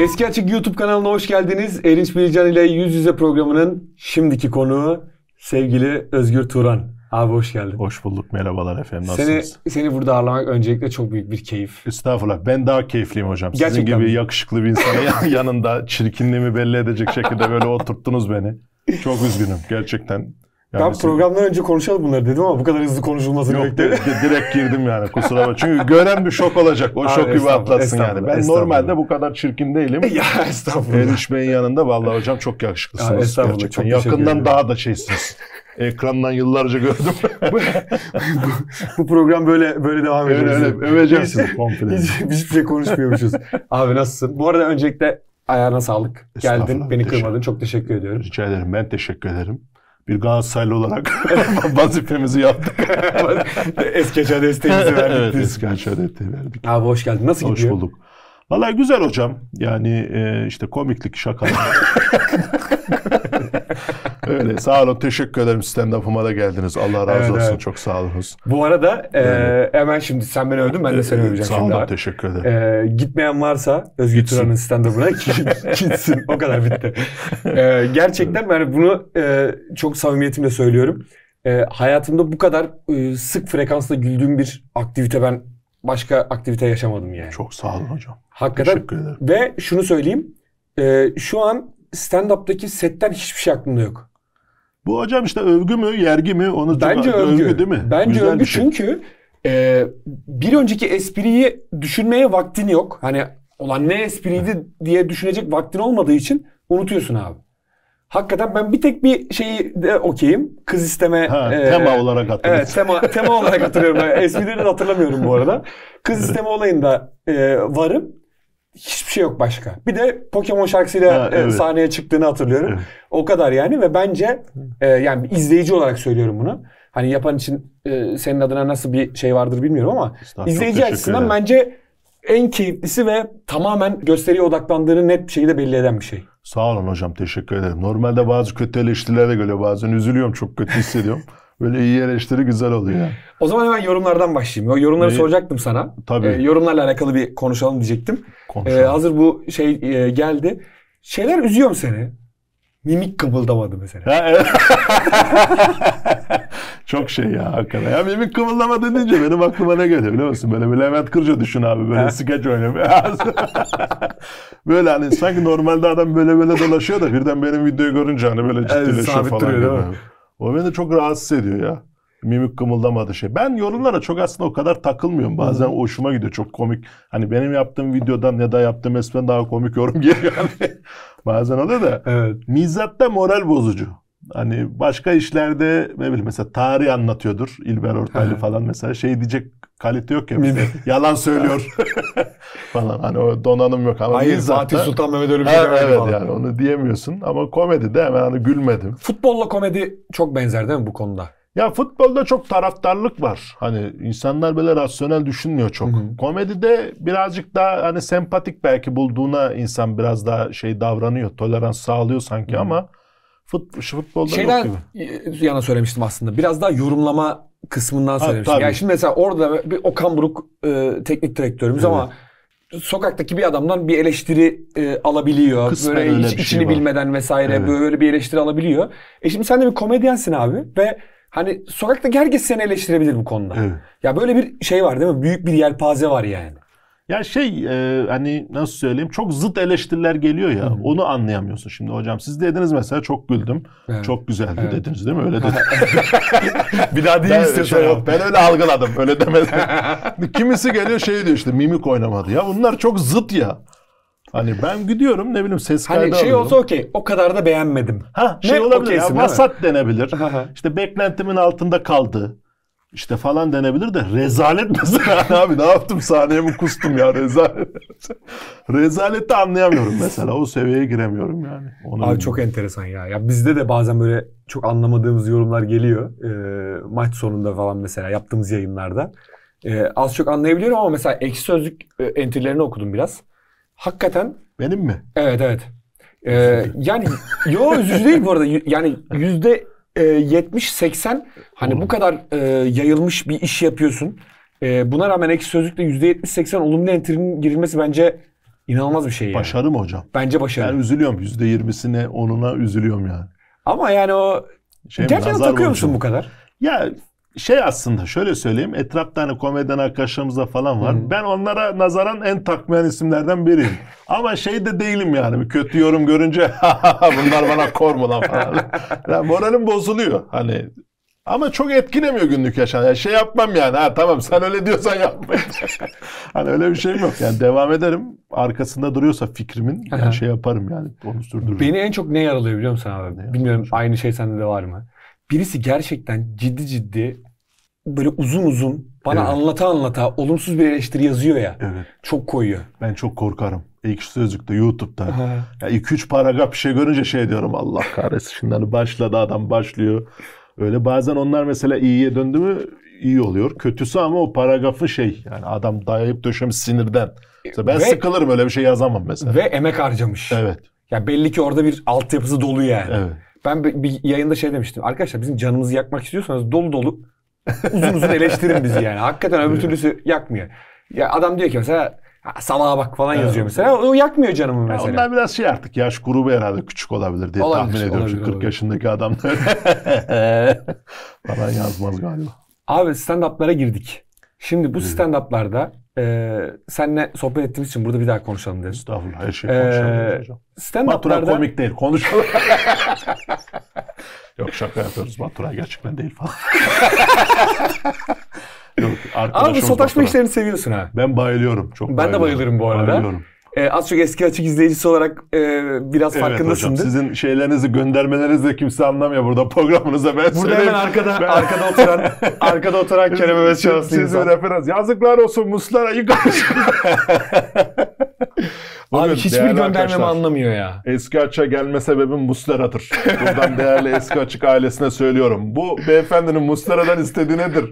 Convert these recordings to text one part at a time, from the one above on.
Eski Açık YouTube kanalına hoş geldiniz. Erinç Bilcan ile Yüz Yüze programının şimdiki konuğu sevgili Özgür Turan. Abi hoş geldin. Hoş bulduk. Merhabalar efendim. Nasılsınız? Seni, seni burada ağırlamak öncelikle çok büyük bir keyif. Estağfurullah. Ben daha keyifliyim hocam. Sizin Gerçekten gibi mi? yakışıklı bir insanın yanında çirkinliğimi belli edecek şekilde böyle oturttunuz beni. Çok üzgünüm gerçekten. Yani ben mesela... programdan önce konuşalım bunları dedim ama bu kadar hızlı konuşulması Yok, bekledim. direkt girdim yani kusura bakma. Çünkü gören bir şok olacak. O şoku bir atlatsın yani. Ben normalde bu kadar çirkin değilim. ya estağfurullah. Eriş yanında vallahi hocam çok yakışıklısınız. Ya, estağfurullah. Gerçekten. Çok Yakından daha da şeysiniz. Ekrandan yıllarca gördüm. bu, bu, program böyle böyle devam ediyor. Öyle, öyle öveceğiz komple. Hiç, hiçbir şey konuşmuyormuşuz. Abi nasılsın? Bu arada öncelikle ayağına sağlık. Geldin, beni kırmadın. Çok teşekkür ediyorum. Rica ederim. Ben teşekkür ederim bir Galatasaraylı olarak vazifemizi yaptık. Eskeç'e desteğimizi verdik. evet, Eskeç'e desteği verdik. Abi hoş geldin. Nasıl hoş gidiyor? Hoş bulduk. Valla güzel hocam. Yani e, işte komiklik, şaka. Öyle sağ olun teşekkür ederim stand-up'ıma da geldiniz. Allah razı evet, olsun evet. çok sağ olunuz. Bu arada e, hemen şimdi sen beni övdün ben de seni öveceğim sağ şimdi. olun teşekkür ederim. E, gitmeyen varsa Özgür Turan'ın stand-up'ına gitsin o kadar bitti. E, gerçekten ben bunu e, çok samimiyetimle söylüyorum. E, hayatımda bu kadar e, sık frekansla güldüğüm bir aktivite ben başka aktivite yaşamadım yani. Çok sağ olun hocam. Hakikaten. Teşekkür ederim. Ve şunu söyleyeyim. E, şu an stand-up'taki setten hiçbir şey aklımda yok. Bu hocam işte övgü mü, yergi mi onu Bence övgü. övgü değil mi? Bence Güzel övgü şey. çünkü e, bir önceki espriyi düşünmeye vaktin yok. Hani olan ne espriydi diye düşünecek vaktin olmadığı için unutuyorsun abi. Hakikaten ben bir tek bir şeyi de okeyim. Kız isteme ha, e, tema olarak hatırlıyorum. Evet, tema tema olarak hatırlıyorum. Esprileri de hatırlamıyorum bu arada. Kız isteme olayında e, varım hiçbir şey yok başka. Bir de Pokemon şarkısıyla ha, e, evet. sahneye çıktığını hatırlıyorum. Evet. O kadar yani ve bence e, yani izleyici olarak söylüyorum bunu. Hani yapan için e, senin adına nasıl bir şey vardır bilmiyorum ama Estağfurullah, izleyici açısından bence en keyiflisi ve tamamen gösteriye odaklandığını net bir şekilde belli eden bir şey. Sağ olun hocam teşekkür ederim. Normalde bazı kötü eleştirilere göre bazen üzülüyorum çok kötü hissediyorum. Böyle iyi eleştiri güzel oluyor. O zaman hemen yorumlardan başlayayım. O yorumları Neyi? soracaktım sana. Tabii. Ee, yorumlarla alakalı bir konuşalım diyecektim. Konuşalım. Ee, hazır bu şey e, geldi. Şeyler üzüyor mu seni? Mimik kımıldamadı mesela. Ha, evet. Çok şey ya hakikaten. Ya mimik kımıldama deyince benim aklıma ne geliyor biliyor musun? Böyle bir Levent Kırca düşün abi. Böyle skeç oynuyor. böyle hani sanki normalde adam böyle böyle dolaşıyor da birden benim videoyu görünce hani böyle ciddileşiyor evet, falan. Duruyor, o beni de çok rahatsız ediyor ya. Mimik kımıldamadı şey. Ben yorumlara çok aslında o kadar takılmıyorum. Bazen hı hoşuma gidiyor. Çok komik. Hani benim yaptığım videodan ya da yaptığım esmen daha komik yorum geliyor. Hani. Bazen oluyor da. Evet. Mizatta moral bozucu. Hani başka işlerde ne bileyim mesela tarih anlatıyordur İlber Ortaylı falan mesela şey diyecek kalite yok ya bize. yalan söylüyor falan hani o donanım yok ama Hayır Fatih Sultan Mehmet öyle bir şey demedi Evet falan. yani onu diyemiyorsun ama komedi de hemen hani gülmedim. Futbolla komedi çok benzer değil mi bu konuda? Ya futbolda çok taraftarlık var. Hani insanlar böyle rasyonel düşünmüyor çok. Hı-hı. Komedide birazcık daha hani sempatik belki bulduğuna insan biraz daha şey davranıyor. Tolerans sağlıyor sanki Hı-hı. ama Fut, şu futbolda Şeyden yok gibi. E, yana söylemiştim aslında. Biraz daha yorumlama kısmından söylemiştim. Ha, yani şimdi mesela orada bir Okan Buruk e, teknik direktörümüz evet. ama sokaktaki bir adamdan bir eleştiri e, alabiliyor. Kısmen böyle iç, şey içini var. bilmeden vesaire evet. böyle bir eleştiri alabiliyor. E şimdi sen de bir komedyensin abi ve hani sokakta herkes seni eleştirebilir bu konuda. Evet. Ya böyle bir şey var değil mi? Büyük bir yelpaze var yani. Ya şey e, hani nasıl söyleyeyim çok zıt eleştiriler geliyor ya hı onu anlayamıyorsun şimdi hocam. Siz dediniz mesela çok güldüm. Evet. Çok güzeldi evet. dediniz değil mi? Öyle dediniz. bir daha değil istiyorsan. Şey, ben öyle algıladım. Öyle demedim. Kimisi geliyor şey diyor işte mimik oynamadı ya. Bunlar çok zıt ya. Hani ben gidiyorum ne bileyim ses hani kaydı Hani şey alıyorum. olsa okey o kadar da beğenmedim. Ha şey ne? olabilir okeysin, ya vasat denebilir. işte beklentimin altında kaldı işte falan denebilir de rezalet mesela abi ne yaptım sahneye mi kustum ya rezalet. Rezaleti anlayamıyorum mesela o seviyeye giremiyorum yani. Onu abi çok enteresan ya. Ya bizde de bazen böyle çok anlamadığımız yorumlar geliyor. Ee, maç sonunda falan mesela yaptığımız yayınlarda. Ee, az çok anlayabiliyorum ama mesela ekşi sözlük e, entrilerini okudum biraz. Hakikaten. Benim mi? Evet evet. Ee, yani yo üzücü değil bu arada. Yani yüzde e, 70-80 hani bu kadar e, yayılmış bir iş yapıyorsun. E, buna rağmen ekşi sözlükte %70-80 olumlu enterinin girilmesi bence inanılmaz bir şey yani. Başarı mı hocam? Bence başarı. Ben üzülüyorum. %20'sine, 10'una üzülüyorum yani. Ama yani o şey gerçekten takıyor musun bu kadar? Ya şey aslında şöyle söyleyeyim etrafta hani komedyen arkadaşlarımızda falan var. Hmm. Ben onlara nazaran en takmayan isimlerden biriyim. Ama şey de değilim yani bir kötü yorum görünce bunlar bana kor lan falan. Yani moralim bozuluyor hani. Ama çok etkilemiyor günlük yaşam. Yani şey yapmam yani. Ha tamam sen öyle diyorsan yapma. hani öyle bir şeyim yok. Yani devam ederim. Arkasında duruyorsa fikrimin yani şey yaparım yani. Onu sürdürürüm. Beni en çok ne yaralıyor biliyor musun abi? Ne Bilmiyorum aynı şey sende de var mı? birisi gerçekten ciddi ciddi böyle uzun uzun bana evet. anlata anlata olumsuz bir eleştiri yazıyor ya. Evet. Çok koyuyor. Ben çok korkarım. İlk sözcükte YouTube'da. Ya iki üç paragraf bir şey görünce şey diyorum Allah kahretsin. Şimdi hani başladı adam başlıyor. Öyle bazen onlar mesela iyiye döndü mü iyi oluyor. Kötüsü ama o paragrafı şey yani adam dayayıp döşemiş sinirden. Mesela ben ve, sıkılırım öyle bir şey yazamam mesela. Ve emek harcamış. Evet. Ya belli ki orada bir altyapısı dolu yani. Evet. Ben bir, bir yayında şey demiştim. Arkadaşlar bizim canımızı yakmak istiyorsanız dolu dolu uzun uzun eleştirin bizi yani. Hakikaten öbür türlüsü yakmıyor. Ya adam diyor ki mesela salağa bak falan yazıyor mesela. O yakmıyor canımı mesela. Ya onlar biraz şey artık yaş grubu herhalde küçük olabilir diye olabilir, tahmin ediyorum. Olabilir, 40 olabilir. yaşındaki adamlar falan yazmaz galiba. Abi stand-up'lara girdik. Şimdi bu stand-up'larda e, senle sohbet ettiğimiz için burada bir daha konuşalım dedim. Estağfurullah her şey konuşalım ee, Stand-up'larda... komik değil konuşalım. Yok şaka yapıyoruz Baturay gerçekten değil falan. Yok, Ama bu sataşma işlerini seviyorsun ha. Ben bayılıyorum. Çok Ben de bayılırım bu arada. Bayılıyorum. E, az çok eski açık izleyicisi olarak e, biraz evet, farkındasındır. Hocam, sizin şeylerinizi göndermelerinizi de kimse anlamıyor burada programınıza ben Burada söyleyeyim. hemen arkada ben... arkada oturan arkada oturan Kerem Ömez Şahıslı insan. referans. Yazıklar olsun Muslara yıkamış. Bugün Abi hiçbir göndermemi anlamıyor ya. Eski açığa gelme sebebim Muslera'dır. Buradan değerli eski açık ailesine söylüyorum. Bu beyefendinin Muslera'dan istediği nedir?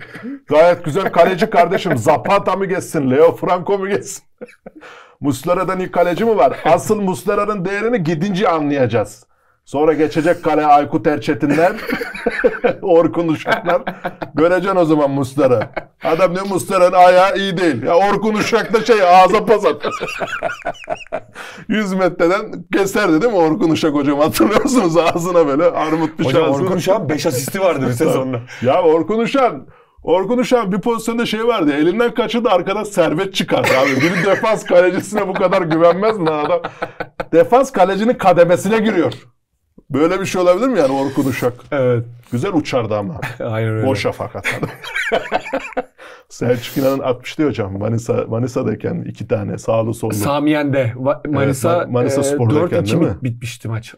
Gayet güzel kaleci kardeşim. Zapata mı geçsin? Leo Franco mu geçsin? Muslera'dan ilk kaleci mi var? Asıl Muslera'nın değerini gidince anlayacağız. Sonra geçecek kale Aykut Erçetin'den, Orkun Uşak'tan. Göreceksin o zaman Mustara. Adam ne Mustara'nın ayağı iyi değil. Ya Orkun Uşak da şey ağza pas atar. 100 metreden keserdi değil mi Orkun Uşak hocam? Hatırlıyorsunuz ağzına böyle armut bir Hocam Orkun Uşak'ın 5 asisti vardı bir sezonda. ya Orkun Uşak Orkun Uşan bir pozisyonda şey vardı elinden kaçırdı arkada servet çıkar abi. Biri defans kalecisine bu kadar güvenmez mi adam? Defans kalecinin kademesine giriyor. Böyle bir şey olabilir mi yani Orkun Uşak? Evet. Güzel uçardı ama. Aynen öyle. Boş şafak atardı. Selçuk İnan'ın 60'lı hocam. Manisa, Manisa'dayken iki tane sağlı sollu. Samiyen'de. Manisa, evet, Manisa e, Spor'dayken 4-2 değil mi? bitmişti maç.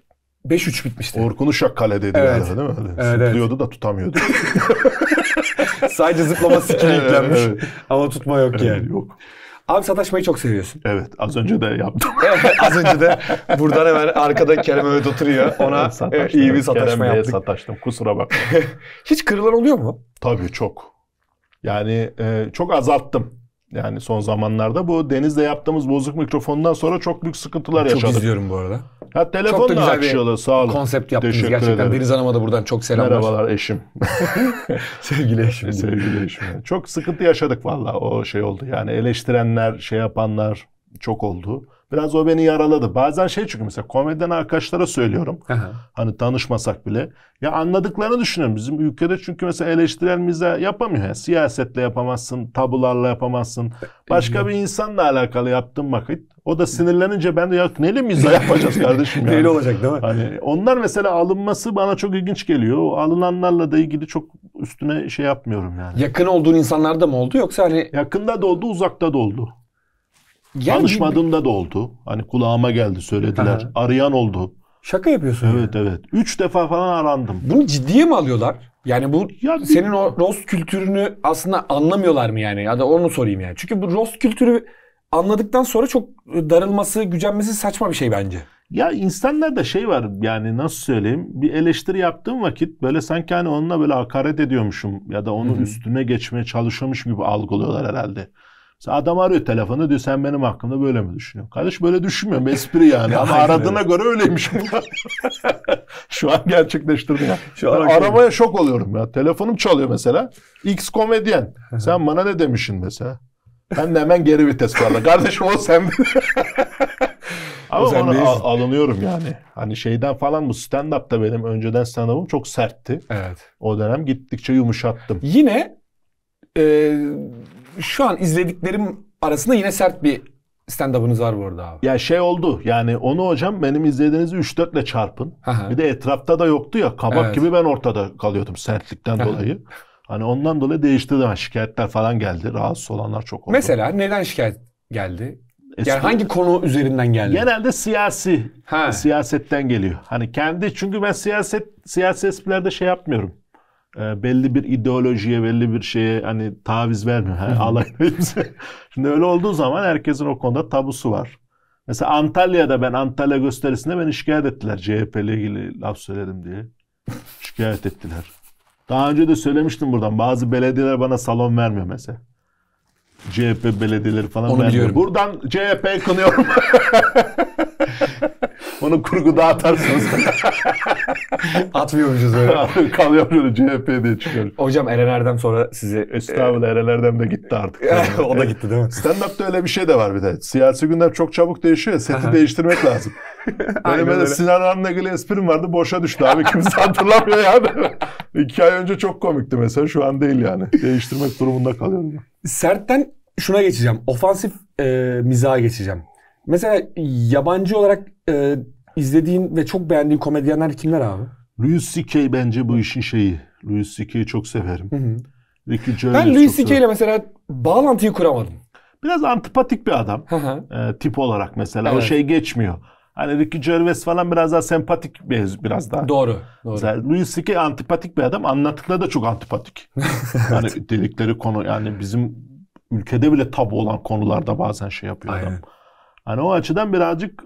5-3 bitmişti. Orkun Uşak kaledeydi evet. galiba değil mi? Öyle. Evet, Zıplıyordu evet. da tutamıyordu. Sadece zıplama skili evet, yüklenmiş. Evet. Ama tutma yok yani. yok. Abi sataşmayı çok seviyorsun. Evet. Az önce de yaptım. az önce de buradan hemen arkada Kerem Öğüt oturuyor. Ona sataştım. iyi bir sataşma Kerem yaptık. sataştım. Kusura bakma. Hiç kırılan oluyor mu? Tabii çok. Yani e, çok azalttım. Yani son zamanlarda bu denizde yaptığımız bozuk mikrofondan sonra çok büyük sıkıntılar çok yaşadık. Çok izliyorum bu arada. Ha telefonla çok da güzel akşalı, sağ olun. konsept yaptınız Teşekkür gerçekten. Ederim. Deniz Hanım'a da buradan çok selamlar. Merhabalar eşim. Sevgili eşim. Sevgili eşim. Çok sıkıntı yaşadık valla o şey oldu. Yani eleştirenler, şey yapanlar çok oldu. Biraz o beni yaraladı. Bazen şey çünkü mesela komediden arkadaşlara söylüyorum. Aha. Hani tanışmasak bile. Ya anladıklarını düşünüyorum. Bizim ülkede çünkü mesela eleştirel mize yapamıyor. Yani siyasetle yapamazsın, tabularla yapamazsın. Başka bir insanla alakalı yaptığım vakit o da sinirlenince ben de ya neyle miza yapacağız kardeşim yani. neyle olacak değil mi? Hani onlar mesela alınması bana çok ilginç geliyor. O alınanlarla da ilgili çok üstüne şey yapmıyorum yani. Yakın olduğun insanlarda mı oldu yoksa hani? Yakında da oldu uzakta da oldu. Yani Tanışmadığımda da oldu. Hani kulağıma geldi söylediler. Aha. Arayan oldu. Şaka yapıyorsun. Evet yani. evet. Üç defa falan arandım. Bunu ciddiye mi alıyorlar? Yani bu ya bir... senin o rost kültürünü aslında anlamıyorlar mı yani? Ya da onu sorayım yani. Çünkü bu rost kültürü anladıktan sonra çok darılması, gücenmesi saçma bir şey bence. Ya insanlarda şey var yani nasıl söyleyeyim bir eleştiri yaptığım vakit böyle sanki hani onunla böyle hakaret ediyormuşum ya da onun Hı-hı. üstüne geçmeye çalışıyormuş gibi algılıyorlar herhalde. Mesela adam arıyor telefonu diyor sen benim hakkımda böyle mi düşünüyorsun? Kardeş böyle düşünmüyorum espri yani ama aradığına göre öyleymiş. Şu an gerçekleştirdim Şu an aramaya şok oluyorum ya. Telefonum çalıyor mesela. X komedyen. sen bana ne demişsin mesela? Ben de hemen geri vites vardı. Kardeşim o sen. Ama sen al- alınıyorum yani. Hani şeyden falan bu stand-up'ta benim önceden stand çok sertti. Evet. O dönem gittikçe yumuşattım. Yine e, şu an izlediklerim arasında yine sert bir stand-up'ınız var bu arada abi. Ya şey oldu yani onu hocam benim izlediğinizi 3-4 ile çarpın. Aha. Bir de etrafta da yoktu ya kabak evet. gibi ben ortada kalıyordum sertlikten dolayı. Hani ondan dolayı değiştirdim. Şikayetler falan geldi. Rahatsız olanlar çok oldu. Mesela neden şikayet geldi? Eski, yani hangi konu üzerinden geldi? Genelde siyasi. Ha. Siyasetten geliyor. Hani kendi çünkü ben siyaset siyaset esprilerde şey yapmıyorum e, belli bir ideolojiye, belli bir şeye hani taviz vermiyor. Yani alay Şimdi öyle olduğu zaman herkesin o konuda tabusu var. Mesela Antalya'da ben Antalya gösterisinde beni şikayet ettiler CHP ile ilgili laf söyledim diye. şikayet ettiler. Daha önce de söylemiştim buradan. Bazı belediyeler bana salon vermiyor mesela. CHP belediyeleri falan Onu vermiyor. Biliyorum. Buradan CHP kınıyorum. Onu kurguda atarsınız. Atmıyormuşuz öyle. Kalıyor böyle CHP diye çıkıyor. Hocam Eren Erdem sonra sizi... Estağfurullah Eren Erdem de gitti artık. o da gitti değil mi? Stand-up'ta öyle bir şey de var bir de. Siyasi günler çok çabuk değişiyor ya. Seti değiştirmek lazım. Benim de Sinan Hanım'la ilgili esprim vardı. Boşa düştü abi. Kimse hatırlamıyor ya. İki ay önce çok komikti mesela. Şu an değil yani. Değiştirmek durumunda kalıyorum. Sertten şuna geçeceğim. Ofansif e, mizaha geçeceğim. Mesela yabancı olarak e, izlediğin ve çok beğendiğin komedyenler kimler abi? Louis C.K. bence bu işin şeyi. Louis C.K.'yi çok severim. Hı hı. Ricky ben Louis C.K. ile mesela bağlantıyı kuramadım. Biraz antipatik bir adam. Hı hı. E, tip olarak mesela. Evet. O şey geçmiyor. Hani Ricky Gervais falan biraz daha sempatik bir, biraz daha. Doğru. doğru. Mesela Louis C.K. antipatik bir adam. Anlattıkları da çok antipatik. Yani dedikleri konu yani bizim ülkede bile tabu olan konularda bazen şey yapıyor Aynen. adam. Hani o açıdan birazcık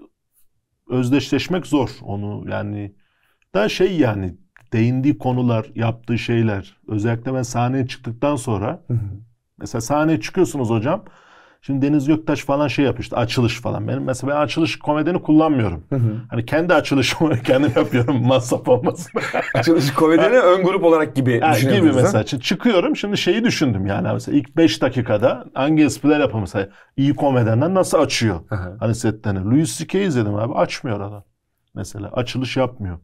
özdeşleşmek zor onu yani da şey yani değindiği konular, yaptığı şeyler özellikle ben sahneye çıktıktan sonra mesela sahneye çıkıyorsunuz hocam Şimdi Deniz Göktaş falan şey yapmıştı. Açılış falan. Benim mesela ben açılış komedini kullanmıyorum. Hı hı. Hani kendi açılışımı kendim yapıyorum. Masraf olmasın. açılış komedini ön grup olarak gibi yani düşünüyorsunuz. Gibi mesela. Şimdi çıkıyorum. Şimdi şeyi düşündüm yani. Mesela ilk 5 dakikada hangi espriler yapalım mesela. iyi komedenden nasıl açıyor? Hı hı. Hani setlerini. Louis C.K. izledim abi. Açmıyor adam. Mesela açılış yapmıyor.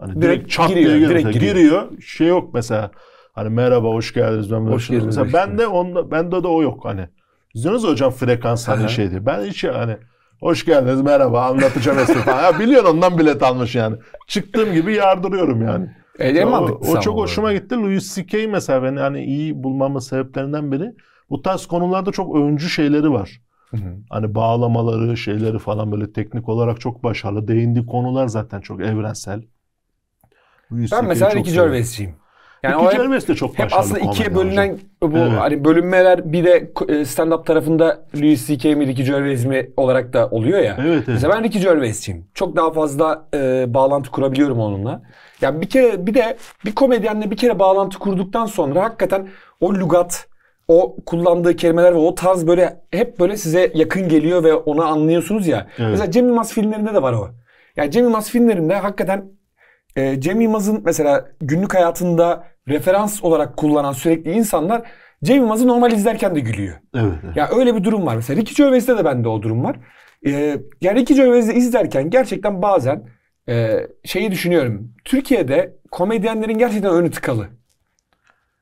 Hani direkt, direkt çat giriyor, diye direkt giriyor. giriyor. Şey yok mesela. Hani merhaba hoş geldiniz ben hoş şey geldiniz. Mesela bende onda bende de o yok hani. Diyorsunuz hocam frekans hani şeydi. Ben hiç hani hoş geldiniz merhaba anlatacağım esnafı falan. Ya biliyorsun ondan bilet almış yani. Çıktığım gibi yardırıyorum yani. Öyle o, o çok olarak. hoşuma gitti. Louis C.K. mesela beni hani iyi bulmamın sebeplerinden biri. Bu tarz konularda çok öncü şeyleri var. Hı hı. Hani bağlamaları, şeyleri falan böyle teknik olarak çok başarılı. Değindiği konular zaten çok evrensel. Louis ben mesela Ricky Gervais'ciyim. Yani İkinci Hermes de çok Hep aslında ikiye bölünen hocam. bu evet. hani bölünmeler bir de e, stand-up tarafında Louis C.K. mi Ricky Gervais mi olarak da oluyor ya. Evet, evet. Mesela ben Ricky Gervais'ciyim. Çok daha fazla e, bağlantı kurabiliyorum onunla. Yani bir kere bir de bir komedyenle bir kere bağlantı kurduktan sonra hakikaten o lugat, o kullandığı kelimeler ve o tarz böyle hep böyle size yakın geliyor ve onu anlıyorsunuz ya. Evet. Mesela Cem Yılmaz filmlerinde de var o. Yani Cem Yılmaz filmlerinde hakikaten e, Cem Yılmaz'ın mesela günlük hayatında referans olarak kullanan sürekli insanlar Cem Yılmaz'ı normal izlerken de gülüyor. Evet. evet. Ya öyle bir durum var. Mesela Ricky Gervais'te de bende o durum var. Ee, yani Ricky Gervais'i izlerken gerçekten bazen e, şeyi düşünüyorum. Türkiye'de komedyenlerin gerçekten önü tıkalı.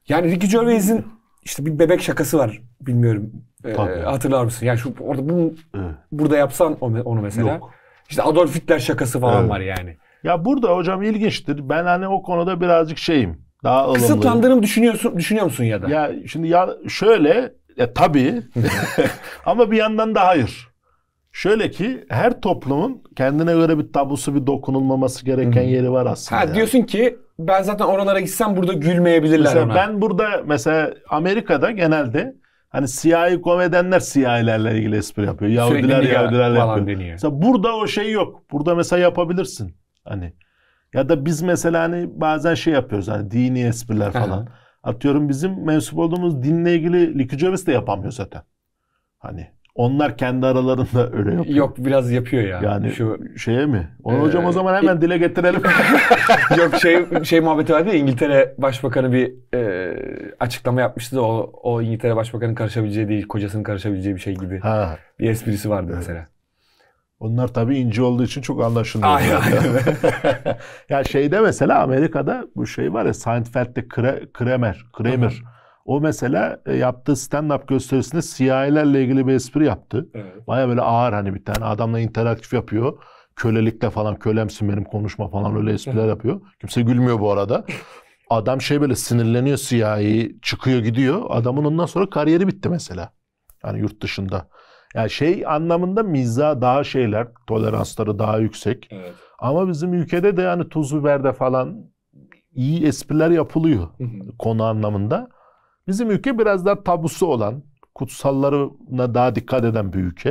Yani Ricky Gervais'in işte bir bebek şakası var. Bilmiyorum. E, hatırlar mısın? Yani şu orada bunu evet. burada yapsan onu mesela. Yok. İşte Adolf Hitler şakası falan evet. var yani. Ya burada hocam ilginçtir. Ben hani o konuda birazcık şeyim. Daha ılımlı. Kısıtlandığını düşünüyorsun, düşünüyor musun ya da? Ya şimdi ya şöyle ya e, tabii ama bir yandan da hayır. Şöyle ki her toplumun kendine göre bir tabusu bir dokunulmaması gereken yeri var aslında. Ha yani. diyorsun ki ben zaten oralara gitsem burada gülmeyebilirler mesela ona. Ben burada mesela Amerika'da genelde hani siyahi komedenler siyahilerle ilgili espri yapıyor. Yahudiler Sürekli Yahudilerle yapıyor. Deniyor. Mesela burada o şey yok. Burada mesela yapabilirsin. Hani ya da biz mesela hani bazen şey yapıyoruz hani dini espriler falan. Atıyorum bizim mensup olduğumuz dinle ilgili Likücevis de yapamıyor zaten. Hani onlar kendi aralarında öyle yapıyor. Yok biraz yapıyor ya. Yani. yani şu şeye mi? Onu ee, hocam o zaman hemen e... dile getirelim. Yok şey şey muhabbeti vardı ya İngiltere Başbakanı bir e, açıklama yapmıştı da o o İngiltere Başbakanı karışabileceği değil, kocasının karışabileceği bir şey gibi. Ha. Bir esprisi vardı evet. mesela. Onlar tabii ince olduğu için çok anlaşılmıyor. ay. ya yani şeyde mesela Amerika'da bu şey var ya Seinfeld'de Kre, Kremer, Kremer. O mesela e, yaptığı stand-up gösterisinde siyahilerle ilgili bir espri yaptı. Evet. Baya böyle ağır hani bir tane adamla interaktif yapıyor. Kölelikle falan kölemsin benim konuşma falan öyle espriler yapıyor. Kimse gülmüyor bu arada. Adam şey böyle sinirleniyor siyahi çıkıyor gidiyor. Adamın ondan sonra kariyeri bitti mesela. Yani yurt dışında. Yani şey anlamında mizah daha şeyler, toleransları daha yüksek. Evet. Ama bizim ülkede de yani tuz biberde falan iyi espriler yapılıyor hı hı. konu anlamında. Bizim ülke biraz daha tabusu olan, kutsallarına daha dikkat eden bir ülke.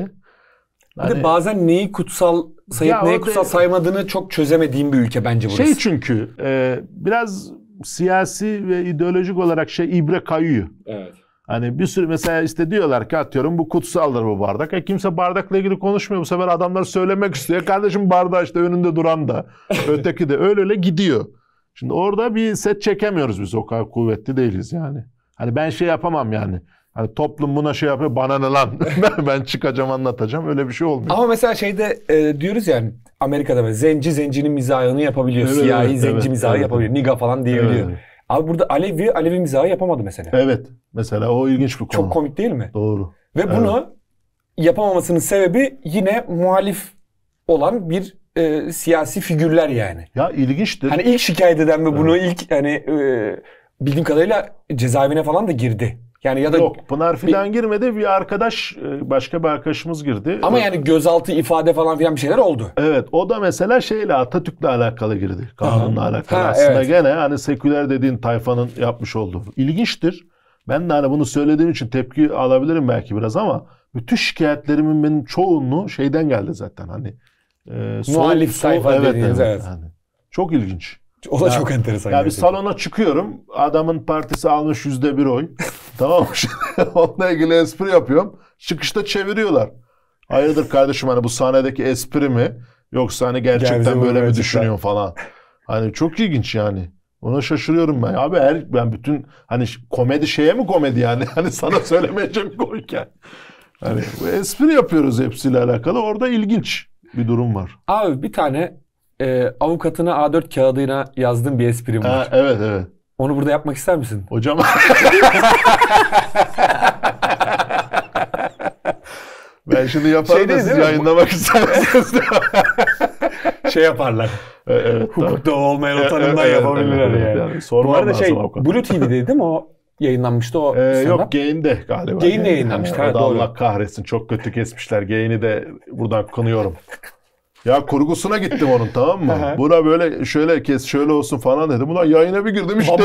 Yani, bir de bazen neyi kutsal sayıp neyi kutsal de, saymadığını çok çözemediğim bir ülke bence burası. Şey çünkü e, biraz siyasi ve ideolojik olarak şey ibre kayıyor. Evet. Hani bir sürü mesela işte diyorlar ki atıyorum bu kutsaldır bu bardak. E kimse bardakla ilgili konuşmuyor. Bu sefer adamlar söylemek istiyor. E, kardeşim bardağı işte önünde duran da. öteki de öyle öyle gidiyor. Şimdi orada bir set çekemiyoruz biz. O kadar kuvvetli değiliz yani. Hani ben şey yapamam yani. Hani toplum buna şey yapıyor bana ne lan ben çıkacağım anlatacağım öyle bir şey olmuyor. Ama mesela şeyde e, diyoruz yani Amerika'da mesela zenci zencinin mizahını yapabiliyor. Evet, siyahi evet, zenci evet, mizahı evet. yapabiliyor. Niga falan diyebiliyor. Evet. Abi burada Alevi Alevi mizahı yapamadı mesela. Evet. Mesela o ilginç bir konu. Çok komik değil mi? Doğru. Ve bunu yapamamasının sebebi yine muhalif olan bir e, siyasi figürler yani. Ya ilginçtir. Hani ilk şikayet eden ve bunu evet. ilk hani e, bildiğim kadarıyla cezaevine falan da girdi. Yani ya da Yok Pınar filan bir... girmedi bir arkadaş e, başka bir arkadaşımız girdi. Ama evet. yani gözaltı ifade falan filan bir şeyler oldu. Evet o da mesela şeyle Atatürk'le alakalı girdi. Kanunla Aha. alakalı. Ha, Aslında evet. gene hani seküler dediğin tayfanın yapmış olduğu. İlginçtir. Ben de hani bunu söylediğim için tepki alabilirim belki biraz ama bütün şikayetlerimin benim çoğunluğu şeyden geldi zaten hani. E, Muhalif sayfa evet, dediğiniz evet. evet. Yani. Çok ilginç. O da ya, çok enteresan. Ya bir salona çıkıyorum. Adamın partisi almış yüzde bir oy. tamam mı? Onunla ilgili espri yapıyorum. Çıkışta çeviriyorlar. Hayırdır kardeşim hani bu sahnedeki espri mi? Yoksa hani gerçekten Gerçekten böyle mi düşünüyorsun falan. Hani çok ilginç yani. Ona şaşırıyorum ben. Abi her ben bütün hani komedi şeye mi komedi yani? Hani sana söylemeyeceğim koyken. Hani bu espri yapıyoruz hepsiyle alakalı. Orada ilginç bir durum var. Abi bir tane e, avukatına A4 kağıdına yazdığım bir esprim var. Ha, evet evet. Onu burada yapmak ister misin? Hocam. ben şunu yaparım şey da siz yayınlamak misiniz? şey yaparlar. E, evet, Hukukta tabii. olmayan o e, e, tanımdan evet, yapabilirler evet, yani. yani. Sormam Bu arada şey avukat. Blue TV'de değil mi o yayınlanmıştı o ee, stand-up. Yok Gain'de galiba. Gain'de yayınlanmıştı. Yani, ha, doğru. Allah kahretsin çok kötü kesmişler. Gain'i de buradan kınıyorum. Ya kurgusuna gittim onun tamam mı? Buna böyle şöyle kes şöyle olsun falan dedim. Ulan yayına bir girdim işte.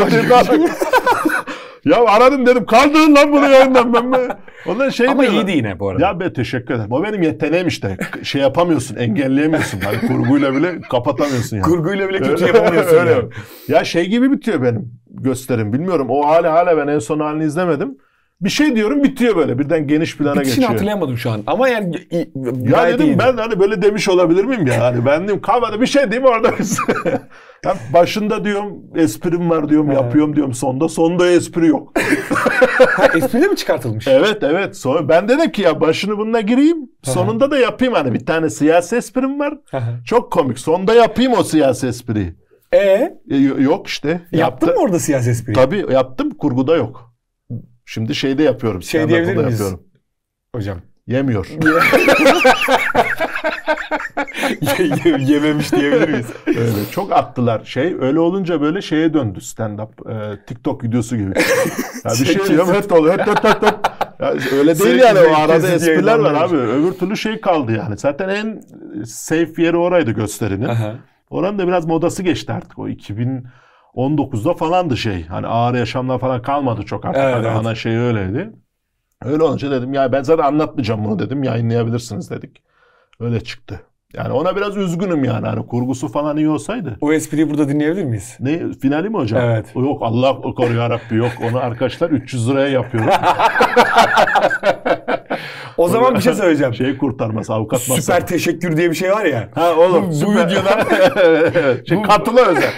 ya aradım dedim kaldırın lan bunu yayından ben mi? Ondan şey Ama diyorlar, iyiydi yine bu arada. Ya be teşekkür ederim. O benim yeteneğim işte. Şey yapamıyorsun, engelleyemiyorsun. Hani kurguyla bile kapatamıyorsun yani. Kurguyla bile kötü yapamıyorsun Öyle. yani. Ya şey gibi bitiyor benim gösterim. Bilmiyorum o hali hala ben en son halini izlemedim. Bir şey diyorum bitiyor böyle. Birden geniş plana Bitişini geçiyor. hatırlayamadım şu an. Ama yani ya dedim ben hani böyle demiş olabilir miyim ya? Hani ben dedim kalmadı bir şey diyeyim orada biz. yani başında diyorum esprim var diyorum yapıyorum diyorum sonda. Sonda espri yok. ha, espri mi çıkartılmış? Evet evet. Sonra ben dedim ki ya başını bununla gireyim. sonunda da yapayım hani bir tane siyasi esprim var. Çok komik. Sonda yapayım o siyasi espriyi. E? e yok işte. Yaptım. Yaptın mı orada siyasi espriyi? Tabii yaptım. Kurguda yok. Şimdi şeyde yapıyorum. Şey diyebilir miyiz? Yapıyorum. Hocam. Yemiyor. Yememiş diyebilir miyiz? Öyle. Çok attılar şey. Öyle olunca böyle şeye döndü stand-up. E, TikTok videosu gibi. Ya bir şey diyorum. Hep dolu, hep höt höt höt. Ya öyle değil yani o arada espriler var abi. Öbür türlü şey kaldı yani. Zaten en safe yeri oraydı gösterinin. Aha. Oranın da biraz modası geçti artık o 2000 19'da falandı şey. Hani ağır yaşamlar falan kalmadı çok artık. Evet, hani evet. ana şey öyleydi. Öyle olunca dedim ya ben zaten anlatmayacağım bunu dedim. Yayınlayabilirsiniz dedik. Öyle çıktı. Yani ona biraz üzgünüm yani. Hani kurgusu falan iyi olsaydı. O espriyi burada dinleyebilir miyiz? Ne? Finali mi hocam? Evet. Yok Allah koru Rabbi yok. Onu arkadaşlar 300 liraya yapıyoruz. o zaman bir şey söyleyeceğim. Şey kurtarması avukat masrafı. Süper teşekkür diye bir şey var ya. Ha oğlum. Bu, bu videodan. evet, şey, bu... katıla özel.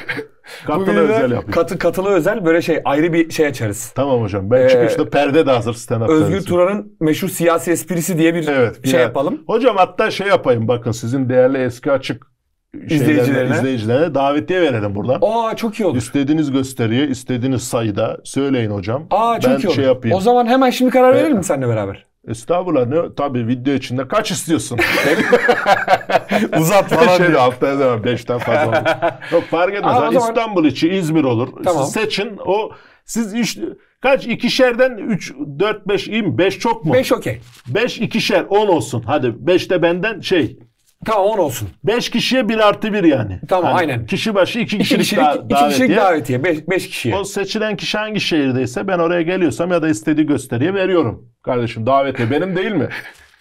Katılı özel yapıyoruz. Katı, katılı özel böyle şey ayrı bir şey açarız. Tamam hocam. Ben ee, çıkışta perde de hazır stand up. Özgür Turan'ın meşhur siyasi esprisi diye bir evet, şey yani. yapalım. Hocam hatta şey yapayım bakın sizin değerli eski açık izleyicilerine. izleyicilerine davetiye verelim buradan. Aa çok iyi olur. İstediğiniz gösteriyi istediğiniz sayıda söyleyin hocam. Aa çok ben iyi olur. Şey yapayım. O zaman hemen şimdi karar ee, verelim mi seninle beraber? Estağfurullah ne? Tabii video içinde kaç istiyorsun? Uzat falan şey, diye. Haftaya devam 5'ten fazla olur. Yok fark etmez. Aa, hani zaman... İstanbul içi İzmir olur. Tamam. Siz seçin o siz üç, kaç ikişerden 3 4 5 in beş çok mu? beş okey. beş ikişer on olsun. Hadi beşte benden şey Tamam 10 olsun. 5 kişiye 1 artı 1 yani. Tamam yani aynen. Kişi başı 2 kişilik, kişilik, da- davetiye. kişilik davetiye. 5 kişiye. O seçilen kişi hangi şehirdeyse ben oraya geliyorsam ya da istediği gösteriye veriyorum. Kardeşim davetiye benim değil mi?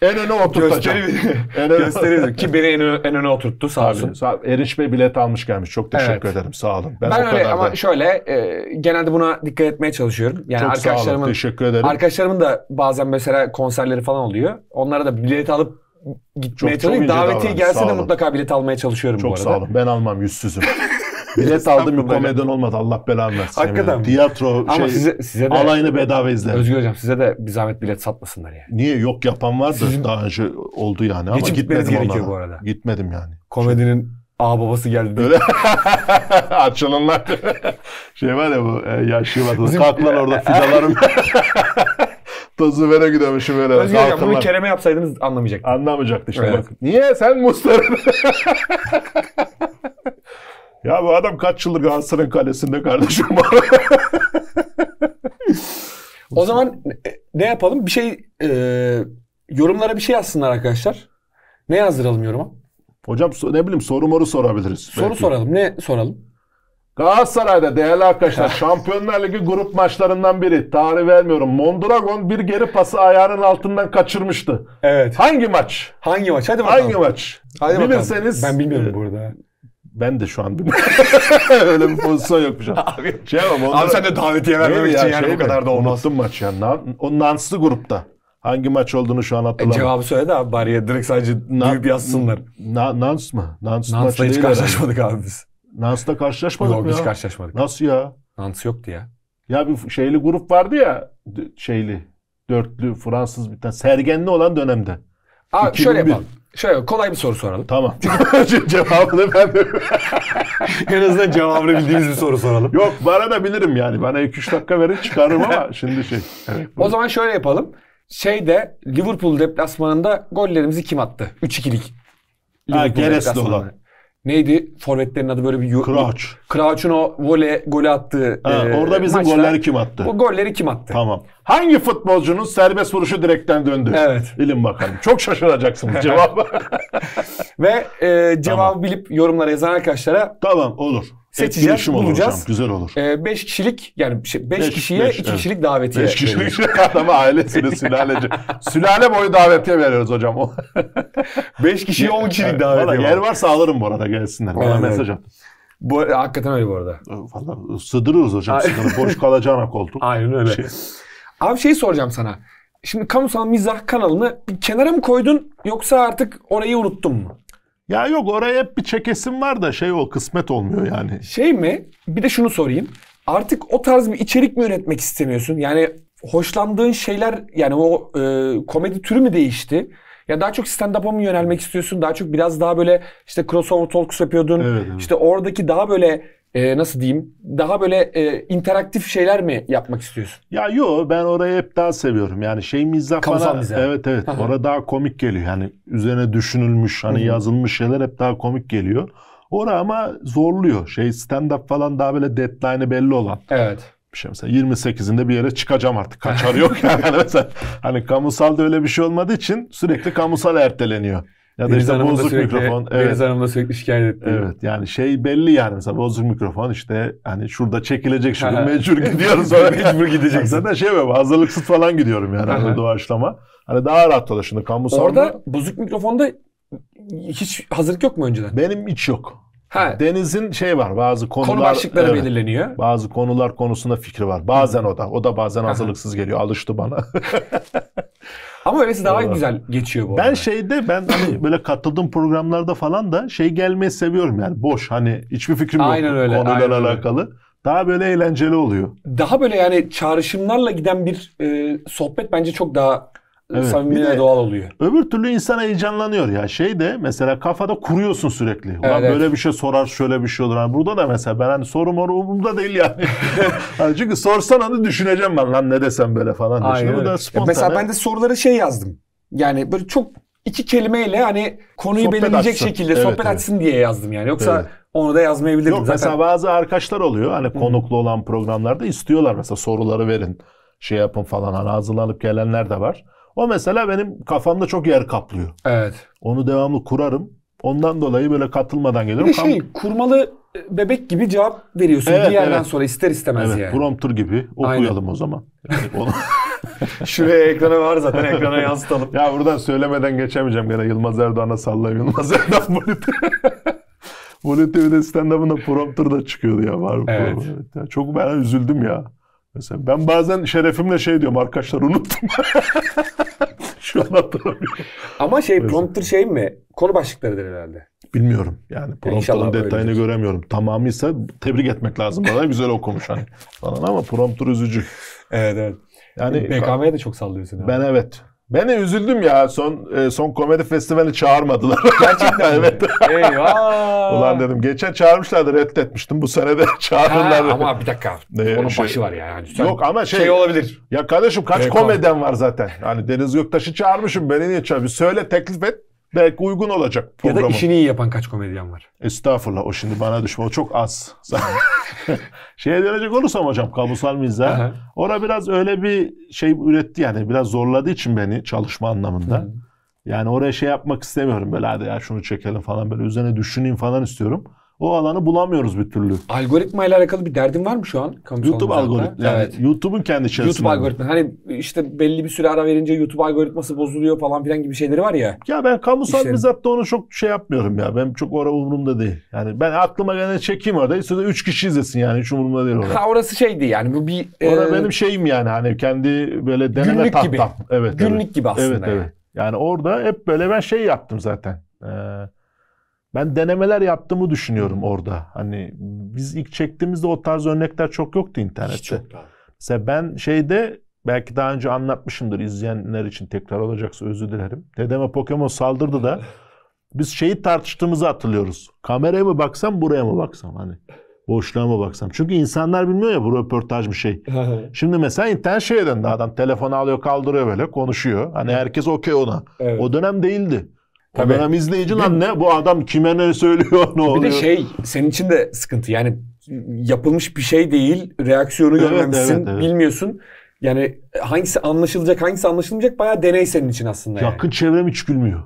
En öne oturtacağım. Gösteri, ki beni en, öne, en öne oturttu sağ olsun. Sağ, erişme bilet almış gelmiş. Çok teşekkür evet. ederim. Sağ olun. Ben, ben öyle ama da... şöyle e, genelde buna dikkat etmeye çalışıyorum. Yani Çok arkadaşlarımın, sağ olun. Teşekkür ederim. Arkadaşlarımın da bazen mesela konserleri falan oluyor. Onlara da bilet alıp gitmeye çok çalışıyorum. Davetiye gelse de mutlaka bilet almaya çalışıyorum çok bu arada. Çok sağ olun. Ben almam yüzsüzüm. bilet aldım bir komedyen olmadı. Allah belanı versin. Hakikaten. Tiyatro Ama şey, size, size de, alayını bedava izler. Özgür Hocam size de bir zahmet bilet satmasınlar yani. Niye? Yok yapan vardı. Sizin... Daha önce oldu yani ama gitmedim gerekiyor bu arada. Gitmedim yani. Komedinin A babası geldi. Öyle. Açılınlar. şey var ya bu e, yaşlı şey var. Kalk lan orada fidalarım. Tazı vere gidemişim böyle. Özgür Hocam bunu Kerem'e yapsaydınız anlamayacaktı. Anlamayacaktı işte evet. bak. Niye sen Muslera? ya bu adam kaç yıldır Galatasaray'ın kalesinde kardeşim O zaman e, ne yapalım? Bir şey e, yorumlara bir şey yazsınlar arkadaşlar. Ne yazdıralım yoruma? Hocam ne bileyim soru moru sorabiliriz. Soru belki. soralım. Ne soralım? Galatasaray'da değerli arkadaşlar Şampiyonlar Ligi grup maçlarından biri. Tarih vermiyorum. Mondragon bir geri pası ayağının altından kaçırmıştı. Evet. Hangi maç? Hangi maç? Hadi bakalım. Hangi maç? Hadi bakalım. Ben bilmiyorum burada. Ben de şu an bilmiyorum. Öyle bir pozisyon yokmuş. Şey. Abi, şey ama onlara... abi sen de davetiye vermemek için ya, yani şey bu kadar da olmaz. Unuttum maç ya. Yani. O Nanslı grupta. Hangi maç olduğunu şu an e, hatırlamıyorum. E, cevabı söyle de abi bari ya direkt sadece Na, yazsınlar. Na, Nans mı? Nans Nans'la hiç karşılaşmadık abi biz. Nance'da karşılaşmadık Yok, mı ya? Hiç karşılaşmadık. Nasıl ya? Nance yoktu ya. Ya bir şeyli grup vardı ya şeyli dörtlü Fransız bir tane sergenli olan dönemde. Abi 2001. şöyle yapalım. Şöyle kolay bir soru soralım. Tamam. cevabını ben en azından cevabını bildiğimiz bir soru soralım. Yok bana da bilirim yani. Bana 2-3 dakika verin çıkarırım ama şimdi şey. Evet, o zaman şöyle yapalım. Şeyde Liverpool deplasmanında gollerimizi kim attı? 3-2'lik. Ha, Gires'le olan neydi forvetlerin adı böyle bir Crouch. Crouch'un o vole golü attığı ha, e, orada bizim maçta, golleri kim attı? Bu golleri kim attı? Tamam. Hangi futbolcunun serbest vuruşu direkten döndü? Evet. Bilin bakalım. Çok şaşıracaksınız cevap. Ve e, cevabı tamam. bilip yorumlara yazan arkadaşlara tamam olur seçeceğiz, bulacağız. Hocam, güzel olur. 5 ee, beş kişilik yani 5 şey, beş kişiye 2 kişilik evet. davetiye. 5 kişilik adama ailesine sülaleci. Sülale boyu davetiye veriyoruz hocam. 5 kişiye 10 kişilik davetiye. Valla yer varsa alırım bu arada gelsinler. Bana evet. mesaj at. Bu, hakikaten öyle bu arada. Ee, Valla sığdırırız hocam. Sığdırırız. Boş kalacağına koltuk. Aynen öyle. Şey. Abi şey soracağım sana. Şimdi kamusal mizah kanalını bir kenara mı koydun yoksa artık orayı unuttun mu? Ya yok oraya hep bir çekesim var da şey o kısmet olmuyor yani. Şey mi? Bir de şunu sorayım. Artık o tarz bir içerik mi üretmek istemiyorsun? Yani hoşlandığın şeyler yani o e, komedi türü mü değişti? Ya daha çok stand-up'a mı yönelmek istiyorsun? Daha çok biraz daha böyle işte crossover talks yapıyordun. Evet, evet. İşte oradaki daha böyle e, nasıl diyeyim daha böyle e, interaktif şeyler mi yapmak istiyorsun? Ya yo ben orayı hep daha seviyorum. Yani şey mizah bana evet evet orada daha komik geliyor. Yani üzerine düşünülmüş hani Hı-hı. yazılmış şeyler hep daha komik geliyor. Ora ama zorluyor. Şey stand up falan daha böyle deadline'ı belli olan. Evet. Bir şey mesela 28'inde bir yere çıkacağım artık. Kaçar yok yani. mesela hani kamusalda öyle bir şey olmadığı için sürekli kamusal erteleniyor. Ya da Deniz işte bozuk sürekli, mikrofon. Evet. Deniz Hanım da sürekli şikayet etti. Evet yani şey belli yani mesela bozuk mikrofon işte hani şurada çekilecek şurada mecbur gidiyorum sonra. mecbur gideceksin. Zaten şey böyle hazırlıksız falan gidiyorum yani hani doğaçlama. Hani daha rahat dolaşın. Kamusal Orada bozuk mikrofonda hiç hazırlık yok mu önceden? Benim hiç yok. Ha. Deniz'in şey var bazı konular. Konu başlıkları evet, belirleniyor. Bazı konular konusunda fikri var. Bazen Hı. o da. O da bazen hazırlıksız geliyor. Alıştı bana. Ama öylesi daha Doğru. güzel geçiyor bu Ben arada. şeyde ben hani böyle katıldığım programlarda falan da şey gelmeyi seviyorum yani boş hani hiçbir fikrim aynen yok öyle, konuyla aynen alakalı. Öyle. Daha böyle eğlenceli oluyor. Daha böyle yani çağrışımlarla giden bir e, sohbet bence çok daha evet. samimiyet doğal oluyor. Öbür türlü insan heyecanlanıyor ya. Şey de mesela kafada kuruyorsun sürekli. Ulan evet. böyle bir şey sorar şöyle bir şey olur. Yani burada da mesela ben hani sorum moru umurumda değil yani. yani çünkü sorsan onu düşüneceğim ben lan ne desem böyle falan. Aynen, Bu spontane. Mesela ben de soruları şey yazdım. Yani böyle çok iki kelimeyle hani konuyu sohbet belirleyecek açsın. şekilde evet, sohbet evet. açsın diye yazdım yani. Yoksa evet. onu da yazmayabilirdim Yok, zaten. Mesela bazı arkadaşlar oluyor hani konuklu olan programlarda istiyorlar mesela soruları verin şey yapın falan hani hazırlanıp gelenler de var. O mesela benim kafamda çok yer kaplıyor. Evet. Onu devamlı kurarım. Ondan dolayı böyle katılmadan geliyorum. Bir de şey Kamp... kurmalı bebek gibi cevap veriyorsun evet, bir yerden evet. sonra ister istemez evet, yani. Prompter gibi okuyalım Aynen. o zaman. Yani onu... Şuraya ekrana var zaten ekrana yansıtalım. ya buradan söylemeden geçemeyeceğim gene Yılmaz Erdoğan'a sallayayım. Yılmaz Erdoğan Blue Blue TV'de stand-up'ında prompter da çıkıyordu ya var mı? Evet. evet Çok ben üzüldüm ya. Mesela ben bazen şerefimle şey diyorum arkadaşlar unuttum. Şu an hatırlamıyorum. Ama şey prompter şey mi? Konu başlıklarıdır herhalde. Bilmiyorum. Yani prompter'ın detayını öyledir. göremiyorum. Tamamıysa tebrik etmek lazım bana. Güzel okumuş hani falan ama prompter üzücü. Evet evet. Yani BKM'ye de çok sallıyorsun. Ben abi. evet. Ben de üzüldüm ya son e, son komedi festivali çağırmadılar. Gerçekten evet. Eyvah. Ulan dedim geçen çağırmışlardı reddetmiştim bu sene de çağırırlar. Ha, ama bir dakika. Ne, Onun şey, başı var ya. Yani. Sen, Yok ama şey, şey olabilir. Ya kardeşim kaç şey, komedyen var zaten. Hani Deniz Göktaş'ı çağırmışım beni niye çağırmışım? Söyle teklif et belki uygun olacak programı. Ya da işini iyi yapan kaç komedyen var? Estağfurullah o şimdi bana düşme o çok az. Şeye dönecek olursam hocam kamusal mizah. Ora biraz öyle bir şey üretti yani biraz zorladığı için beni çalışma anlamında. Hı. Yani oraya şey yapmak istemiyorum böyle hadi ya şunu çekelim falan böyle üzerine düşüneyim falan istiyorum o alanı bulamıyoruz bir türlü. Algoritma ile alakalı bir derdin var mı şu an? YouTube algoritması. Yani evet. YouTube'un kendi içerisinde. YouTube algoritması. Hani işte belli bir süre ara verince YouTube algoritması bozuluyor falan filan gibi şeyleri var ya. Ya ben kamusal işte... bizzat da onu çok şey yapmıyorum ya. Ben çok orada umurumda değil. Yani ben aklıma gene çekeyim orada. İstediği 3 kişi izlesin yani. Hiç umurumda değil orada. Ha orası şeydi yani. Bu bir... E, orada benim şeyim yani. Hani kendi böyle deneme Günlük tahtam. gibi. Evet. Günlük evet. gibi aslında. Evet yani. evet. Yani orada hep böyle ben şey yaptım zaten. Eee ben denemeler yaptığımı düşünüyorum orada. Hani biz ilk çektiğimizde o tarz örnekler çok yoktu internette. Hiç yoktu Mesela ben şeyde belki daha önce anlatmışımdır izleyenler için tekrar olacaksa özür dilerim. Dedeme Pokemon saldırdı da biz şeyi tartıştığımızı hatırlıyoruz. Kameraya mı baksam buraya mı baksam hani boşluğa mı baksam. Çünkü insanlar bilmiyor ya bu röportaj bir şey. Şimdi mesela internet şeye döndü adam telefonu alıyor kaldırıyor böyle konuşuyor. Hani herkes okey ona. Evet. O dönem değildi. Tabii. Kameram izleyici lan ne? Bu adam kime ne söylüyor ne oluyor? Bir de şey senin için de sıkıntı. Yani yapılmış bir şey değil. Reaksiyonu evet, görmemişsin. Evet, evet. Bilmiyorsun. Yani hangisi anlaşılacak hangisi anlaşılmayacak bayağı deney senin için aslında. Yani. Yakın çevrem hiç gülmüyor.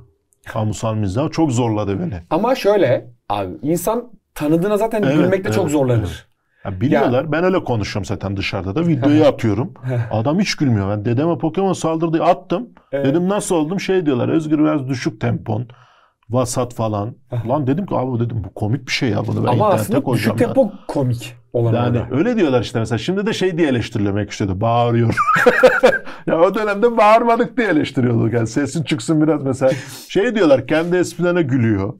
Kamusal mizah çok zorladı beni. Ama şöyle abi insan tanıdığına zaten evet, gülmekte evet, çok zorlanır. Evet. Ya biliyorlar. Ya. Ben öyle konuşuyorum zaten dışarıda da. Videoyu atıyorum. Adam hiç gülmüyor. Ben dedeme Pokemon saldırdı attım. Evet. Dedim nasıl oldum? Şey diyorlar. Özgür biraz düşük tempon. Vasat falan. Lan dedim ki abi dedim bu komik bir şey ya bunu ben Ama aslında düşük ya. tempo komik olan Yani orada. öyle diyorlar işte mesela şimdi de şey diye eleştirilmek işte bağırıyor. ya o dönemde bağırmadık diye eleştiriyorduk. Yani sesin çıksın biraz mesela. Şey diyorlar kendi esprilerine gülüyor.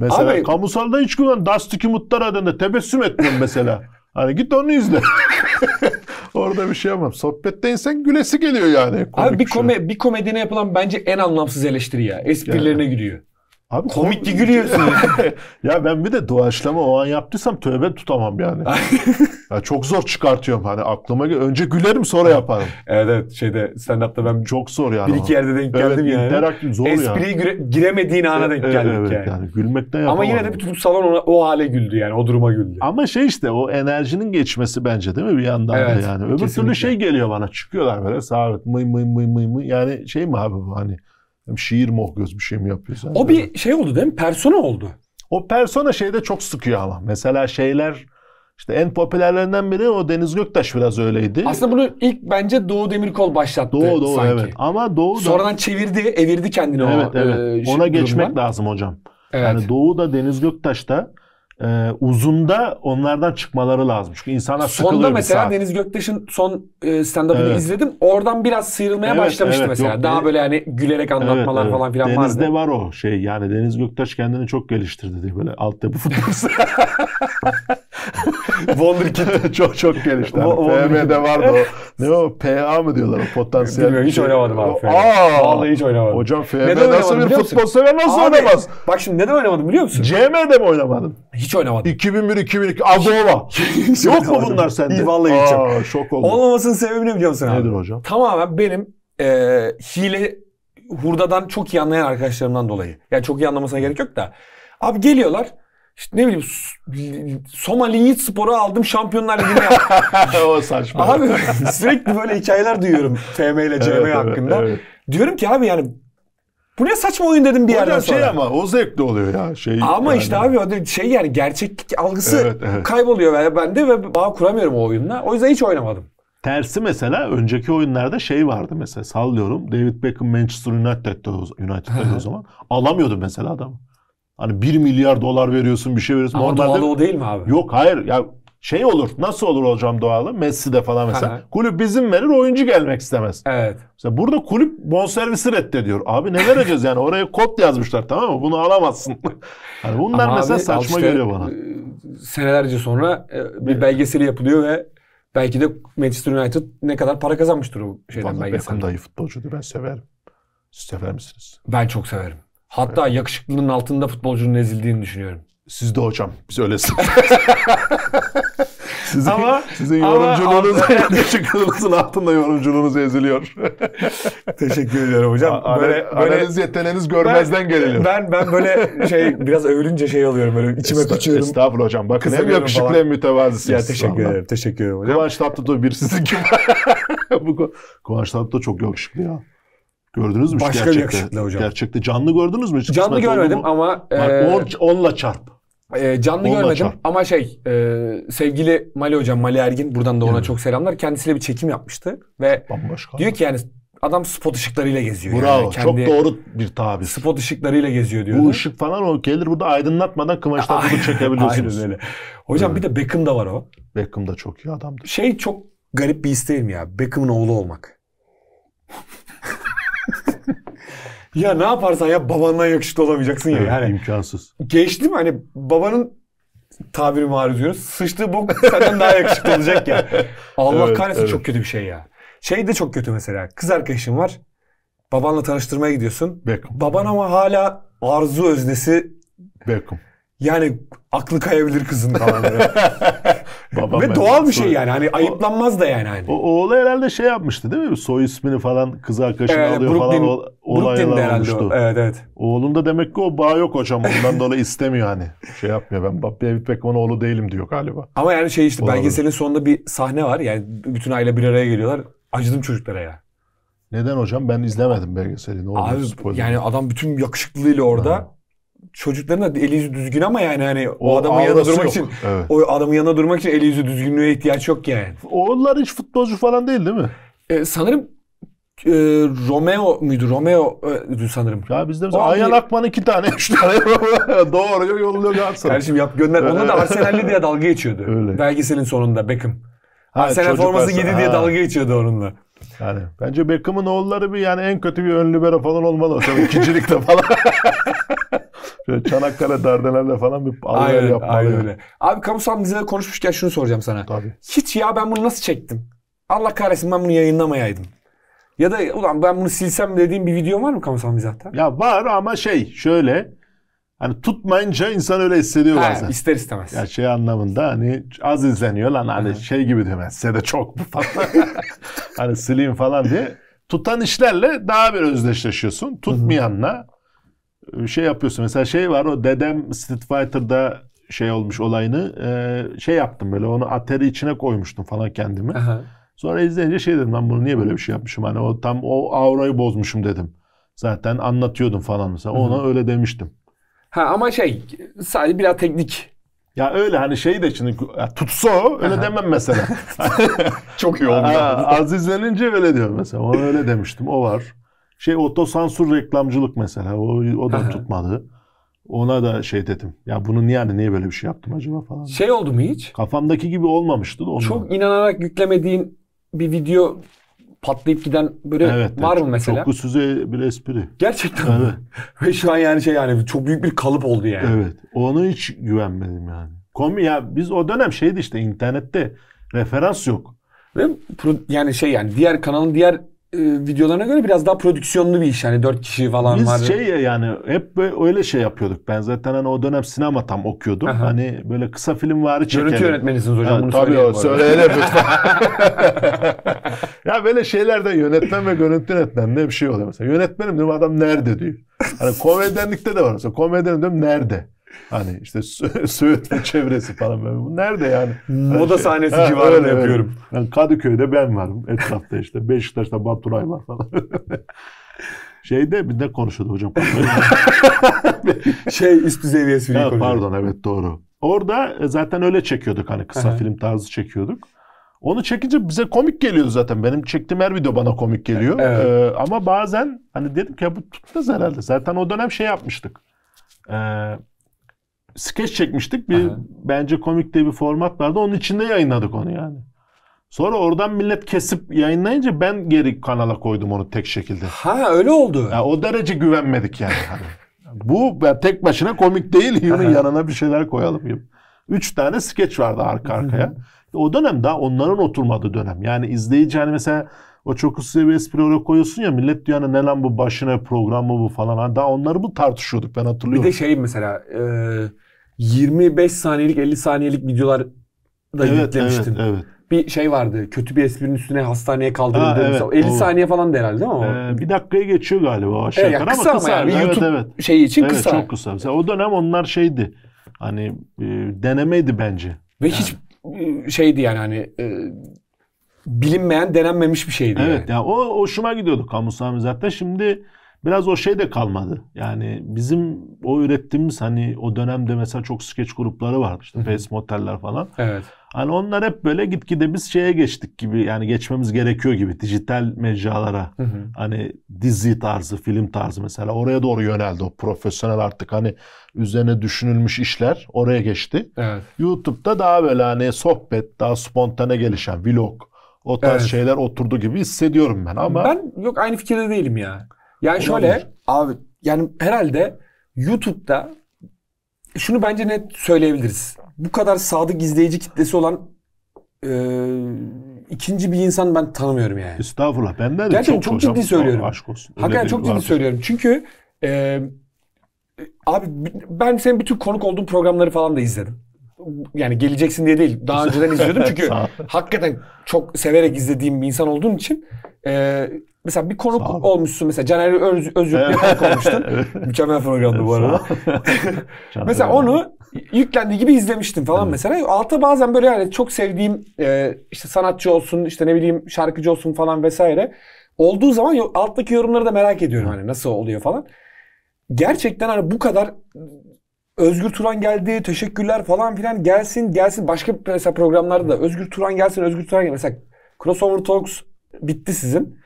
Mesela Abi, kamusalda hiç kullan Dusty Mutlar adında tebessüm etmiyorum mesela. Hani git onu izle. Orada bir şey yapmam. Sohbette insan gülesi geliyor yani. Abi bir, şey. bir komedine yapılan bence en anlamsız eleştiri ya. Esprilerine yani. gülüyor. Abi komikti gülüyorsun. ya ben bir de doğaçlama o an yaptıysam tövbe tutamam yani. ya çok zor çıkartıyorum hani aklıma önce gülerim sonra yaparım. evet şeyde sen upta ben çok zor yani. Bir iki yerde denk evet, geldim yani. Interaktif zor Espriyi yani. Espriye giremediğin ana denk evet, geldik evet, yani. yani. Gülmekten yapamadım. Ama yine de bütün salon ona, o hale güldü yani o duruma güldü. Ama şey işte o enerjinin geçmesi bence değil mi bir yandan evet, da yani. Öbür kesinlikle. türlü şey geliyor bana çıkıyorlar böyle sabit mıy mıy mıy mıy mıy yani şey mi abi bu hani hem şiir mohgöz bir şey mi yapıyorsun? O bir şey oldu değil mi? Persona oldu. O persona şeyde çok sıkıyor ama. Mesela şeyler işte en popülerlerinden biri o Deniz Göktaş biraz öyleydi. Aslında bunu ilk bence Doğu Demirkol başlattı Doğu Doğu sanki. evet. Ama Doğu da... Sonradan çevirdi, evirdi kendini evet, o. Evet evet. E, Ona şey, durumdan. geçmek lazım hocam. Evet. Yani Doğu da Deniz Göktaş da e, uzunda onlardan çıkmaları lazım. Çünkü insanlar Sonda sıkılıyor mesela saat. Deniz Göktaş'ın son e, stand-up'ını evet. izledim. Oradan biraz sıyrılmaya evet, başlamıştı evet, mesela. Yok, Daha böyle hani gülerek anlatmalar evet, evet. falan filan Deniz'de vardı. Deniz'de var o şey. Yani Deniz Göktaş kendini çok geliştirdi diye böyle altyapı futbolcusu. Wonderkid. çok çok gelişti. FM'de vardı o. Ne o? PA mı diyorlar o potansiyel? Bilmiyorum hiç şey? oynamadım abi. Aa, Vallahi hiç oynamadım. Hocam FM nasıl bir futbol sever nasıl abi, oynamaz? Bak şimdi neden oynamadım biliyor musun? CM'de mi oynamadın? Hiç oynamadım. 2001-2002 Agova. Yok mu bunlar sende? Vallahi hiç yok. Şok oldum. Olmamasının sebebi ne biliyor musun abi? Nedir hocam? Tamamen benim e, hile hurdadan çok iyi anlayan arkadaşlarımdan dolayı. Yani çok iyi anlamasına gerek yok da. Abi geliyorlar işte ne bileyim Soma Yiğit Spor'u aldım Şampiyonlar Ligi'ne o saçma. Abi sürekli böyle hikayeler duyuyorum FM ile CM evet, hakkında. Evet, evet. Diyorum ki abi yani bu ne saçma oyun dedim bir Hocam yerden şey sonra. şey ama o zevkli oluyor ya. Şey ama yani. işte abi o şey yani gerçeklik algısı evet, evet. kayboluyor bende ve bağ kuramıyorum o oyunla. O yüzden hiç oynamadım. Tersi mesela önceki oyunlarda şey vardı mesela sallıyorum. David Beckham Manchester United'da United'da o zaman. Alamıyordu mesela adamı. Hani 1 milyar dolar veriyorsun bir şey veriyorsun. Ama Normalde, doğalı o değil mi abi? Yok hayır. Ya şey olur. Nasıl olur hocam doğalı? Messi de falan mesela. Aha. kulüp bizim verir oyuncu gelmek istemez. Evet. Mesela burada kulüp bonservisi reddediyor. Abi ne vereceğiz yani? Oraya kod yazmışlar tamam mı? Bunu alamazsın. Hani bunlar Ama mesela abi, saçma işte, geliyor bana. E, senelerce sonra e, bir belgeseli yapılıyor ve belki de Manchester United ne kadar para kazanmıştır o şeyden Van belgeselden. Van Beckham dayı futbolcuydu ben severim. Siz sever misiniz? Ben çok severim. Hatta yakışıklılığın altında futbolcunun ezildiğini düşünüyorum. Siz de hocam. Biz öylesin. sizin, ama, sizin yorumculuğunuz yakışıklılığınızın altında yorumculuğunuz eziliyor. Teşekkür ediyorum hocam. A, böyle, böyle analiz yeteneğiniz görmezden ben, geliyor. Ben ben böyle şey biraz övülünce şey alıyorum böyle içime Esta, kaçıyorum. Estağfurullah hocam. Bakın hem yakışıklı falan. hem mütevazısınız. Ya teşekkür ederim. Teşekkür ederim hocam. Kıvanç Tatlıtuğ bir sizin gibi. Bu Kıvanç Tatlıtuğ çok yakışıklı ya. Gördünüz mü? Başka gerçekte, bir yakışıklı hocam. Gerçekte canlı gördünüz mü? Hiç canlı görmedim ama... E, onla çarp. E, canlı onla görmedim çarp. ama şey e, sevgili Mali hocam Mali Ergin buradan da ona evet. çok selamlar. Kendisiyle bir çekim yapmıştı ve Bambaşka. diyor ki yani adam spot ışıklarıyla geziyor. Bravo. Yani kendi çok doğru bir tabir. Spot ışıklarıyla geziyor diyor. Bu ışık falan o gelir burada aydınlatmadan kumaşlar bunu çekebiliyorsunuz. Aynen öyle. Hocam evet. bir de Beckham da var o. Beckham da çok iyi adamdı. Şey çok garip bir isteğim ya. Beckham'ın oğlu olmak. Ya ne yaparsan ya babanla yakışıklı olamayacaksın ya. Evet, yani imkansız. Geçtim hani babanın tabiri maruz diyoruz. Sıçtığı bok senden daha yakışıklı olacak ya. Allah evet, kahretsin evet. çok kötü bir şey ya. Şey de çok kötü mesela. Kız arkadaşın var. Babanla tanıştırmaya gidiyorsun. Beckham. Baban ama hala arzu öznesi Beckham. Yani aklı kayabilir kızın falan. Ve doğal bir şey yani. Hani ayıplanmaz da yani. Hani. O, oğlu herhalde şey yapmıştı değil mi? Soy ismini falan kız arkadaşına evet, alıyor Brooklyn, falan. Olaylar olmuştu. O. Evet evet. Oğlum da demek ki o bağ yok hocam. Ondan dolayı istemiyor hani. Şey yapmıyor ben David Beckham'ın oğlu değilim diyor galiba. Ama yani şey işte belgeselin sonunda bir sahne var. Yani bütün aile bir araya geliyorlar. Acıdım çocuklara ya. Neden hocam? Ben izlemedim belgeseli. Ne Abi, yani adam bütün yakışıklılığıyla orada. Ha çocukların da eli yüzü düzgün ama yani hani o, o adamın yanında durmak yok. için evet. o adamın yanında durmak için eli yüzü düzgünlüğe ihtiyaç yok yani. Onlar hiç futbolcu falan değil değil mi? Ee, sanırım e, Romeo muydu? Romeo e, sanırım. Ya bizde mesela Ayhan Akman iki tane, üç tane doğru yolluyor Galatasaray. Kardeşim yap gönder. Onlar da Arsenal'li diye dalga geçiyordu. Öyle. Belgeselin sonunda Beckham. Ha, Arsenal forması giydi diye dalga geçiyordu onunla. Yani bence Beckham'ın oğulları bir yani en kötü bir ön libero falan olmalı. Tabii ikincilikte falan. Şöyle Çanakkale Dardanel'le falan bir aynen, yapmalı. Aynen öyle. Yani. Abi kamusal dizide konuşmuşken şunu soracağım sana. Tabii. Hiç ya ben bunu nasıl çektim? Allah kahretsin ben bunu yayınlamayaydım. Ya da ulan ben bunu silsem dediğim bir videom var mı kamusal mizahta? Ya var ama şey şöyle hani tutmayınca insan öyle hissediyor ha, bazen. İster istemez. Ya şey anlamında hani az izleniyor lan hani Hı-hı. şey gibi demez. Size de çok bu falan. hani sileyim falan diye. Tutan işlerle daha bir özdeşleşiyorsun. Tutmayanla Hı-hı şey yapıyorsun. Mesela şey var o dedem Street Fighter'da şey olmuş olayını e, şey yaptım böyle onu ateri içine koymuştum falan kendimi. Aha. Sonra izleyince şey dedim ben bunu niye böyle bir şey yapmışım hani o tam o aurayı bozmuşum dedim. Zaten anlatıyordum falan mesela Hı-hı. ona öyle demiştim. Ha ama şey sadece biraz teknik ya öyle hani şey de şimdi tutsa o öyle Aha. demem mesela. Çok iyi oldu. Azizlenince öyle diyor mesela. Ona öyle demiştim. O var. Şey otosansür reklamcılık mesela o, o da tutmadı. Ona da şey dedim. Ya bunu niye yani niye böyle bir şey yaptım acaba falan. Şey oldu mu hiç? Kafamdaki gibi olmamıştı da ondan. Çok inanarak yüklemediğin bir video patlayıp giden böyle evet, var evet. mı mesela? Çok üstüze bir espri. Gerçekten evet. Ve şu an yani şey yani çok büyük bir kalıp oldu yani. Evet. Ona hiç güvenmedim yani. Komi ya biz o dönem şeydi işte internette referans yok. Ve yani şey yani diğer kanalın diğer e, videolarına göre biraz daha prodüksiyonlu bir iş. Hani dört kişi falan var. Biz şey ya yani hep böyle öyle şey yapıyorduk. Ben zaten hani o dönem sinema tam okuyordum. Aha. Hani böyle kısa film varı çekelim. Görüntü yönetmenisiniz hocam. Ha, bunu tabii o söyleyelim lütfen. ya böyle şeylerde yönetmen ve görüntü yönetmen ne bir şey oluyor mesela. Yönetmenim diyorum adam nerede diyor. Hani komedyenlikte de var mesela. Komedyenim diyorum nerede? Hani işte Söğüt ve çevresi falan böyle. Bu nerede yani? Hani Moda şey, sahnesi civarında yapıyorum. Yani Kadıköy'de ben varım. Etrafta işte Beşiktaş'ta Baturay var falan. Şeyde bir de konuşuyordu hocam. şey üst düzey bir espri konuşuyordu. Pardon evet doğru. Orada e, zaten öyle çekiyorduk hani kısa film tarzı çekiyorduk. Onu çekince bize komik geliyordu zaten. Benim çektiğim her video bana komik geliyor. E, evet. Ee, ama bazen hani dedim ki ya bu tutmaz herhalde. Zaten o dönem şey yapmıştık. Ee, skeç çekmiştik. Bir, Aha. bence komik diye bir format vardı. Onun içinde yayınladık onu yani. Sonra oradan millet kesip yayınlayınca ben geri kanala koydum onu tek şekilde. Ha öyle oldu. Ya, o derece güvenmedik yani. Hani. Bu tek başına komik değil. Bunun yanına bir şeyler koyalım Üç tane skeç vardı arka arkaya. o dönem daha onların oturmadığı dönem. Yani izleyici hani mesela o çok üst bir espri oraya koyuyorsun ya millet diyor hani ne lan bu başına program mı bu falan. Hani daha onları mı tartışıyorduk ben hatırlıyorum. Bir de şey mesela... E 25 saniyelik 50 saniyelik videolar da evet, yüklemiştin. Evet, evet. Bir şey vardı. Kötü bir esprinin üstüne hastaneye kaldırıldı. evet, 50 doğru. saniye falan da herhalde ama. Ee, bir dakikaya geçiyor galiba aşağı evet, yukarı ama kısa. kısa yani. YouTube evet, evet. şeyi için evet, kısa. çok kısa. Mesela o dönem onlar şeydi. Hani e, denemeydi bence. Ve yani. hiç e, şeydi yani hani e, bilinmeyen denenmemiş bir şeydi. Evet yani. ya yani o hoşuma gidiyordu kamu zaten. Şimdi biraz o şey de kalmadı. Yani bizim o ürettiğimiz hani o dönemde mesela çok skeç grupları vardı işte Face Moteller falan. Evet. Hani onlar hep böyle gitgide biz şeye geçtik gibi yani geçmemiz gerekiyor gibi dijital mecralara. Hı hı. Hani dizi tarzı, film tarzı mesela oraya doğru yöneldi o profesyonel artık hani üzerine düşünülmüş işler oraya geçti. Evet. YouTube'da daha böyle hani sohbet, daha spontane gelişen vlog o tarz evet. şeyler oturdu gibi hissediyorum ben ama ben yok aynı fikirde değilim ya. Yani şöyle abi yani herhalde YouTube'da şunu bence net söyleyebiliriz. Bu kadar sadık izleyici kitlesi olan e, ikinci bir insan ben tanımıyorum yani. Estağfurullah ben de Gerçekten çok, çok hocam, ciddi söylüyorum. Aşk olsun. Hakikaten çok ciddi vardır. söylüyorum. Çünkü e, abi ben senin bütün konuk olduğun programları falan da izledim. Yani geleceksin diye değil. Daha önceden izliyordum çünkü hakikaten çok severek izlediğim bir insan olduğum için e, Mesela bir konuk olmuşsun mesela Caner Öz, Özgür evet. bir konuk olmuştun. Mükemmel programdı bu arada. mesela onu yüklendiği gibi izlemiştim falan evet. mesela. altta bazen böyle yani çok sevdiğim e, işte sanatçı olsun işte ne bileyim şarkıcı olsun falan vesaire. Olduğu zaman alttaki yorumları da merak ediyorum hani nasıl oluyor falan. Gerçekten hani bu kadar Özgür Turan geldi, teşekkürler falan filan gelsin gelsin. Başka mesela programlarda da Özgür Turan gelsin, Özgür Turan gelsin. Mesela Crossover Talks bitti sizin.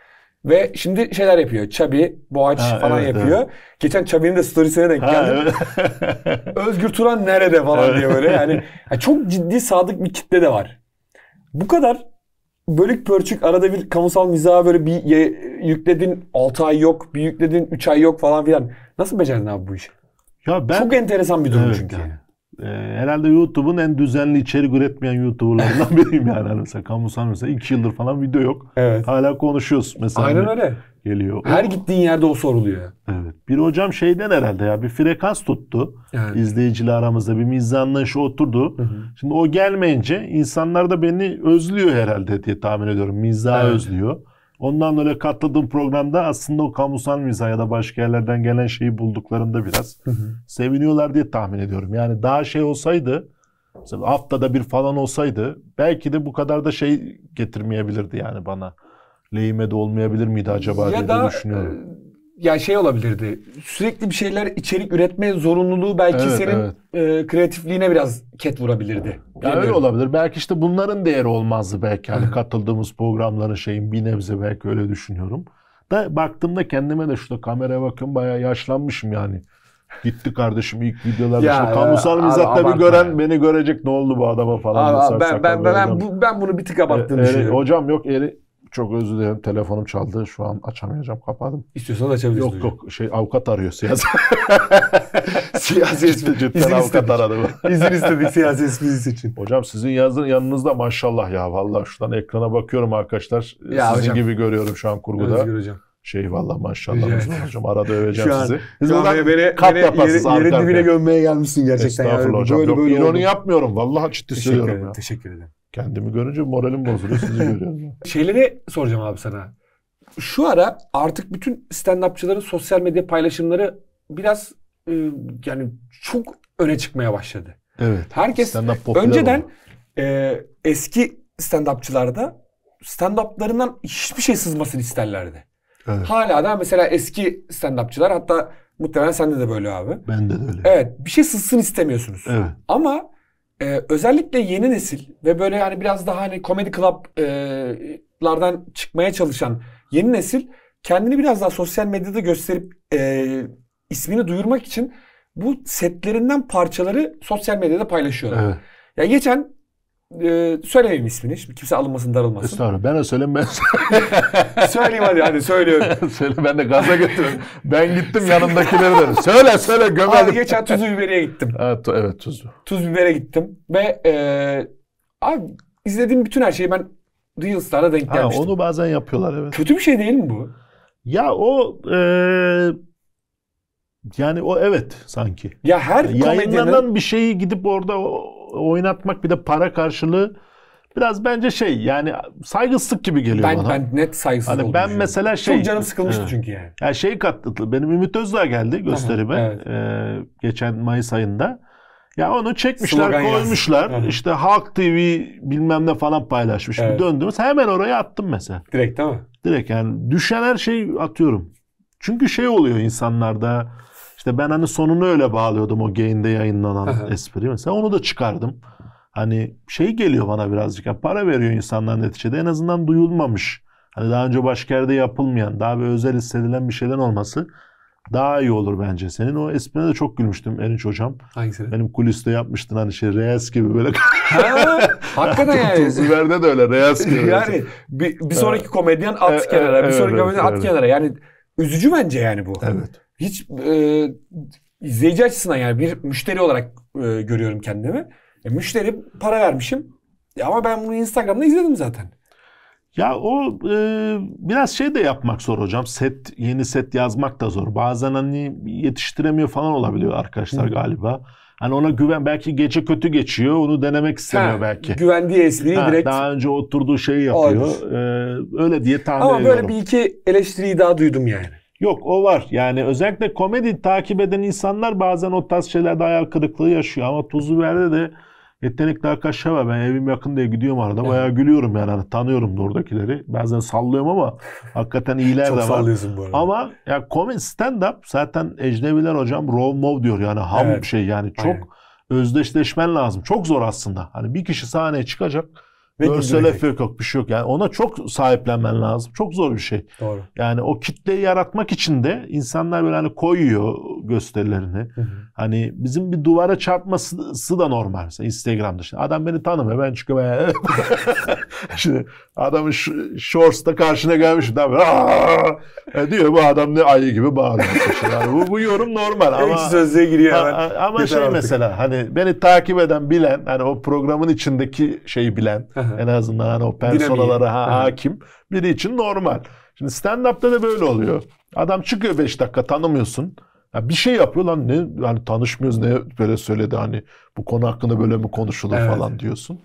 Ve şimdi şeyler yapıyor. Çabi, Boğaç ha, falan evet, yapıyor. Evet. Geçen Çabi'nin de storiesine denk geldim. evet. Özgür Turan nerede falan evet. diye böyle. Yani, yani çok ciddi sadık bir kitle de var. Bu kadar bölük pörçük arada bir kamusal mizaha böyle bir yükledin 6 ay yok, bir yükledin 3 ay yok falan filan. Nasıl becerdin abi bu işi? Ya ben, Çok enteresan bir durum evet, çünkü. Yani e, herhalde YouTube'un en düzenli içerik üretmeyen YouTuber'larından biriyim yani. Hani mesela kamusal mesela 2 yıldır falan video yok. Evet. Hala konuşuyoruz mesela. Aynen hani öyle. Geliyor. Her o, gittiğin yerde o soruluyor. Evet. Bir hocam şeyden herhalde ya bir frekans tuttu. Yani. İzleyiciler aramızda bir mizanlaşı oturdu. Hı hı. Şimdi o gelmeyince insanlar da beni özlüyor herhalde diye tahmin ediyorum. Mizahı evet. özlüyor. Ondan dolayı katladığım programda aslında o kamusal mizah ya da başka yerlerden gelen şeyi bulduklarında biraz seviniyorlar diye tahmin ediyorum. Yani daha şey olsaydı mesela haftada bir falan olsaydı belki de bu kadar da şey getirmeyebilirdi yani bana. Lehime de olmayabilir miydi acaba ya diye da, düşünüyorum. E ya şey olabilirdi. Sürekli bir şeyler içerik üretme zorunluluğu belki evet, senin evet. E, kreatifliğine biraz ket vurabilirdi. Yani öyle olabilir. Belki işte bunların değeri olmazdı belki. Hani katıldığımız programların şeyin bir nebze belki öyle düşünüyorum. Da baktığımda kendime de şurada kameraya bakın bayağı yaşlanmışım yani. Gitti kardeşim ilk videolarda kamusal mizahta bir gören yani. beni görecek ne oldu bu adama falan. Abi, ben ben ben, ben, bu, ben bunu bir tık e, abarttığını e, düşünüyorum. Hocam yok eri, çok özür dilerim. Telefonum çaldı. Şu an açamayacağım. Kapadım. İstiyorsan açabilirsin. Yok yok. Şey avukat arıyor siyasi. siyasi cidden İzin avukat istedik. aradı. İzin istedik siyasi esprisi için. Hocam sizin yazın yanınızda maşallah ya. Vallahi şuradan ekrana bakıyorum arkadaşlar. Ya sizin hocam. gibi görüyorum şu an kurguda. Özgür hocam. Şey valla maşallah hocam arada öveceğim şu an, sizi. Şu an beni, beni kat yaparsınız yeri, yeri dibine gömmeye gelmişsin gerçekten. Estağfurullah yani. hocam. Böyle, böyle ironi oldu. yapmıyorum. Vallahi ciddi teşekkür söylüyorum ederim, ya. Teşekkür ederim. Kendimi görünce moralim bozuluyor sizi görüyorum. Şeyleri soracağım abi sana. Şu ara artık bütün stand-upçıların sosyal medya paylaşımları biraz e, yani çok öne çıkmaya başladı. Evet. Herkes önceden oldu. e, eski stand-upçılarda stand-up'larından hiçbir şey sızmasını isterlerdi. Evet. Hala da mesela eski stand-upçılar hatta muhtemelen sende de böyle abi. Bende de öyle. Evet bir şey sızsın istemiyorsunuz. Evet. Ama e, özellikle yeni nesil ve böyle yani biraz daha hani komedi club'lardan e, çıkmaya çalışan yeni nesil kendini biraz daha sosyal medyada gösterip e, ismini duyurmak için bu setlerinden parçaları sosyal medyada paylaşıyorlar. Evet. Ya geçen ee, söylemeyeyim ismini. Şimdi kimse alınmasın darılmasın. Estağfurullah. Ben de söyleyeyim ben. söyleyeyim hadi hadi söylüyorum. söyle ben de gaza götürüyorum. Ben gittim yanımdakileri dedim. Söyle söyle gömelim. Abi geçen tuzlu biberiye gittim. evet, evet tuzlu. Tuz bibere gittim ve e, abi izlediğim bütün her şeyi ben Reels'lara denk ha, Onu bazen yapıyorlar evet. Kötü bir şey değil mi bu? Ya o e, yani o evet sanki. Ya her yani komedinin... Yayınlanan bir şeyi gidip orada o, oynatmak bir de para karşılığı biraz bence şey yani saygısızlık gibi geliyor ben, bana. Ben net saygısız hani ben mesela şey çok canım sıkılmıştı he. çünkü yani. Ya yani şey katladı. Benim Ümit Özdağ geldi gösterime evet. e, geçen Mayıs ayında. Ya onu çekmişler, Slogan koymuşlar. Yazdım. İşte Halk TV bilmem ne falan paylaşmış. Evet. döndüğümüz hemen oraya attım mesela. Direkt değil mi? Direkt yani düşen her şey atıyorum. Çünkü şey oluyor insanlarda işte ben hani sonunu öyle bağlıyordum o gain'de yayınlanan Aha. espriyi. Mesela onu da çıkardım. Hani şey geliyor bana birazcık. Ya para veriyor insanlar neticede. En azından duyulmamış. Hani daha önce başka yerde yapılmayan, daha bir özel hissedilen bir şeyden olması daha iyi olur bence. Senin o esprine de çok gülmüştüm Erinç hocam. Hangisi? Benim kuliste yapmıştın hani şey Reyes gibi böyle. ha, hakikaten yani. Tuzluver'de de öyle Reyes gibi. Yani bir, bir sonraki komedyen at kenara, bir sonraki evet, komedyen at kenara. Yani üzücü bence yani bu. Evet hiç e, izleyici açısından yani bir müşteri olarak e, görüyorum kendimi. E, müşteri para vermişim. E, ama ben bunu Instagram'da izledim zaten. Ya o e, biraz şey de yapmak zor hocam. Set yeni set yazmak da zor. Bazen hani yetiştiremiyor falan olabiliyor arkadaşlar Hı. galiba. Hani ona güven belki gece kötü geçiyor. Onu denemek istemiyor ha, belki. Güvendiği espriyi direkt daha önce oturduğu şeyi yapıyor. Ee, öyle diye tahmin Ama ediyorum. Ama böyle bir iki eleştiriyi daha duydum yani. Yok o var. Yani özellikle komedi takip eden insanlar bazen o tarz şeylerde hayal kırıklığı yaşıyor. Ama Tuzlu Biber'de de yetenekli arkadaşlar var. Ben evim yakın diye gidiyorum arada. Bayağı gülüyorum yani. Hani tanıyorum da oradakileri. Bazen sallıyorum ama hakikaten iyiler Çok de var. Çok bu arada. Ama ya komedi stand-up zaten ecnebiler hocam raw move diyor. Yani ham evet. şey yani. Çok Aynen. özdeşleşmen lazım. Çok zor aslında. Hani bir kişi sahneye çıkacak Görsele yok bir şey yok. Yani ona çok sahiplenmen lazım. Çok zor bir şey. Doğru. Yani o kitleyi yaratmak için de insanlar böyle hani koyuyor gösterilerini. Hı hı. Hani bizim bir duvara çarpması da normal. Mesela Instagram'da. Şimdi adam beni tanımıyor. Ben çıkıyorum. Ee? Ben... Şimdi adamın shorts'ta karşına gelmiş. e diyor bu adam ne ayı gibi bağırıyor. Yani bu, bu yorum normal ama sözlüğe giriyor hemen. Ha, ama Yeter şey artık. mesela hani beni takip eden bilen hani o programın içindeki şeyi bilen en azından hani o personalara ha, hakim. Biri için normal. Şimdi stand-up'ta da böyle oluyor. Adam çıkıyor 5 dakika tanımıyorsun. Ya bir şey yapıyor lan ne yani tanışmıyoruz ne böyle söyledi hani bu konu hakkında böyle mi konuşulur evet. falan diyorsun.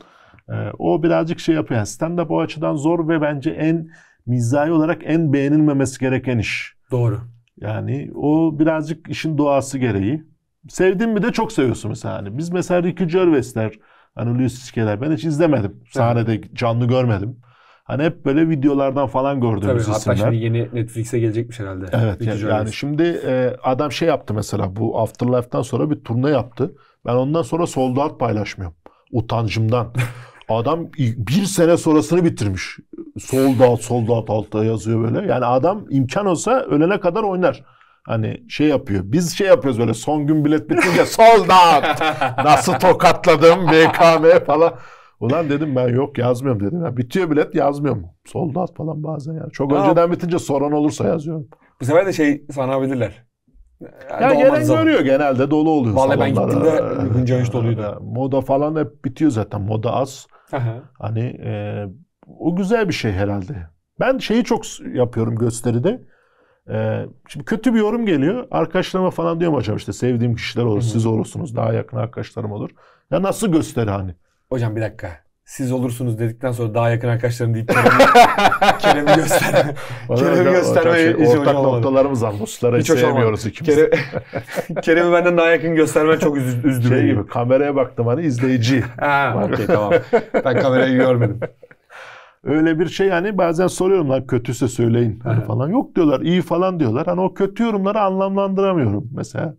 Ee, o birazcık şey yapıyor. Yani stand up o açıdan zor ve bence en mizahi olarak en beğenilmemesi gereken iş. Doğru. Yani o birazcık işin doğası gereği. Sevdin mi de çok seviyorsun mesela. Hani biz mesela Ricky Gervais'ler Hani Louis C.K'ler ben hiç izlemedim. Sahnede canlı görmedim. Hani hep böyle videolardan falan gördüğümüz Tabii, isimler. Hatta şimdi yeni Netflix'e gelecekmiş herhalde. Evet yani, yani şimdi e, adam şey yaptı mesela bu Afterlife'dan sonra bir turne yaptı. Ben ondan sonra sold out paylaşmıyorum. Utancımdan. adam bir sene sonrasını bitirmiş. Sold out, sold out altta yazıyor böyle. Yani adam imkan olsa ölene kadar oynar. Hani şey yapıyor. Biz şey yapıyoruz böyle son gün bilet bitince soldat nasıl tokatladım BKM falan. Ulan dedim ben yok yazmıyorum dedim. Ya, bitiyor bilet yazmıyorum. Soldat falan bazen ya. Çok ya, önceden bitince soran olursa yazıyorum. Bu sefer de şey sanabilirler. ya gelen görüyor genelde dolu oluyor. Vallahi ben gittiğimde Hınca hiç doluydu. Moda falan hep bitiyor zaten. Moda az. Hani e, o güzel bir şey herhalde. Ben şeyi çok yapıyorum gösteride. Ee, şimdi kötü bir yorum geliyor. Arkadaşlarıma falan diyorum hocam işte sevdiğim kişiler olur, siz olursunuz, daha yakın arkadaşlarım olur. Ya nasıl gösteri hani? Hocam bir dakika. Siz olursunuz dedikten sonra daha yakın arkadaşlarım deyip Kerem'i, göster. Bana Kerem'i hocam, göstermeyi şey, hiç Ortak noktalarımız var. Dostları hiç, hiç sevmiyoruz ikimiz. Kerem, Kerem'i benden daha yakın göstermen çok üz, üzdü. Şey gibi kameraya baktım hani izleyici. ha, okey tamam. Ben kamerayı görmedim. Öyle bir şey yani bazen soruyorum kötüse söyleyin hani falan. Yok diyorlar iyi falan diyorlar. Hani o kötü yorumları anlamlandıramıyorum mesela.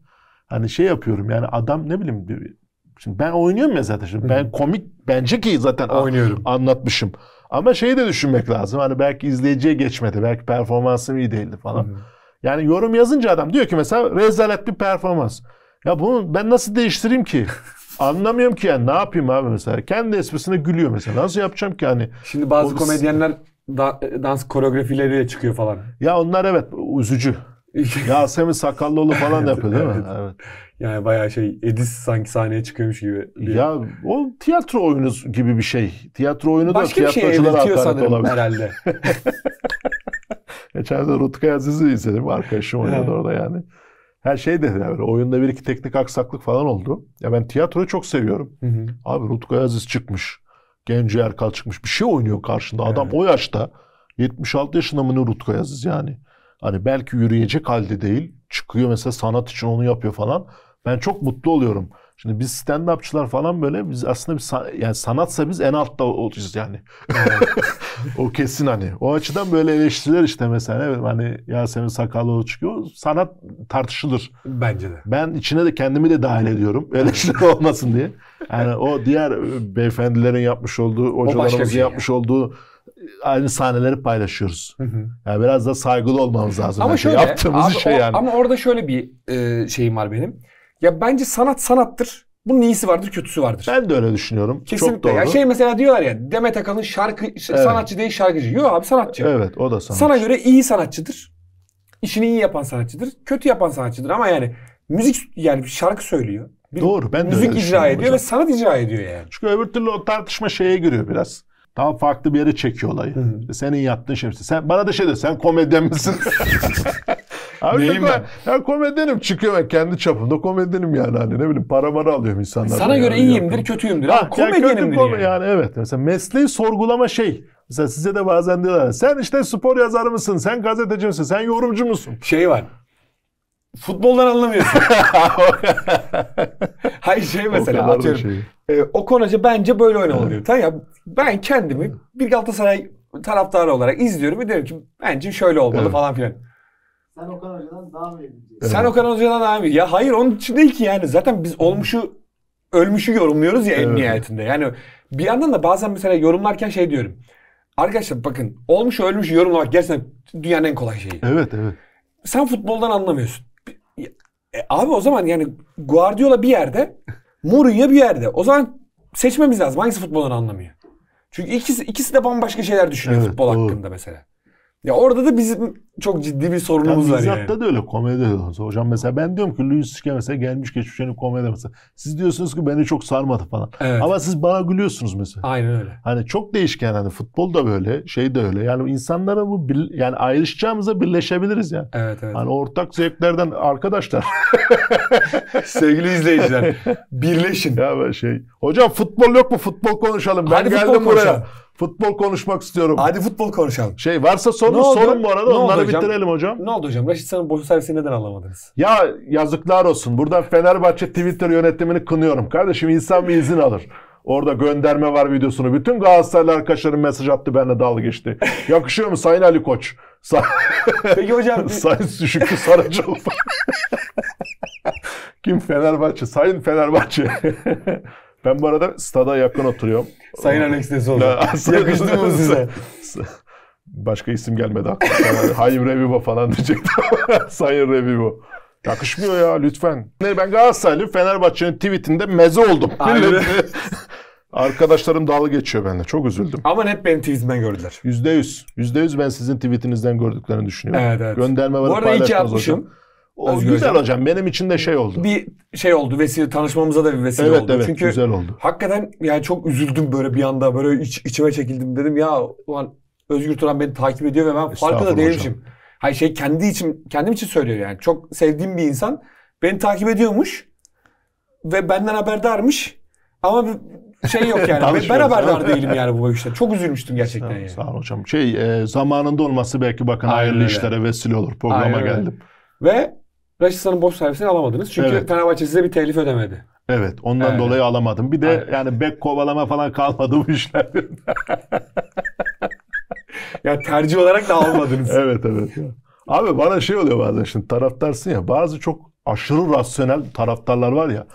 Hani şey yapıyorum yani adam ne bileyim Şimdi ben oynuyorum ya zaten şimdi. Ben komik bence ki zaten oynuyorum. anlatmışım. Ama şeyi de düşünmek lazım. Hani belki izleyiciye geçmedi. Belki performansım iyi değildi falan. Yani yorum yazınca adam diyor ki mesela rezalet bir performans. Ya bunu ben nasıl değiştireyim ki? Anlamıyorum ki yani ne yapayım abi mesela. Kendi esprisine gülüyor mesela. Nasıl yapacağım ki hani. Şimdi bazı o, komedyenler da, dans koreografileriyle çıkıyor falan. Ya onlar evet üzücü. Yasemin Sakallıoğlu falan yapıyor değil mi? evet. Yani bayağı şey Edis sanki sahneye çıkıyormuş gibi. Bir... Ya o tiyatro oyunu gibi bir şey. Tiyatro oyunu Başka da tiyatrocular şey hakaret olabilir. herhalde. Geçen de Rutkay Aziz'i izledim. Arkadaşım oynadı orada yani. Her şey dedi yani oyunda bir iki teknik aksaklık falan oldu. Ya ben tiyatroyu çok seviyorum. Hı hı. Abi Rutku Aziz çıkmış. Genci Erkal çıkmış. Bir şey oynuyor karşında. Adam evet. o yaşta 76 yaşında mı Rutku Aziz yani. Hani belki yürüyecek halde değil. Çıkıyor mesela sanat için onu yapıyor falan. Ben çok mutlu oluyorum. Şimdi biz stand-upçılar falan böyle biz aslında bir san- yani sanatsa biz en altta olacağız yani. o kesin hani. O açıdan böyle eleştiriler işte mesela evet, hani Yasemin Sakallıoğlu çıkıyor. Sanat tartışılır. Bence de. Ben içine de kendimi de dahil ediyorum. Eleştiri olmasın diye. Yani o diğer e, beyefendilerin yapmış olduğu, hocalarımızın şey yapmış yani. olduğu e, aynı sahneleri paylaşıyoruz. Hı hı. Yani biraz da saygılı olmamız lazım. Ama yani şöyle, yaptığımız abi, şey yani. O, ama orada şöyle bir e, şeyim var benim. Ya bence sanat sanattır. Bunun iyisi vardır, kötüsü vardır. Ben de öyle düşünüyorum. Kesinlikle. Çok doğru. Ya şey mesela diyorlar ya Demet Akalın şarkı evet. sanatçı değil şarkıcı. Yok abi sanatçı. Evet, o da sanatçı. Sana göre iyi sanatçıdır. İşini iyi yapan sanatçıdır. Kötü yapan sanatçıdır ama yani müzik yani bir şarkı söylüyor. Bir doğru, ben de müzik öyle icra ediyor hocam. ve sanat icra ediyor yani. Çünkü öbür türlü o tartışma şeye giriyor biraz. Daha farklı bir yere çekiyor olayı. Hı-hı. Senin yaptığın şey. Sen bana da şey diyor. Sen komedyen misin? Abi Neyim ben? Ya komedyenim çıkıyor ben kendi çapımda komedyenim yani hani ne bileyim para mara alıyorum insanlar. Sana göre yani, iyiyimdir yapıyorum. kötüyümdür. Ha, komedyenimdir yani, kötü, yani. yani. evet mesela mesleği sorgulama şey. Mesela size de bazen diyorlar sen işte spor yazarı mısın sen gazeteci misin sen yorumcu musun? Şey var futboldan anlamıyorsun. Hayır şey mesela atıyorum. Şey. E, Okan Hoca bence böyle oynamalı diyor. Tamam ya ben kendimi bir Galatasaray taraftarı olarak izliyorum ve diyorum ki bence şöyle olmalı evet. falan filan. Sen Okan Hoca'dan daha mı ilgileyeceksin? Sen Okan Hoca'dan daha mı Ya hayır onun için değil ki yani. Zaten biz olmuşu ölmüşü yorumluyoruz ya en nihayetinde. Yani bir yandan da bazen mesela yorumlarken şey diyorum. Arkadaşlar bakın olmuş ölmüş yorumlamak gerçekten dünyanın en kolay şeyi. Evet evet. Sen futboldan anlamıyorsun. E, abi o zaman yani Guardiola bir yerde, Mourinho bir yerde. O zaman seçmemiz lazım hangisi futboldan anlamıyor. Çünkü ikisi ikisi de bambaşka şeyler düşünüyor evet, futbol doğru. hakkında mesela. Ya orada da bizim çok ciddi bir sorunumuz var yani. da öyle komedi hocam mesela ben diyorum ki Louis C.K. mesela gelmiş geçmiş hani komedi mesela. Siz diyorsunuz ki beni çok sarmadı falan. Evet. Ama siz bana gülüyorsunuz mesela. Aynen öyle. Hani çok değişken hani futbol da böyle şey de öyle. Yani insanlara bu bir, yani ayrışacağımıza birleşebiliriz yani. Evet evet. Hani ortak zevklerden arkadaşlar. Sevgili izleyiciler birleşin. Ya ben şey hocam futbol yok mu futbol konuşalım. Ben Hadi geldim buraya. Konuşalım. Futbol konuşmak istiyorum. Hadi futbol konuşalım. Şey varsa sorun sorun bu arada ne onları hocam? bitirelim hocam. Ne oldu hocam? Reşit senin boş servisi neden alamadınız? Ya yazıklar olsun. Buradan Fenerbahçe Twitter yönetimini kınıyorum. Kardeşim insan bir izin alır. Orada gönderme var videosunu. Bütün Galatasaraylı arkadaşlarım mesaj attı benimle dalga geçti. Yakışıyor mu Sayın Ali Koç? Say Peki hocam. Sayın Şükrü Saracoğlu. Kim Fenerbahçe? Sayın Fenerbahçe. Ben bu arada stada yakın oturuyorum. Sayın Alex de sonra. Yakıştı mı size? Başka isim gelmedi aklıma. Hayır Revivo falan diyecektim. Sayın Revivo. Yakışmıyor ya lütfen. Ben Galatasaraylı Fenerbahçe'nin tweetinde meze oldum. Arkadaşlarım dalga geçiyor benimle. Çok üzüldüm. Ama hep benim tweetimden gördüler. Yüzde yüz. Yüzde yüz ben sizin tweetinizden gördüklerini düşünüyorum. Evet, evet. Gönderme var Bu arada iyi ki atmışım. Hocam. O Özgür güzel hocam. hocam. Benim için de şey oldu. Bir şey oldu. Vesile tanışmamıza da bir vesile evet, oldu. Evet, Çünkü güzel oldu. Hakikaten yani çok üzüldüm böyle bir anda. Böyle iç, içime çekildim. Dedim ya ulan Özgür Turan beni takip ediyor ve ben farkında değilmişim. Hayır şey kendi için kendim için söylüyor yani. Çok sevdiğim bir insan beni takip ediyormuş ve benden haberdarmış. Ama şey yok yani. ben, ben haberdar değilim yani bu işte. Çok üzülmüştüm gerçekten. Sağ, yani. sağ ol hocam. Şey e, zamanında olması belki bakın Aynen hayırlı öyle. işlere vesile olur. Programa Aynen geldim. Öyle. Ve Raşitsa'nın boş servisini alamadınız. Çünkü evet. Fenerbahçe size bir telif ödemedi. Evet ondan evet. dolayı alamadım. Bir de evet. yani bek kovalama falan kalmadı bu işlerde. ya tercih olarak da almadınız. evet evet. Abi bana şey oluyor bazen şimdi taraftarsın ya bazı çok aşırı rasyonel taraftarlar var ya.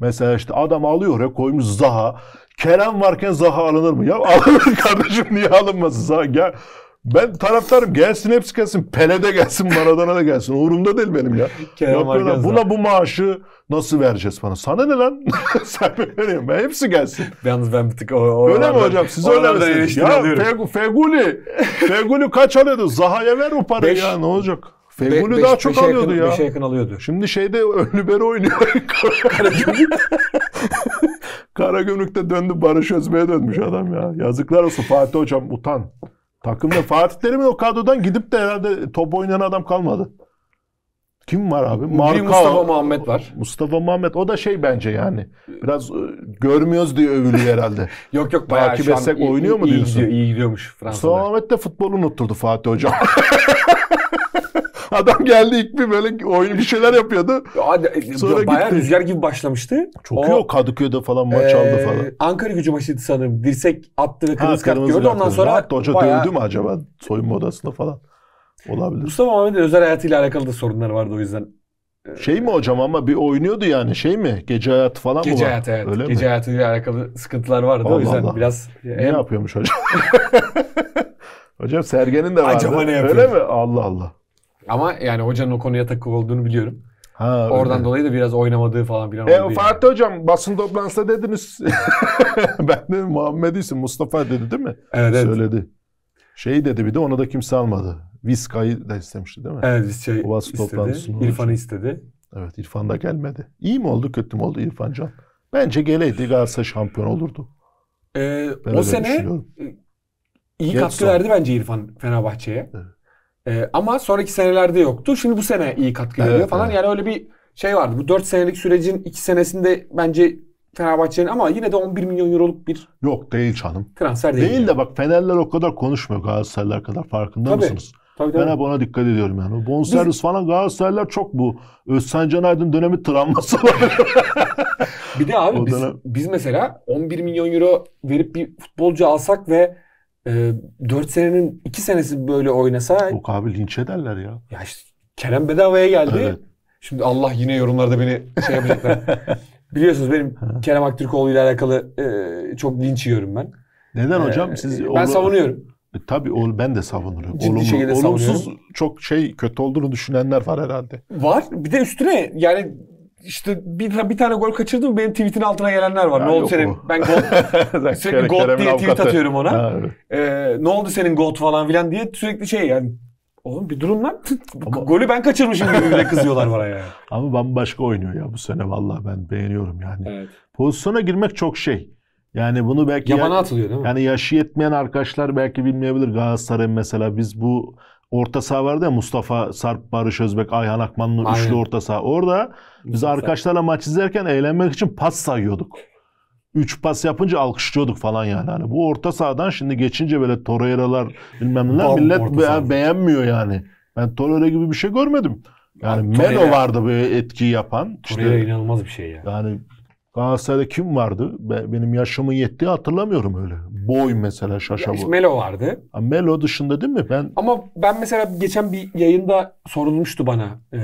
mesela işte adam alıyor ya koymuş Zaha. Kerem varken Zaha alınır mı? Ya alınır kardeşim niye alınmasın Zaha? Gel ben taraftarım gelsin hepsi gelsin. Pele de gelsin, Maradona da gelsin. Umurumda değil benim ya. Yok, buna bu maaşı nasıl vereceğiz bana? Sana ne lan? Sen vereyim. Ben hepsi gelsin. Yalnız ben bir tık o, o Öyle mi hocam? Siz öyle misiniz? Ya alıyorum. Fegu, Feguli. Feguli kaç alıyordu? Zaha'ya ver o parayı ya ne olacak? Feguli daha çok beşe alıyordu yakın, ya. Beşe yakın alıyordu. Şimdi şeyde Önlüber'i oynuyor. Karagümrük. Karagümrük'te döndü Barış Özbey'e dönmüş adam ya. Yazıklar olsun Fatih Hocam utan. Takımda Fatih Terim'in o kadrodan gidip de herhalde top oynayan adam kalmadı. Kim var abi? Marka, Mustafa Muhammed var. Mustafa Muhammed o da şey bence yani. Biraz e, görmüyoruz diye övülüyor herhalde. yok yok bayağı Takip şu etsek an oynuyor iyi, mu iyi diyorsun? gidiyor, iyi gidiyormuş Fransa'da. Mustafa Muhammed de futbolu unutturdu Fatih Hocam. Adam geldi ilk bir böyle oyun bir şeyler yapıyordu. E, sonra bayağı gitti. rüzgar gibi başlamıştı. Çok o, iyi o Kadıköy'de falan maç ee, aldı falan. Ankara gücü maçıydı sanırım. Dirsek attı ve kırmızı kart gördü. Ondan sonra Hatta hoca bayağı... dövdü mü acaba soyunma odasında falan? Olabilir. Mustafa Ahmet'in özel hayatıyla alakalı da sorunları vardı o yüzden. Ee, şey mi hocam ama bir oynuyordu yani şey mi? Gece hayatı falan Gece mı var? hayat evet. Öyle Gece mi? hayatıyla alakalı sıkıntılar vardı Allah o yüzden Allah. biraz... Ne hem... yapıyormuş hocam? hocam Sergen'in de vardı. Acaba ne yapıyor? Öyle mi? Allah Allah. Ama yani hocanın o konuya takık olduğunu biliyorum. Ha, Oradan öyle. dolayı da biraz oynamadığı falan filan e, Fatih Hocam basın toplantısında dediniz. ben de Muhammed isim Mustafa dedi değil mi? Evet, Söyledi. Şey dedi bir de onu da kimse almadı. Viska'yı da istemişti değil mi? Evet Viska'yı şey istedi. İrfan'ı istedi. Evet İrfan da gelmedi. İyi mi oldu kötü mü oldu İrfan Can? Bence geleydi Galatasaray şampiyon olurdu. Ee, o sene e, iyi Gerson. katkı verdi bence İrfan Fenerbahçe'ye. Evet. E, ama sonraki senelerde yoktu. Şimdi bu sene iyi katkı veriyor evet, falan. Evet. Yani öyle bir şey vardı. Bu 4 senelik sürecin 2 senesinde bence Fenerbahçe'nin ama yine de 11 milyon euroluk bir Yok değil canım. transfer değil. Değil de bak Fenerler o kadar konuşmuyor Galatasaraylar kadar farkında tabii. mısınız? Tabii, tabii. Ben hep ona dikkat ediyorum yani. Bonservis Biz... falan Galatasaraylar çok bu. Özcan Aydın dönemi travması var. bir de abi biz, dönem... biz mesela 11 milyon euro verip bir futbolcu alsak ve e, ee, 4 senenin 2 senesi böyle oynasa... Yok abi linç ederler ya. Ya işte Kerem bedavaya geldi. Evet. Şimdi Allah yine yorumlarda beni şey yapacaklar. Biliyorsunuz benim Kerem Aktürkoğlu ile alakalı e, çok linç yiyorum ben. Neden ee, hocam? Siz e, ben onu, savunuyorum. E, tabii oğlum ben de savunurum. Ciddi Olumlu, şekilde olumsuz savunuyorum. çok şey kötü olduğunu düşünenler var herhalde. Var. Bir de üstüne yani işte bir, bir tane gol kaçırdı mı benim tweetin altına gelenler var. Ya ne oldu senin? Mu? Ben gol, sürekli gol diye tweet avukatı. atıyorum ona. ee, ne oldu senin gol falan filan diye sürekli şey yani. Oğlum bir durum lan. Ama... Golü ben kaçırmışım gibi bile kızıyorlar bana yani. Ama bambaşka oynuyor ya bu sene vallahi ben beğeniyorum yani. Evet. Pozisyona girmek çok şey. Yani bunu belki... Yabana ya, atılıyor değil mi? Yani yaşı yetmeyen arkadaşlar belki bilmeyebilir. Galatasaray mesela biz bu orta saha vardı ya Mustafa Sarp, Barış Özbek, Ayhan Akman'ın Aynen. üçlü orta saha. Orada biz arkadaşlarla maç izlerken eğlenmek için pas sayıyorduk. Üç pas yapınca alkışlıyorduk falan yani. Hani bu orta sahadan şimdi geçince böyle Torreira'lar bilmem neler millet be- beğenmiyor yani. Ben Torreira gibi bir şey görmedim. Yani Melo vardı böyle etki yapan. Torreira işte, inanılmaz bir şey ya. Yani Galatasaray'da kim vardı? Benim yaşımın yettiği hatırlamıyorum öyle. Boy mesela şaşalı. İşte Melo vardı. Melo dışında değil mi? Ben Ama ben mesela geçen bir yayında sorulmuştu bana. E,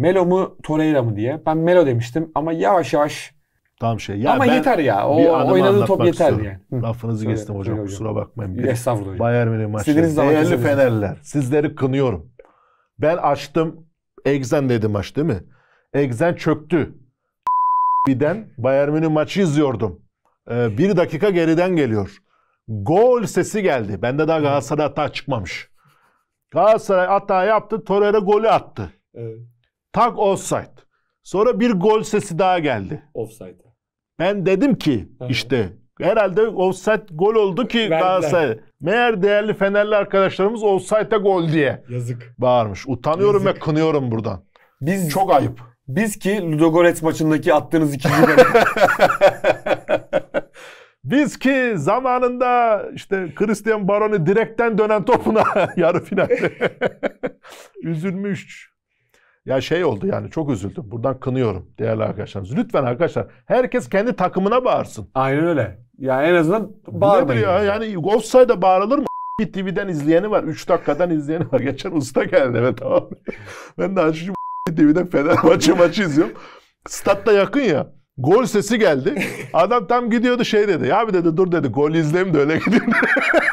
Melo mu Torreira mı diye. Ben Melo demiştim ama yavaş yavaş Tam şey. Ya Ama ben yeter ya. O oynadığı top yeter yani. Lafınızı söyle, kestim hocam. Söyle, kusura bakmayın. Bir Estağfurullah hocam. Bayern Münih maçı. Değerli Fenerler. Sizleri kınıyorum. Ben açtım. Egzen dedi maç değil mi? Egzen çöktü birden Bayern Münih maçı izliyordum. Ee, bir dakika geriden geliyor. Gol sesi geldi. Bende daha Galatasaray hata çıkmamış. Galatasaray hata yaptı. Torreira golü attı. Evet. Tak offside. Sonra bir gol sesi daha geldi. Offside. Ben dedim ki işte herhalde offside gol oldu ki Verdiler. Galatasaray. Meğer değerli Fenerli arkadaşlarımız offside'e gol diye Yazık. bağırmış. Utanıyorum Yazık. ve kınıyorum buradan. Biz Çok ayıp. Biz ki Ludogorets maçındaki attığınız ikinci gol. Biz ki zamanında işte Christian Baron'u direkten dönen topuna yarı finalde üzülmüş. Ya şey oldu yani çok üzüldüm. Buradan kınıyorum değerli arkadaşlar. Lütfen arkadaşlar herkes kendi takımına bağırsın. Aynen öyle. Yani en azından bağırmayın. Ya? Yani offside'a bağırılır mı? Bir TV'den izleyeni var. 3 dakikadan izleyeni var. Geçen usta geldi. Evet tamam. ben de açıcı TV'den Fenerbahçe maçı izliyorum. Statta yakın ya. Gol sesi geldi. Adam tam gidiyordu şey dedi. Ya bir dedi dur dedi gol izleyeyim de öyle gideyim.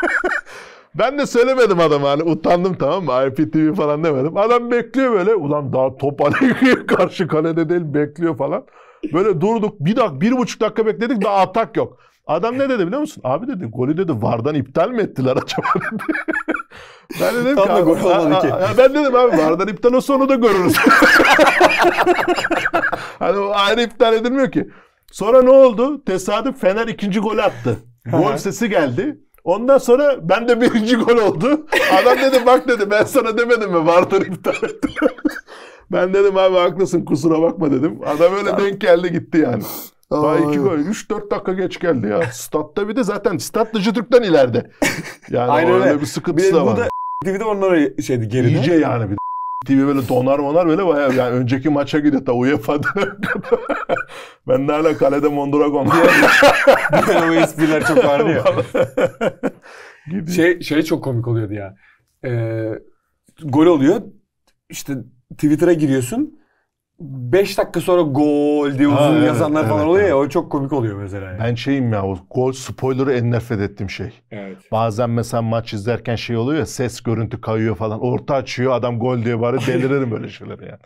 ben de söylemedim adama hani utandım tamam mı? IPTV falan demedim. Adam bekliyor böyle. Ulan daha top hani karşı kalede değil bekliyor falan. Böyle durduk bir dakika bir buçuk dakika bekledik daha atak yok. Adam ne dedi biliyor musun? Abi dedi golü dedi vardan iptal mi ettiler acaba dedi. Ben dedim Tam ki, da gol olmadı ki. ben dedim abi vardan iptal olsa onu da görürüz. hani o ayrı iptal edilmiyor ki. Sonra ne oldu? Tesadüf Fener ikinci gol attı. Gol sesi geldi. Ondan sonra ben de birinci gol oldu. Adam dedi bak dedi ben sana demedim mi vardan iptal etti. ben dedim abi haklısın kusura bakma dedim. Adam öyle denk geldi gitti yani. Daha iki gol. üç dört dakika geç geldi ya. Statta bir de zaten stat dışı Türk'ten ileride. Yani Aynen öyle. öyle bir sıkıntısı bir de da var. Bir de onlara şeydi geride. İyice yani bir TV böyle donar monar böyle bayağı yani önceki maça gidiyor da UEFA'da. ben de hala kalede Mondragon. böyle o espriler çok vardı şey, şey çok komik oluyordu ya. Ee, gol oluyor. İşte Twitter'a giriyorsun. 5 dakika sonra gol diye uzun ha, evet, yazanlar falan evet, oluyor ya o çok komik oluyor mesela. Yani. Ben şeyim ya o gol spoiler'ı en nefret ettiğim şey. Evet. Bazen mesela maç izlerken şey oluyor ya ses görüntü kayıyor falan orta açıyor adam gol diye bari deliririm böyle şeyleri yani.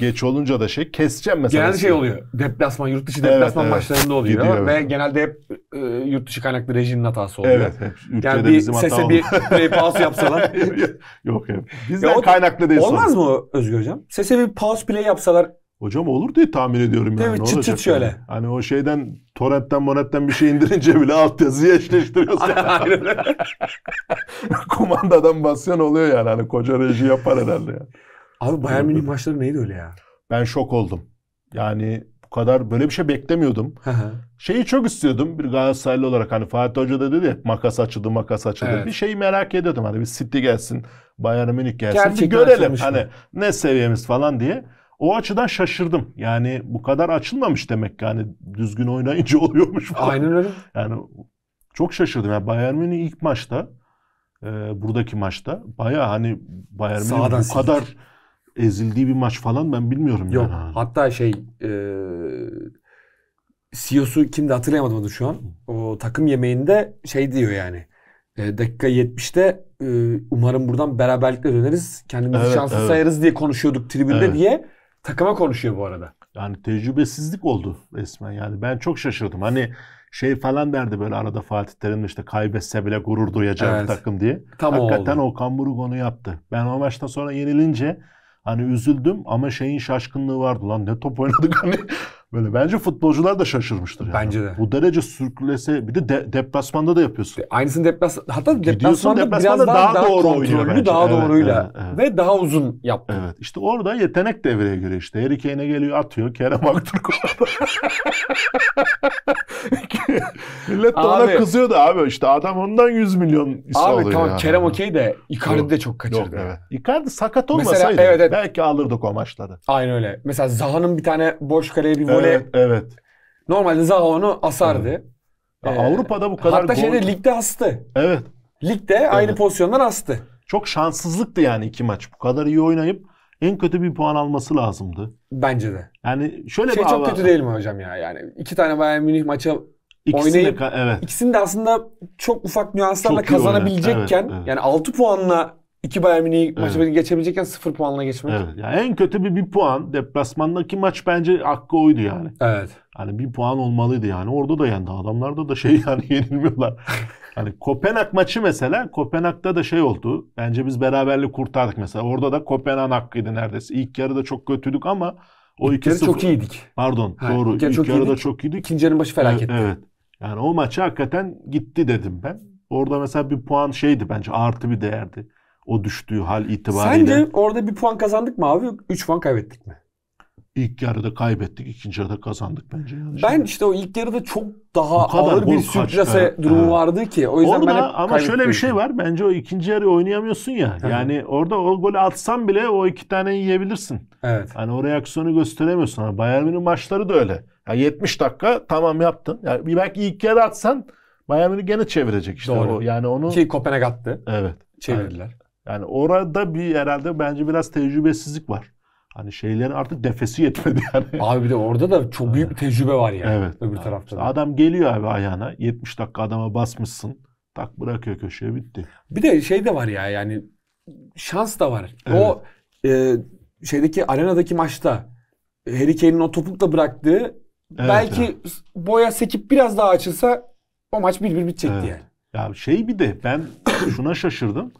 Geç olunca da şey keseceğim mesela. Genelde şey oluyor. Deplasman, yurt dışı deplasman evet, maçlarında oluyor. Gidiyor, evet. Ve genelde hep e, yurt dışı kaynaklı rejinin hatası oluyor. Evet. Hep, yani bir bizim sese bir play şey, pause yapsalar. Yok hep. Bizden ya kaynaklı değil Olmaz sonra. mı Özgür Hocam? Sese bir pause play yapsalar Hocam olur diye tahmin ediyorum yani. Değil Çıt çıt şöyle. Yani. Hani o şeyden torrentten monetten bir şey indirince bile altyazıyı eşleştiriyorsun. Aynen öyle. Kumandadan basyan oluyor yani. Hani koca reji yapar herhalde yani. Abi Bayern Münih maçları neydi öyle ya? Ben şok oldum. Yani bu kadar böyle bir şey beklemiyordum. Şeyi çok istiyordum bir Galatasaraylı olarak hani Fatih Hoca da dedi ya makas açıldı makas açıldı. Evet. Bir şeyi merak ediyordum hani bir City gelsin Bayern Münih gelsin Gerçekten bir görelim hani mi? ne seviyemiz falan diye. O açıdan şaşırdım. Yani bu kadar açılmamış demek ki hani düzgün oynayınca oluyormuş falan. Aynen öyle. Yani çok şaşırdım. Yani Bayern Münih ilk maçta e, buradaki maçta baya hani Bayern Münih bu sildik. kadar ezildiği bir maç falan ben bilmiyorum. Yok. Yani. Hatta şey e, CEO'su kimdi hatırlayamadım onu şu an. O takım yemeğinde şey diyor yani. E, dakika 70'te e, umarım buradan beraberlikle döneriz. Kendimizi evet, şanslı evet. sayarız diye konuşuyorduk tribünde evet. diye takıma konuşuyor bu arada. Yani tecrübesizlik oldu resmen yani. Ben çok şaşırdım. Hani şey falan derdi böyle arada Fatih Terim işte kaybetse bile gurur duyacak evet. takım diye. Tam Hakikaten o Okan Buruk onu yaptı. Ben o maçtan sonra yenilince Hani üzüldüm ama şeyin şaşkınlığı vardı lan ne top oynadık hani. Böyle bence futbolcular da şaşırmıştır yani. Bence de. Bu derece sürklese bir de, de deplasmanda da yapıyorsun. E, aynısını deplas hatta deplasmanda, biraz daha, daha, daha doğru oynuyor bence. daha doğruyla evet, evet. ve daha uzun yaptı. Evet. İşte orada yetenek devreye giriyor işte. Harry Kane'e geliyor atıyor. Kerem Aktürk Millet de abi, ona kızıyordu abi İşte adam ondan 100 milyon ise Abi oluyor tamam yani. Kerem okey de Icardi de çok kaçırdı. Yok, evet. Icardi sakat olmasaydı Mesela, evet, evet. belki alırdık o maçları. Aynen öyle. Mesela Zaha'nın bir tane boş kaleye bir vuruşu gole evet, evet. normalde Zaha onu asardı. Evet. ee, Avrupa'da bu kadar Hatta gol... şeyde ligde astı. Evet. Ligde evet. aynı pozisyondan astı. Çok şanssızlıktı yani iki maç. Bu kadar iyi oynayıp en kötü bir puan alması lazımdı. Bence de. Yani şöyle şey bir çok hava... kötü değil mi hocam ya? Yani iki tane Bayern Münih maçı İkisini oynayıp de, evet. ikisini de aslında çok ufak nüanslarla çok kazanabilecekken evet, evet. yani 6 puanla İki Bayern Münih evet. maçı geçebilecekken sıfır puanla geçmek. Evet. Yani en kötü bir, bir puan. Deplasmandaki maç bence hakkı oydu yani. Evet. Hani bir puan olmalıydı yani. Orada da yendi. Adamlarda da şey yani yenilmiyorlar. hani Kopenhag maçı mesela. Kopenhag'da da şey oldu. Bence biz beraberlik kurtardık mesela. Orada da Kopenhag hakkıydı neredeyse. İlk yarıda çok kötüydük ama o ilk yarı çok iyiydik. Pardon. Ha, doğru. İlk, yarı yarıda iyiydik. çok iyiydik. İkinci yarının başı felaketti. Evet, evet. Yani o maçı hakikaten gitti dedim ben. Orada mesela bir puan şeydi bence artı bir değerdi. O düştüğü hal itibariyle. Sence orada bir puan kazandık mı abi? 3 puan kaybettik mi? İlk yarıda kaybettik, ikinci yarıda kazandık bence. Yani ben işte o ilk yarıda çok daha ağır bir sürklase evet. durumu evet. vardı ki. O yüzden orada, ben ama şöyle bir şey var. Bence o ikinci yarı oynayamıyorsun ya. Yani orada o golü atsan bile o iki tane yiyebilirsin. Evet. Hani o reaksiyonu gösteremiyorsun. Hani Bayern Münih maçları da öyle. Yani 70 dakika tamam yaptın. Yani belki ilk yarı atsan Bayern Münih gene çevirecek işte Doğru. o. Yani onu Ki Kopenhag attı. Evet. Çevirdiler. Evet. Yani orada bir herhalde bence biraz tecrübesizlik var. Hani şeylerin artık defesi yetmedi yani. Abi bir de orada da çok büyük bir tecrübe var yani. Evet. Öbür tarafta. İşte adam geliyor abi ayağına. 70 dakika adama basmışsın. Tak bırakıyor köşeye bitti. Bir de şey de var ya yani şans da var. Evet. O e, şeydeki arenadaki maçta Harry Kane'in o topukla bıraktığı evet, belki evet. boya sekip biraz daha açılsa o maç bir bir bitecekti evet. yani. Ya şey bir de ben şuna şaşırdım.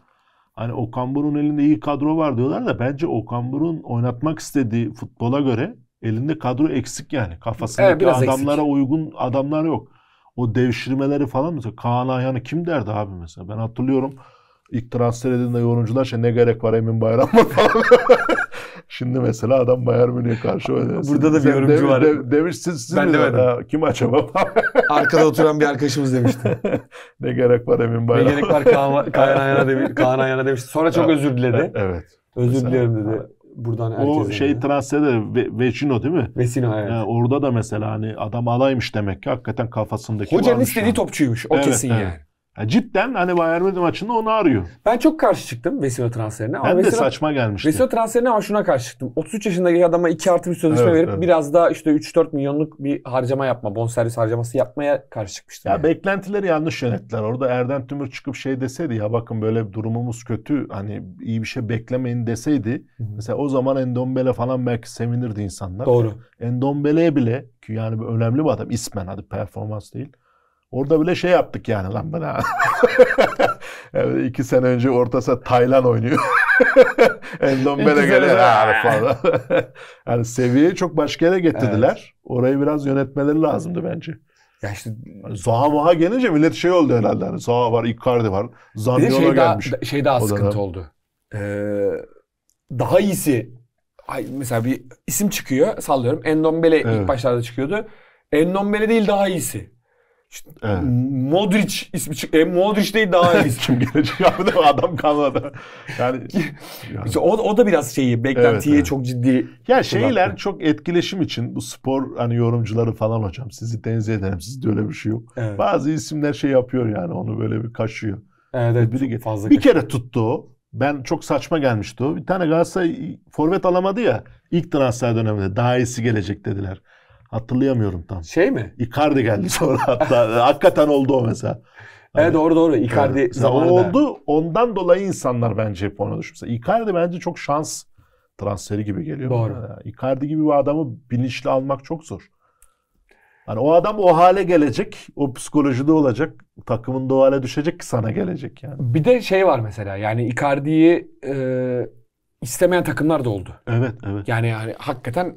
Hani Okan Burun elinde iyi kadro var diyorlar da bence Okan Burun oynatmak istediği futbola göre elinde kadro eksik yani. Kafasındaki evet, adamlara eksik. uygun adamlar yok. O devşirmeleri falan mesela Kaan Ayhan'ı kim derdi abi mesela ben hatırlıyorum. İlk transfer edildiğinde yorumcular şey ne gerek var Emin Bayram mı falan. Şimdi mesela adam Bayern Münih'e karşı oynuyor. Burada da bir yorumcu dev, var. Dev, demiş siz, siz ben demedim. Ha, kim acaba? Arkada oturan bir arkadaşımız demişti. ne gerek var Emin Bayram. Ne gerek var Kaan, Kaan Ayana, demiş, Kaan Ayana demişti. Sonra çok özür diledi. Evet. Özür mesela, dilerim dedi. Buradan herkese. O şey yani. transferde Ve, Vecino değil mi? Vecino evet. Yani orada da mesela hani adam alaymış demek ki hakikaten kafasındaki Hocanın istediği topçuymuş. O evet, kesin evet. yani. Yani cidden hani Bayern Münih maçında onu arıyor. Ben çok karşı çıktım Vesino transferine. Ben ama de saçma gelmişti. Vesino transferine ama şuna karşı çıktım. 33 yaşındaki adama 2 artı bir sözleşme evet, verip evet. biraz daha işte 3-4 milyonluk bir harcama yapma, bonservis harcaması yapmaya karşı çıkmıştım. Ya yani. beklentileri yanlış yönettiler. Orada Erden Tümür çıkıp şey deseydi ya bakın böyle durumumuz kötü hani iyi bir şey beklemeyin deseydi. Hı-hı. Mesela o zaman Endombele falan belki sevinirdi insanlar. Doğru. Endombele'ye bile ki yani önemli bir adam ismen hadi performans değil Orada bile şey yaptık yani lan bana. yani iki sene önce ortası Taylan oynuyor. Endombele gelir falan. yani seviyeyi çok başka yere getirdiler. Evet. Orayı biraz yönetmeleri lazımdı bence. Ya işte Zaha Maha gelince millet şey oldu herhalde. Yani Zaha var, Icardi var. Zambiola şey gelmiş. Daha, şey daha şey sıkıntı da. oldu. Ee, daha iyisi ay mesela bir isim çıkıyor sallıyorum. Endombele evet. ilk başlarda çıkıyordu. Endombele değil daha iyisi. İşte, evet. Modric ismi çık. E, Modric değil daha iyi. Kim gelecek abi de adam Kanada. Yani, yani. İşte o, o da biraz şeyi beklentiye evet, evet. çok ciddi. Ya şeyler yaptı. çok etkileşim için bu spor hani yorumcuları falan hocam sizi tenzih ederim. Sizde öyle bir şey yok. Evet. Bazı isimler şey yapıyor yani onu böyle bir kaşıyor. Evet, Biri get- fazla bir kere tuttu o. Ben çok saçma gelmişti o. Bir tane Galatasaray forvet alamadı ya ilk transfer döneminde daha iyisi gelecek dediler. Hatırlayamıyorum tam. Şey mi? Icardi geldi sonra hatta. hakikaten oldu o mesela. Hani, doğru doğru. Icardi yani, zamanında. O oldu. Ondan dolayı insanlar bence hep ona düşmüşse. Icardi bence çok şans transferi gibi geliyor. Doğru. Bana. Icardi gibi bir adamı bilinçli almak çok zor. Hani o adam o hale gelecek, o psikolojide olacak, takımın da o hale düşecek ki sana gelecek yani. Bir de şey var mesela yani Icardi'yi e, istemeyen takımlar da oldu. Evet, evet. Yani yani hakikaten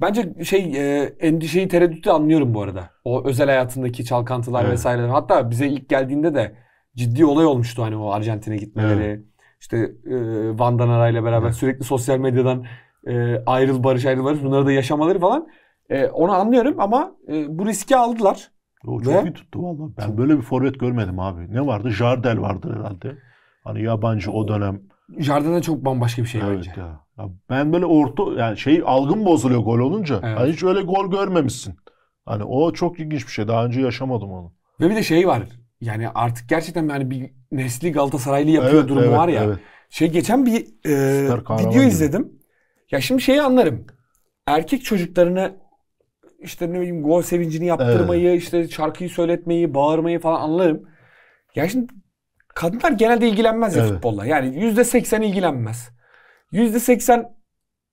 Bence şey e, endişeyi tereddütü anlıyorum bu arada. O özel hayatındaki çalkantılar evet. vesaireler. Hatta bize ilk geldiğinde de ciddi olay olmuştu hani o Arjantin'e gitmeleri. Evet. İşte e, Van Danara'yla beraber evet. sürekli sosyal medyadan e, ayrıl barış ayrıl barış bunları da yaşamaları falan. E, onu anlıyorum ama e, bu riski aldılar. O çok Ve... iyi tuttu valla. Ben böyle bir forvet görmedim abi. Ne vardı? Jardel vardı herhalde. Hani yabancı o dönem. Jardel'den çok bambaşka bir şey evet, bence. Ya. Ben böyle orta yani şey algım bozuluyor gol olunca. Hani evet. Hani hiç öyle gol görmemişsin. Hani o çok ilginç bir şey. Daha önce yaşamadım onu. Ve bir de şey var. Yani artık gerçekten yani bir nesli Galatasaraylı yapıyor evet, durumu evet, var ya. Evet. Şey geçen bir e, video gibi. izledim. Ya şimdi şeyi anlarım. Erkek çocuklarına işte ne bileyim gol sevincini yaptırmayı, evet. işte şarkıyı söyletmeyi, bağırmayı falan anlarım. Ya şimdi kadınlar genelde ilgilenmez ya evet. futbolla. Yani %80 ilgilenmez. %80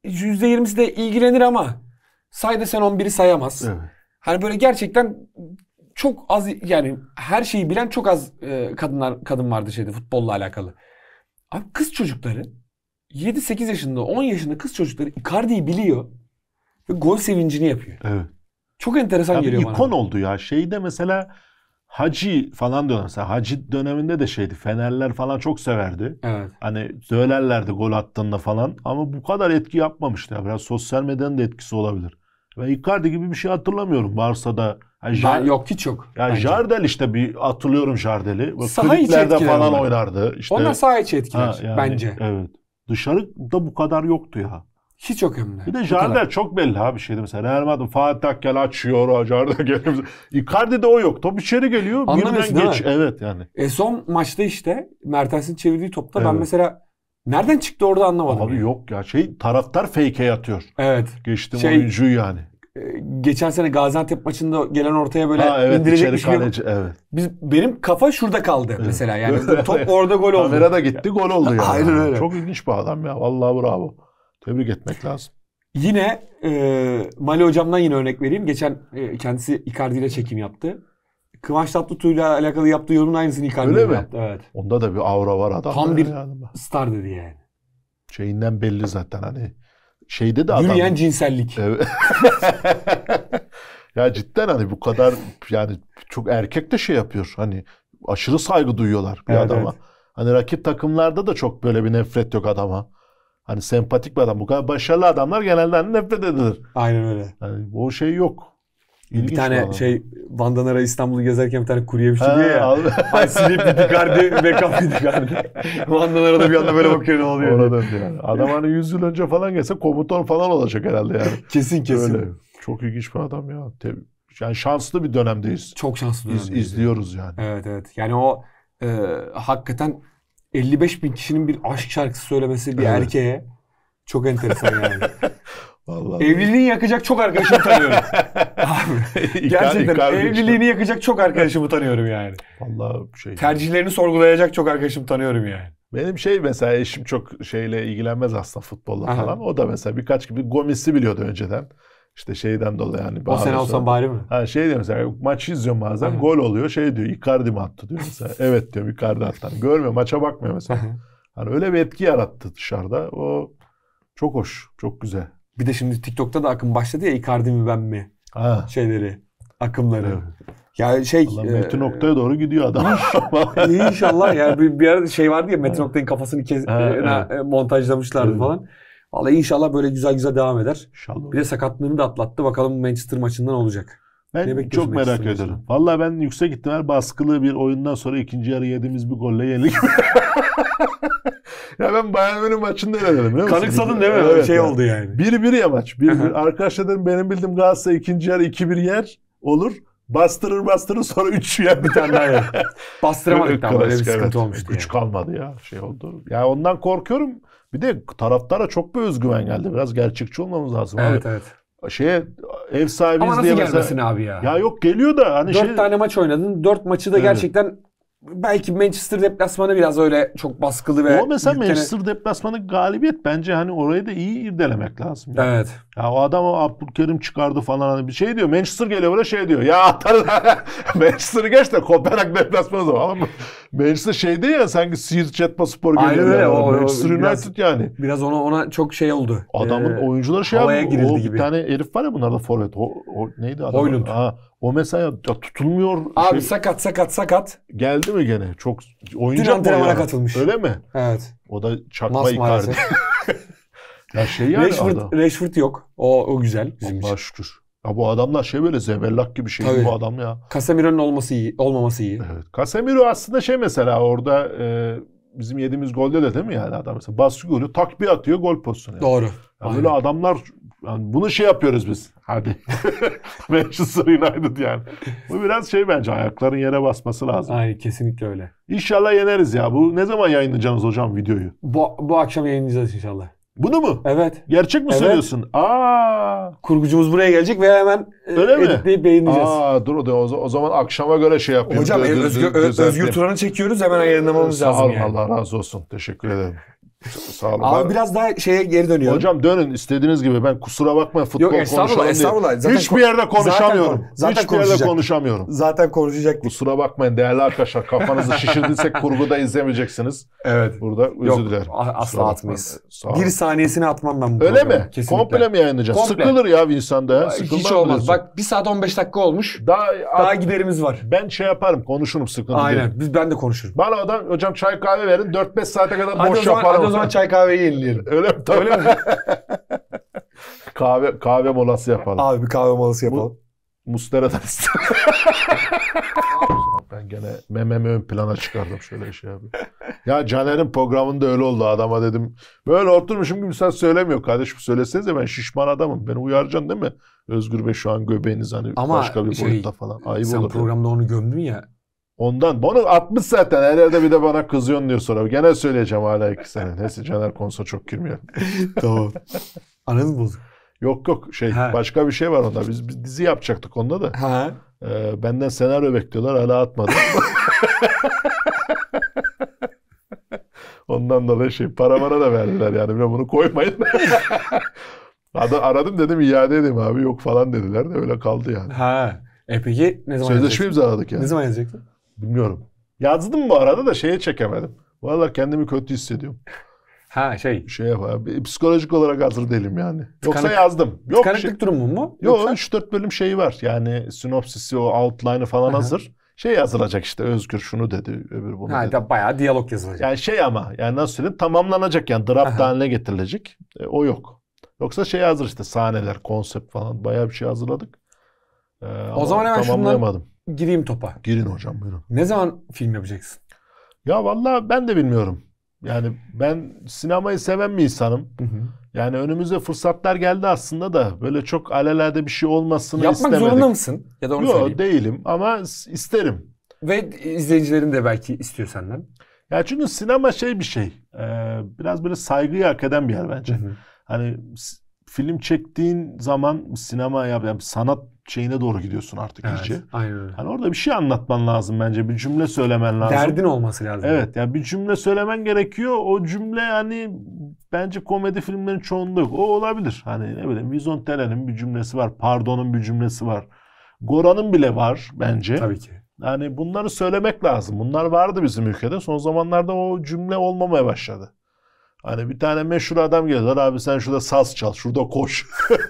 %20'si de ilgilenir ama sayda sen 11'i sayamaz. Evet. Hani böyle gerçekten çok az yani her şeyi bilen çok az e, kadınlar kadın vardı şeyde futbolla alakalı. Abi kız çocukları 7-8 yaşında 10 yaşında kız çocukları Icardi'yi biliyor ve gol sevincini yapıyor. Evet. Çok enteresan Tabii geliyor ikon bana. İkon oldu ya. Şeyde mesela Hacı falan dönem. Mesela Hacı döneminde de şeydi. Fenerler falan çok severdi. Evet. Hani söylerlerdi gol attığında falan. Ama bu kadar etki yapmamıştı. Biraz sosyal medyanın da etkisi olabilir. Ben Icardi gibi bir şey hatırlamıyorum Barça'da. Yani Jar- ben yok hiç yok. Yani Jardel işte bir hatırlıyorum Jardel'i. Saha içi falan onlar. oynardı. İşte, onlar saha içi etkiler ha, yani, bence. Evet. Dışarıda bu kadar yoktu ya. Hiç yok hem Bir de Jarder çok belli abi şeydi mesela. Real Madrid Fatih Akkel açıyor. Jarder geliyor. Icardi de o yok. Top içeri geliyor. Anlamıyorsun geç. Mi? Evet yani. E son maçta işte Mertens'in çevirdiği topta evet. ben mesela nereden çıktı orada anlamadım. Abi yani. yok ya şey taraftar fake atıyor. Evet. Geçtim şey, oyuncuyu yani. E, geçen sene Gaziantep maçında gelen ortaya böyle ha, evet, indirecek şey kaleci, evet. Biz benim kafa şurada kaldı evet. mesela yani top orada gol oldu. Kamera da gitti gol oldu yani. Aynen öyle. Çok ilginç bir adam ya. Vallahi bravo. Tebrik etmek lazım. Yine e, Mali hocamdan yine örnek vereyim. Geçen e, kendisi Icardi ile çekim yaptı. Kıvanç Tatlıtuğ'la alakalı yaptığı yorumun aynısını Icardi yaptı. Evet. Onda da bir aura var adam. Tam bir yani. star dedi yani. Şeyinden belli zaten hani. Şeyde de adam... Yürüyen cinsellik. Evet. ya cidden hani bu kadar yani çok erkek de şey yapıyor. Hani aşırı saygı duyuyorlar bir evet, adama. Evet. Hani rakip takımlarda da çok böyle bir nefret yok adama. Hani sempatik bir adam bu kadar başarılı adamlar genelde hani nefret edilir. Aynen öyle. Hani o şey yok. İlginç bir tane bir şey Vandanara İstanbul'u gezerken bir tane kuru yemiş şey diyor ya. Hani Silip Didikardi, Beckham Didikardi. Vandanara da bir anda böyle bakıyor ne oluyor. Orada döndü yani. Adam hani 100 yıl önce falan gelse komutan falan olacak herhalde yani. kesin kesin. Öyle. Çok ilginç bir adam ya. Yani şanslı bir dönemdeyiz. Çok şanslı dönemdeyiz. İz, izliyoruz yani. Evet evet. Yani o e, hakikaten 55 bin kişinin bir aşk şarkısı söylemesi bir evet. erkeğe çok enteresan yani. Vallahi evliliğini yakacak çok arkadaşımı tanıyorum. Abi, gerçekten ikar, evliliğini işte. yakacak çok arkadaşımı tanıyorum yani. Vallahi şey. Tercihlerini sorgulayacak çok arkadaşımı tanıyorum yani. Benim şey mesela eşim çok şeyle ilgilenmez aslında futbolla Aha. O da mesela birkaç gibi Gomis'i biliyordu önceden. İşte şeyden dolayı yani. O sene olsan bari mi? Ha şey diyor mesela maç izliyorum bazen gol oluyor şey diyor Icardi mi attı diyor mesela. evet diyor Icardi attı. Hani görmüyor maça bakmıyor mesela. Hani öyle bir etki yarattı dışarıda. O çok hoş, çok güzel. Bir de şimdi TikTok'ta da akım başladı ya Icardi mi ben mi? Ha. Şeyleri, akımları. Evet. Yani şey... Allah, Metin e, noktaya doğru gidiyor adam. İnşallah yani bir, bir arada şey vardı ya Metin Oktay'ın kafasını kes, ha, e, evet. E, montajlamışlardı evet. falan. Valla inşallah böyle güzel güzel devam eder. İnşallah. Bir de sakatlığını da atlattı. Bakalım Manchester maçından olacak. Ben çok merak maçından? ederim. Valla ben yüksek ihtimal baskılı bir oyundan sonra ikinci yarı yediğimiz bir golle yenildik. ya ben Bayern Münih maçında ne dedim? Kanıksadın değil mi? Evet, şey yani. oldu yani. 1-1 ya maç. Bir 1 Arkadaşlar dedim benim bildiğim Galatasaray ikinci yarı 2-1 yer olur. Bastırır bastırır sonra 3 yer bir tane daha yer. Bastıramadık tam böyle bir sıkıntı evet. olmuştu. 3 yani. kalmadı ya şey oldu. Ya ondan korkuyorum. Bir de taraftara çok bir özgüven geldi. Biraz gerçekçi olmamız lazım. Evet abi. evet. Şeye ev sahibiyiz Ama nasıl diye mesela... abi ya? Ya yok geliyor da hani Dört şey... tane maç oynadın. Dört maçı da evet. gerçekten belki Manchester deplasmanı biraz öyle çok baskılı ve... O mesela yüklene... Manchester deplasmanı galibiyet bence hani orayı da iyi irdelemek lazım. Yani. Evet. Ya o adam o Abdülkerim çıkardı falan hani bir şey diyor. Manchester geliyor böyle şey diyor. Ya atarız. Manchester geç de Kopenhag deplasmanı zaman. Manchester şeyde ya sanki Sears Chetpa Spor geliyor. Aynen öyle. Yani. O, Manchester United biraz, yani. Biraz ona ona çok şey oldu. Adamın ee, oyuncuları şey havaya abi, girildi o, gibi. Bir tane herif var ya bunlarda forvet. O, o, neydi adam? Hoylund. Ha, o mesela ya, tutulmuyor. Abi şey, sakat sakat sakat. Geldi mi gene? Çok oyuncu Dün antrenmana katılmış. Öyle mi? Evet. O da çakma ikardı. ya şey yani Rashford, adam. Rashford yok. O, o güzel bizim Allah için. şükür. Ya bu adamlar şey böyle zebellak gibi şey bu adam ya. Casemiro'nun olması iyi, olmaması iyi. Evet. Casemiro aslında şey mesela orada e, bizim yediğimiz golde de değil mi yani adam mesela baskı golü tak bir atıyor gol pozisyonu. Yani. Doğru. Yani böyle adamlar yani bunu şey yapıyoruz biz. Hadi. Manchester United yani. Bu biraz şey bence ayakların yere basması lazım. Aynen kesinlikle öyle. İnşallah yeneriz ya. Bu ne zaman yayınlayacaksınız hocam videoyu? Bu, bu akşam yayınlayacağız inşallah. Bunu mu? Evet. Gerçek mi evet. söylüyorsun? Aa. Kurgucumuz buraya gelecek ve hemen e, Öyle editleyip mi? beğeneceğiz. Aa, dur o, o zaman akşama göre şey yapıyoruz. Hocam Özgür, Özgür Turan'ı çekiyoruz hemen ee, yayınlamamız lazım. Sağ ol yani. Allah razı olsun. Teşekkür ederim. Sağ olun. Abi ben... biraz daha şeye geri dönüyorum. Hocam dönün istediğiniz gibi ben kusura bakmayın futbol Yok, estağfurullah, konuşalım estağfurullah. Diye. Zaten Hiçbir yerde konuşamıyorum. Zaten, zaten Hiçbir konuşacak. yerde konuşamıyorum. Zaten konuşacak. Kusura bakmayın değerli arkadaşlar kafanızı şişirdiysek kurguda izlemeyeceksiniz. Evet. Burada özür Yok, dilerim. Asla atmayız. Bir saniyesini atmam ben bu Öyle mi? Kesinlikle. Komple mi yayınlayacağız? Komple. Sıkılır ya bir insanda Hiç olmaz. Bak bir saat 15 dakika olmuş. Daha, daha at... giderimiz var. Ben şey yaparım konuşurum sıkılır Aynen. Biz ben de konuşurum. Bana adam hocam çay kahve verin 4-5 saate kadar boş yaparım zaman çay kahveyi yenileyelim. Öyle mi? Tabii Öyle mi? kahve, kahve molası yapalım. Abi bir kahve molası yapalım. Bu, Mustera'dan Ben gene mememi ön plana çıkardım şöyle şey abi. Ya Caner'in programında öyle oldu adama dedim. Böyle oturmuşum sen söylemiyor kardeşim söylesenize ben şişman adamım. Beni uyaracaksın değil mi? Özgür Bey şu an göbeğiniz hani Ama başka bir şey, boyutta falan. Ayıp sen olur. programda onu gömdün ya Ondan. bunu 60 zaten. Her yerde bir de bana kızıyorsun diyor sonra. gene söyleyeceğim hala iki sene. Neyse Caner konusu çok girmiyor. tamam. Aranız bozuk. Yok yok şey ha. başka bir şey var onda. Biz, bir dizi yapacaktık onda da. Ha. Ee, benden senaryo bekliyorlar hala atmadı. Ondan dolayı şey para bana da verdiler yani bile bunu koymayın. aradım dedim iade edeyim abi yok falan dediler de öyle kaldı yani. Ha. E peki ne zaman Sözleşme imzaladık yani. Ne zaman yazacaksın? Bilmiyorum. Yazdım bu arada da şeye çekemedim. Vallahi kendimi kötü hissediyorum. Ha şey. Şey yapayım Psikolojik olarak hazır değilim yani. Tıkanık, Yoksa yazdım. Yok şey- tıkanıklık şey. durumu mu? Yok Yoksa... 3-4 bölüm şeyi var. Yani sinopsisi o outline'ı falan Aha. hazır. Şey yazılacak işte Özgür şunu dedi öbür bunu ha, dedi. bayağı diyalog yazılacak. Yani şey ama yani nasıl söyleyeyim tamamlanacak yani draft haline getirilecek. E, o yok. Yoksa şey hazır işte sahneler, konsept falan bayağı bir şey hazırladık. Ee, o zaman hemen şundan gireyim topa. Girin hocam buyurun. Ne zaman film yapacaksın? Ya vallahi ben de bilmiyorum. Yani ben sinemayı seven bir insanım. Hı hı. Yani önümüze fırsatlar geldi aslında da böyle çok alelade bir şey olmasını Yapmak istemedik. Yapmak zorunda mısın? Ya da onu Yo, söyleyeyim. değilim ama isterim. Ve izleyicilerin de belki istiyor senden. Ya çünkü sinema şey bir şey. Ee, biraz böyle saygıyı hak eden bir yer bence. Hı hı. Hani film çektiğin zaman sinema yap, yani sanat şeyine doğru gidiyorsun artık evet, iyice. Aynen Hani orada bir şey anlatman lazım bence. Bir cümle söylemen lazım. Derdin olması lazım. Evet. Yani bir cümle söylemen gerekiyor. O cümle hani bence komedi filmlerin çoğunda yok. O olabilir. Hani ne bileyim Vizon Telen'in bir cümlesi var. Pardon'un bir cümlesi var. Goran'ın bile var bence. Tabii ki. Yani bunları söylemek lazım. Bunlar vardı bizim ülkede. Son zamanlarda o cümle olmamaya başladı. Hani bir tane meşhur adam geliyor. Abi sen şurada saz çal, şurada koş,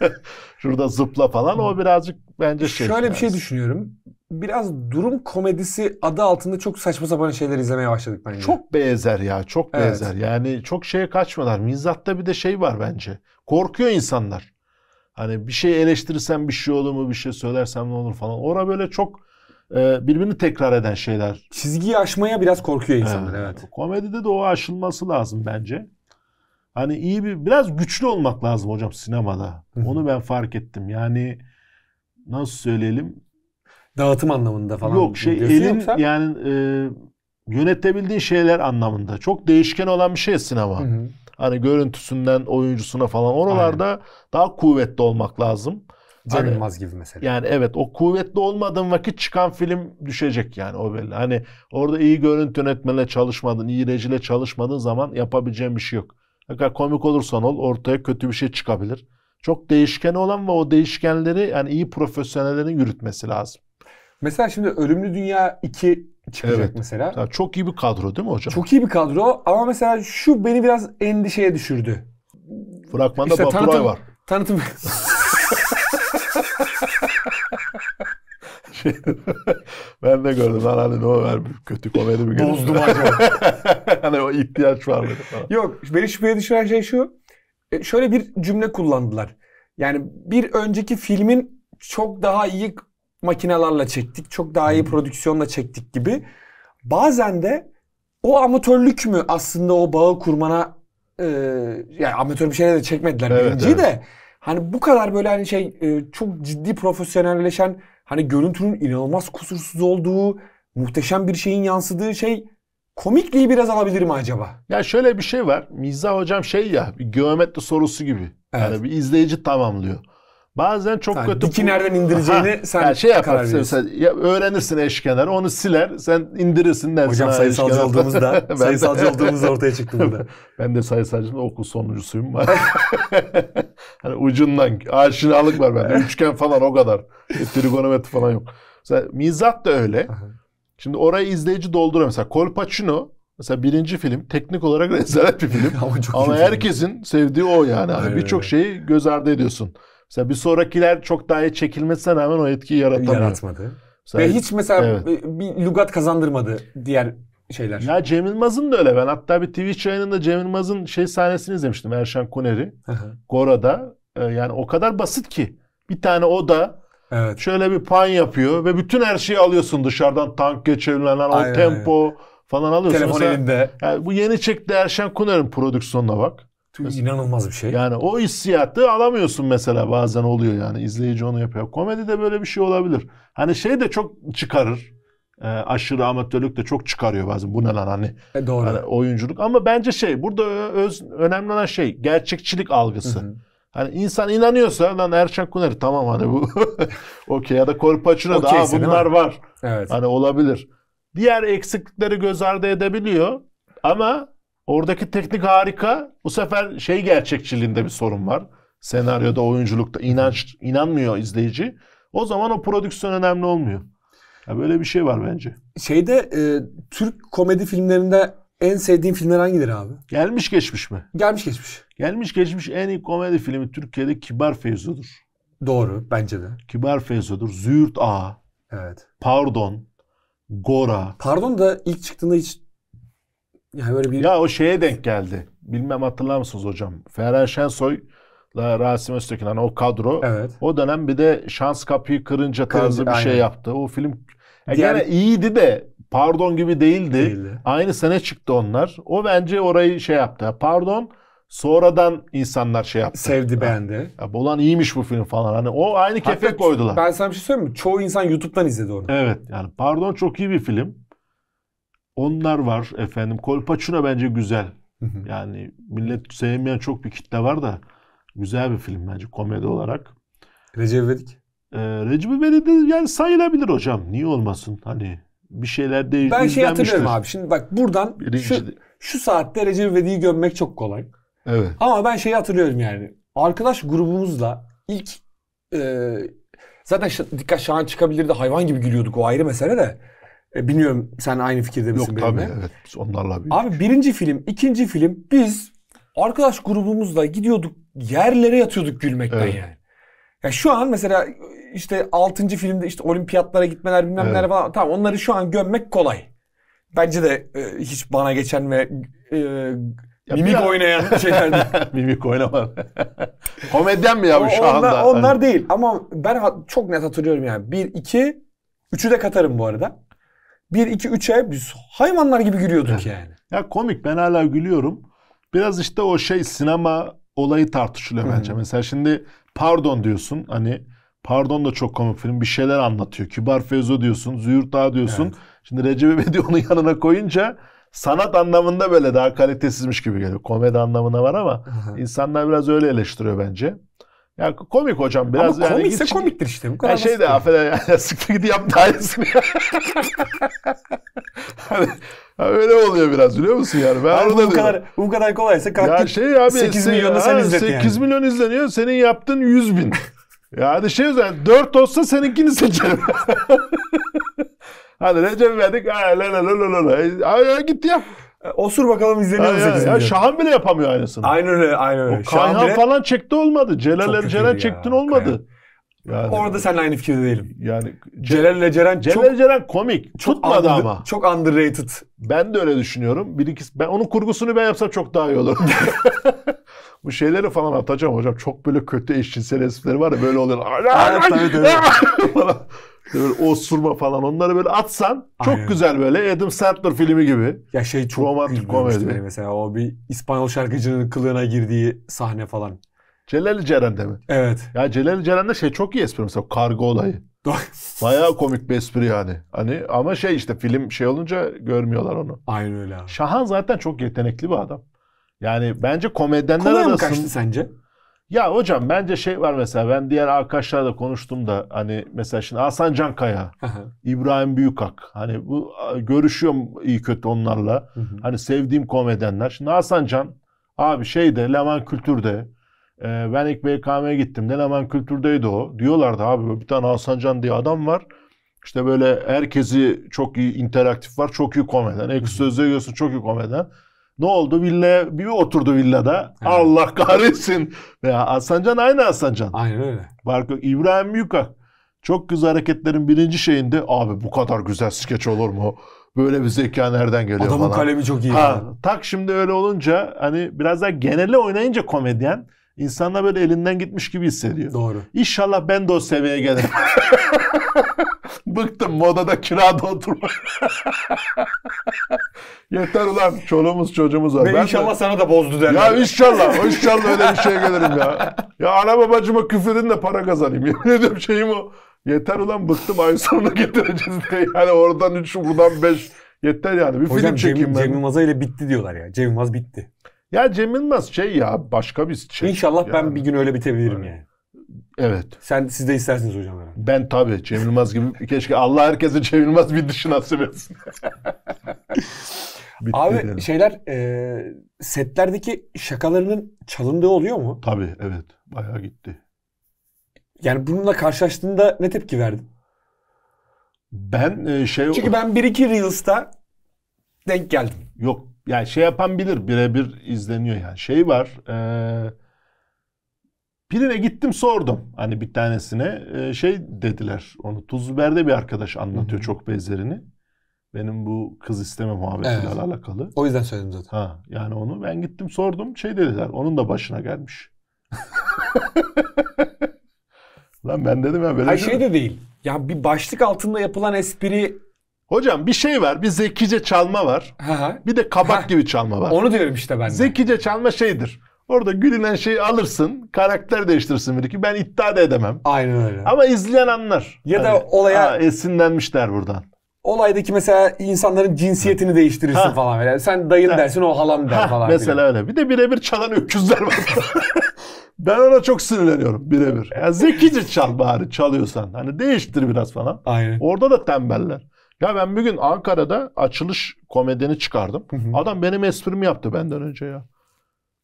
şurada zıpla falan. O birazcık bence şey. Şöyle bir şey düşünüyorum. Biraz durum komedisi adı altında çok saçma sapan şeyler izlemeye başladık bence. Çok benzer ya, çok evet. benzer. Yani çok şeye kaçmalar. Mizatta bir de şey var bence. Korkuyor insanlar. Hani bir şey eleştirirsem bir şey olur mu, bir şey söylersem ne olur falan. Orada böyle çok e, birbirini tekrar eden şeyler. Çizgiyi aşmaya biraz korkuyor insanlar evet. evet. Komedide de o aşılması lazım bence. Hani iyi bir biraz güçlü olmak lazım hocam sinemada. Onu ben fark ettim. Yani nasıl söyleyelim? Dağıtım anlamında falan. Yok şey elin yoksa... yani e, yönetebildiğin şeyler anlamında. Çok değişken olan bir şey sinema. Hı hı. Hani görüntüsünden oyuncusuna falan oralarda Aynen. daha kuvvetli olmak lazım. Cem hani, gibi mesela. Yani evet o kuvvetli olmadığın vakit çıkan film düşecek yani o belli. Hani orada iyi görüntü yönetmenle çalışmadın, iyi rejile çalışmadığın zaman yapabileceğin bir şey yok. Ne komik olursan ol ortaya kötü bir şey çıkabilir. Çok değişken olan ve o değişkenleri yani iyi profesyonellerin yürütmesi lazım. Mesela şimdi Ölümlü Dünya 2 çıkacak evet. mesela. Ya çok iyi bir kadro değil mi hocam? Çok iyi bir kadro ama mesela şu beni biraz endişeye düşürdü. Fragmanda işte Bapuray var. Tanıtım... ben de gördüm lan hani ne var kötü komedi mi gördüm? Bozdum acaba. hani o ihtiyaç var dedi Yok beni şüpheye düşüren şey şu. E, şöyle bir cümle kullandılar. Yani bir önceki filmin çok daha iyi makinalarla çektik. Çok daha iyi hmm. prodüksiyonla çektik gibi. Bazen de o amatörlük mü aslında o bağı kurmana e, yani amatör bir şeyle de çekmediler evet, birinciyi evet. de. Hani bu kadar böyle hani şey e, çok ciddi profesyonelleşen hani görüntünün inanılmaz kusursuz olduğu, muhteşem bir şeyin yansıdığı şey komikliği biraz alabilir mi acaba? Ya şöyle bir şey var. Mizah hocam şey ya bir geometri sorusu gibi. Evet. Yani bir izleyici tamamlıyor. Bazen çok yani kötü. Diki nereden indireceğini Aha, sen yani şey yaparsın. Sen, ya öğrenirsin eş onu siler, sen indirirsin dersin. Hocam sayısalcı olduğumuzda, sayısalcı olduğumuzda ortaya çıktı burada. ben de sayısalcının okul sonuncusuyum. hani ucundan aşinalık var bende. Üçgen falan o kadar. E, trigonometri falan yok. Mesela mizat da öyle. Şimdi orayı izleyici dolduruyor. Mesela Colpacino Mesela birinci film teknik olarak rezalet bir film. ama, ama herkesin sevdiği o yani. Hani Birçok şeyi göz ardı ediyorsun. Mesela bir sonrakiler çok daha iyi çekilmesine rağmen o etkiyi yaratamıyor. Yaratmadı. Mesela, Ve hiç mesela evet. bir lugat kazandırmadı diğer şeyler. Ya Cem Yılmaz'ın da öyle. Ben hatta bir Twitch yayınında Cem Yılmaz'ın şey sahnesini izlemiştim. Erşan Kuneri. Gora'da. Ee, yani o kadar basit ki. Bir tane oda Evet. Şöyle bir pan yapıyor ve bütün her şeyi alıyorsun dışarıdan tank geçirilen o tempo aynen. falan alıyorsun. Telefon Mesela, elinde. Yani bu yeni çekti Erşen Kuner'in prodüksiyonuna bak. Tüy inanılmaz bir şey. Yani o hissiyatı alamıyorsun mesela bazen oluyor yani izleyici onu yapıyor. Komedi de böyle bir şey olabilir. Hani şey de çok çıkarır. E, aşırı amatörlük de çok çıkarıyor bazen. Bu ne lan hani? E doğru. Hani oyunculuk ama bence şey burada öz önemli olan şey gerçekçilik algısı. Hı hı. Hani insan inanıyorsa lan Erçan Kuner tamam hani bu okey ya da Kolpaçino da bunlar var. Evet. Hani olabilir. Diğer eksiklikleri göz ardı edebiliyor ama Oradaki teknik harika. Bu sefer şey gerçekçiliğinde bir sorun var. Senaryoda, oyunculukta inanç inanmıyor izleyici. O zaman o prodüksiyon önemli olmuyor. Ya böyle bir şey var bence. Şeyde e, Türk komedi filmlerinde en sevdiğin filmler hangileri abi? Gelmiş geçmiş mi? Gelmiş geçmiş. Gelmiş geçmiş en iyi komedi filmi Türkiye'de Kibar Feyzo'dur. Doğru bence de. Kibar Feyzo'dur. Züğürt Ağa. Evet. Pardon. Gora. Pardon da ilk çıktığında hiç yani böyle bir... Ya o şeye denk geldi. Bilmem hatırlar mısınız hocam? Ferhan Şensoy Rasim Öztekin hani o kadro. Evet. O dönem bir de şans kapıyı kırınca tarzı Kırıncı, bir şey aynen. şey yaptı. O film yani e, Diğer... iyiydi de pardon gibi değildi. değildi. Aynı sene çıktı onlar. O bence orayı şey yaptı. Pardon sonradan insanlar şey yaptı. Sevdi, beğendi. Ya, olan iyiymiş bu film falan. Hani o aynı kefe koydular. Ben sana bir şey söyleyeyim mi? Çoğu insan YouTube'dan izledi onu. Evet. Yani pardon çok iyi bir film. Onlar var efendim. Kolpaçino bence güzel. yani millet sevmeyen çok bir kitle var da güzel bir film bence komedi olarak. Recep İvedik? Ee, Recep İvedik de yani sayılabilir hocam. Niye olmasın? Hani bir şeyler değil. Ben şey hatırlıyorum abi. Şimdi bak buradan şu, şu saatte Recep İvedik'i gömmek çok kolay. Evet. Ama ben şeyi hatırlıyorum yani. Arkadaş grubumuzla ilk e, zaten dikkat şahan çıkabilirdi hayvan gibi gülüyorduk o ayrı mesele de. E, bilmiyorum sen aynı fikirde misin Yok tabii evet biz onlarla büyüdük. Abi birinci film, ikinci film biz arkadaş grubumuzla gidiyorduk yerlere yatıyorduk gülmekten Evet. yani. Ya şu an mesela işte 6. filmde işte olimpiyatlara gitmeler bilmem neler Evet. falan tamam onları şu an gömmek kolay. Bence de e, hiç bana geçen ve e, Ya mimik biraz- oynayan şeyler Mimik oynama. Komedyen mi ya bu şu onlar, anda? onlar hani- değil ama ben çok net hatırlıyorum yani. Bir, iki, üçü de katarım bu arada. 1 2 3'e biz hayvanlar gibi gülüyorduk yani. Ya komik ben hala gülüyorum. Biraz işte o şey sinema olayı tartışılıyor bence. hı Mesela şimdi pardon diyorsun hani pardon da çok komik film bir şeyler anlatıyor. Kibar fezo diyorsun, Züğürt Ağa diyorsun. Evet. Şimdi Recep İvedik onun yanına koyunca sanat anlamında böyle daha kalitesizmiş gibi geliyor. Komedi anlamına var ama insanlar biraz öyle eleştiriyor bence. Ya komik hocam biraz. Ama yani komikse hiç... komiktir işte. Bu kadar şey yani şey de affedersin yani sıktı gidi yaptı aynısını. hani, öyle oluyor biraz biliyor musun yani? Ben abi, bu, kadar, bu kadar kolaysa kalk ya şey abi, 8 milyonu sen izlet 8 yani. milyon izleniyor senin yaptın 100 bin. yani şey yani 4 olsa seninkini seçerim. Hadi Recep verdik. Ay, la, la, la, la, la. Ay, ay, gitti ya. E, Osur bakalım izleniyor mu 8 milyon? Şahan bile yapamıyor aynısını. Aynen öyle, aynen öyle. O Kayhan bile... falan çekti olmadı. Celal Ceren çektin olmadı. Yani, Orada seninle aynı fikirde değilim. Yani Celal ile Ceren Celal çok, Ceren komik. Çok tutmadı under, ama. Çok underrated. Ben de öyle düşünüyorum. Bir ikisi ben onun kurgusunu ben yapsam çok daha iyi olur. Bu şeyleri falan atacağım hocam. Çok böyle kötü eşcinsel esprileri var ya böyle oluyor. evet, tabii, tabii böyle osurma falan onları böyle atsan çok Aynen. güzel böyle Adam Sandler filmi gibi. Ya şey çok romantik komedi. Beni mesela o bir İspanyol şarkıcının kılığına girdiği sahne falan. Celal Ceren'de mi? Evet. Ya Celal Ceren'de şey çok iyi espri mesela kargo olayı. Bayağı komik bir espri yani. Hani ama şey işte film şey olunca görmüyorlar onu. Aynen öyle abi. Şahan zaten çok yetenekli bir adam. Yani bence komedyenler Kolay arasında... kaçtı sence? Ya hocam bence şey var mesela ben diğer arkadaşlarla konuştum da hani mesela şimdi Hasan Cankaya, İbrahim Büyükak hani bu görüşüyorum iyi kötü onlarla. Hani sevdiğim komedyenler. Şimdi Hasan Can abi şeyde Leman Kültür'de e, ben ilk BKM'ye gittim Ne Leman Kültür'deydi o. Diyorlardı abi bir tane Hasan Can diye adam var. İşte böyle herkesi çok iyi interaktif var. Çok iyi komedyen. Ek sözde çok iyi komedyen. Ne oldu? Villa bir oturdu villada. Evet. Allah kahretsin. veya Aslancan aynı Aslancan. Aynen öyle. Fark yok. İbrahim Yuka. Çok güzel hareketlerin birinci şeyinde abi bu kadar güzel skeç olur mu? Böyle bir zeka nereden geliyor Adamın falan. kalemi çok iyi. Ha, tak şimdi öyle olunca hani biraz daha genele oynayınca komedyen insanlar böyle elinden gitmiş gibi hissediyor. Doğru. İnşallah ben de o seviyeye gelirim. Bıktım modada kirada oturmak. Yeter ulan çoluğumuz çocuğumuz var. Ve ben inşallah de... sana da bozdu derler. Ya inşallah. inşallah öyle bir şey gelirim ya. Ya ana babacıma küfredin de para kazanayım. Yemin ediyorum şeyim o. Yeter ulan bıktım ay sonuna getireceğiz diye. Yani oradan üç buradan beş. Yeter yani. Bir Hocam, film çekeyim Cem, ben. Cem Yılmaz'a ile bitti diyorlar ya. Cem Yılmaz bitti. Ya Cem Yılmaz şey ya başka bir şey. İnşallah yani. ben bir gün öyle bitebilirim evet. yani. Evet. Sen siz de istersiniz hocam herhalde. Ben tabii Cem Yılmaz gibi keşke Allah herkese Cem Yılmaz bir dışı nasip etsin. Bitti Abi yani. şeyler e, setlerdeki şakalarının çalındığı oluyor mu? Tabii evet. Bayağı gitti. Yani bununla karşılaştığında ne tepki verdin? Ben e, şey... Çünkü ben bir iki Reels'ta denk geldim. Yok yani şey yapan bilir birebir izleniyor yani. Şey var... E, Pirine gittim sordum. Hani bir tanesine e, şey dediler. Onu Tuz Biber'de bir arkadaş anlatıyor Hı-hı. çok benzerini. Benim bu kız isteme muhabbetiyle evet. alakalı. O yüzden söyledim zaten. Ha, yani onu ben gittim sordum. Şey dediler. Onun da başına gelmiş. Lan ben dedim ya böyle Hayır şey, şey de değil. Ya bir başlık altında yapılan espri Hocam bir şey var. Bir zekice çalma var. Ha, ha. Bir de kabak ha. gibi çalma var. Onu diyorum işte ben. De. Zekice çalma şeydir. Orada gülünen şeyi alırsın, karakter değiştirsin biri ki ben iddia da edemem. Aynen öyle. Ama izleyen anlar. Ya hani, da olaya... Aa, esinlenmişler buradan olaydaki mesela insanların cinsiyetini ha. değiştirirsin ha. falan böyle. Sen dayın ha. dersin o halam der ha. falan. Mesela bile. öyle. Bir de birebir çalan öküzler var. ben ona çok sinirleniyorum birebir. Ya zekice çal bari çalıyorsan. Hani değiştir biraz falan. Aynen. Orada da tembeller. Ya ben bir gün Ankara'da açılış komedini çıkardım. Hı hı. Adam benim esprimi yaptı benden önce ya.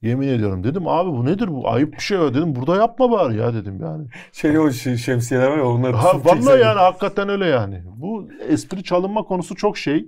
Yemin ediyorum dedim abi bu nedir bu ayıp bir şey dedim burada yapma bari ya dedim yani. Şey o şey, şemsiyeler var ya onlar. Ha, vallahi yani hakikaten öyle yani. Bu espri çalınma konusu çok şey.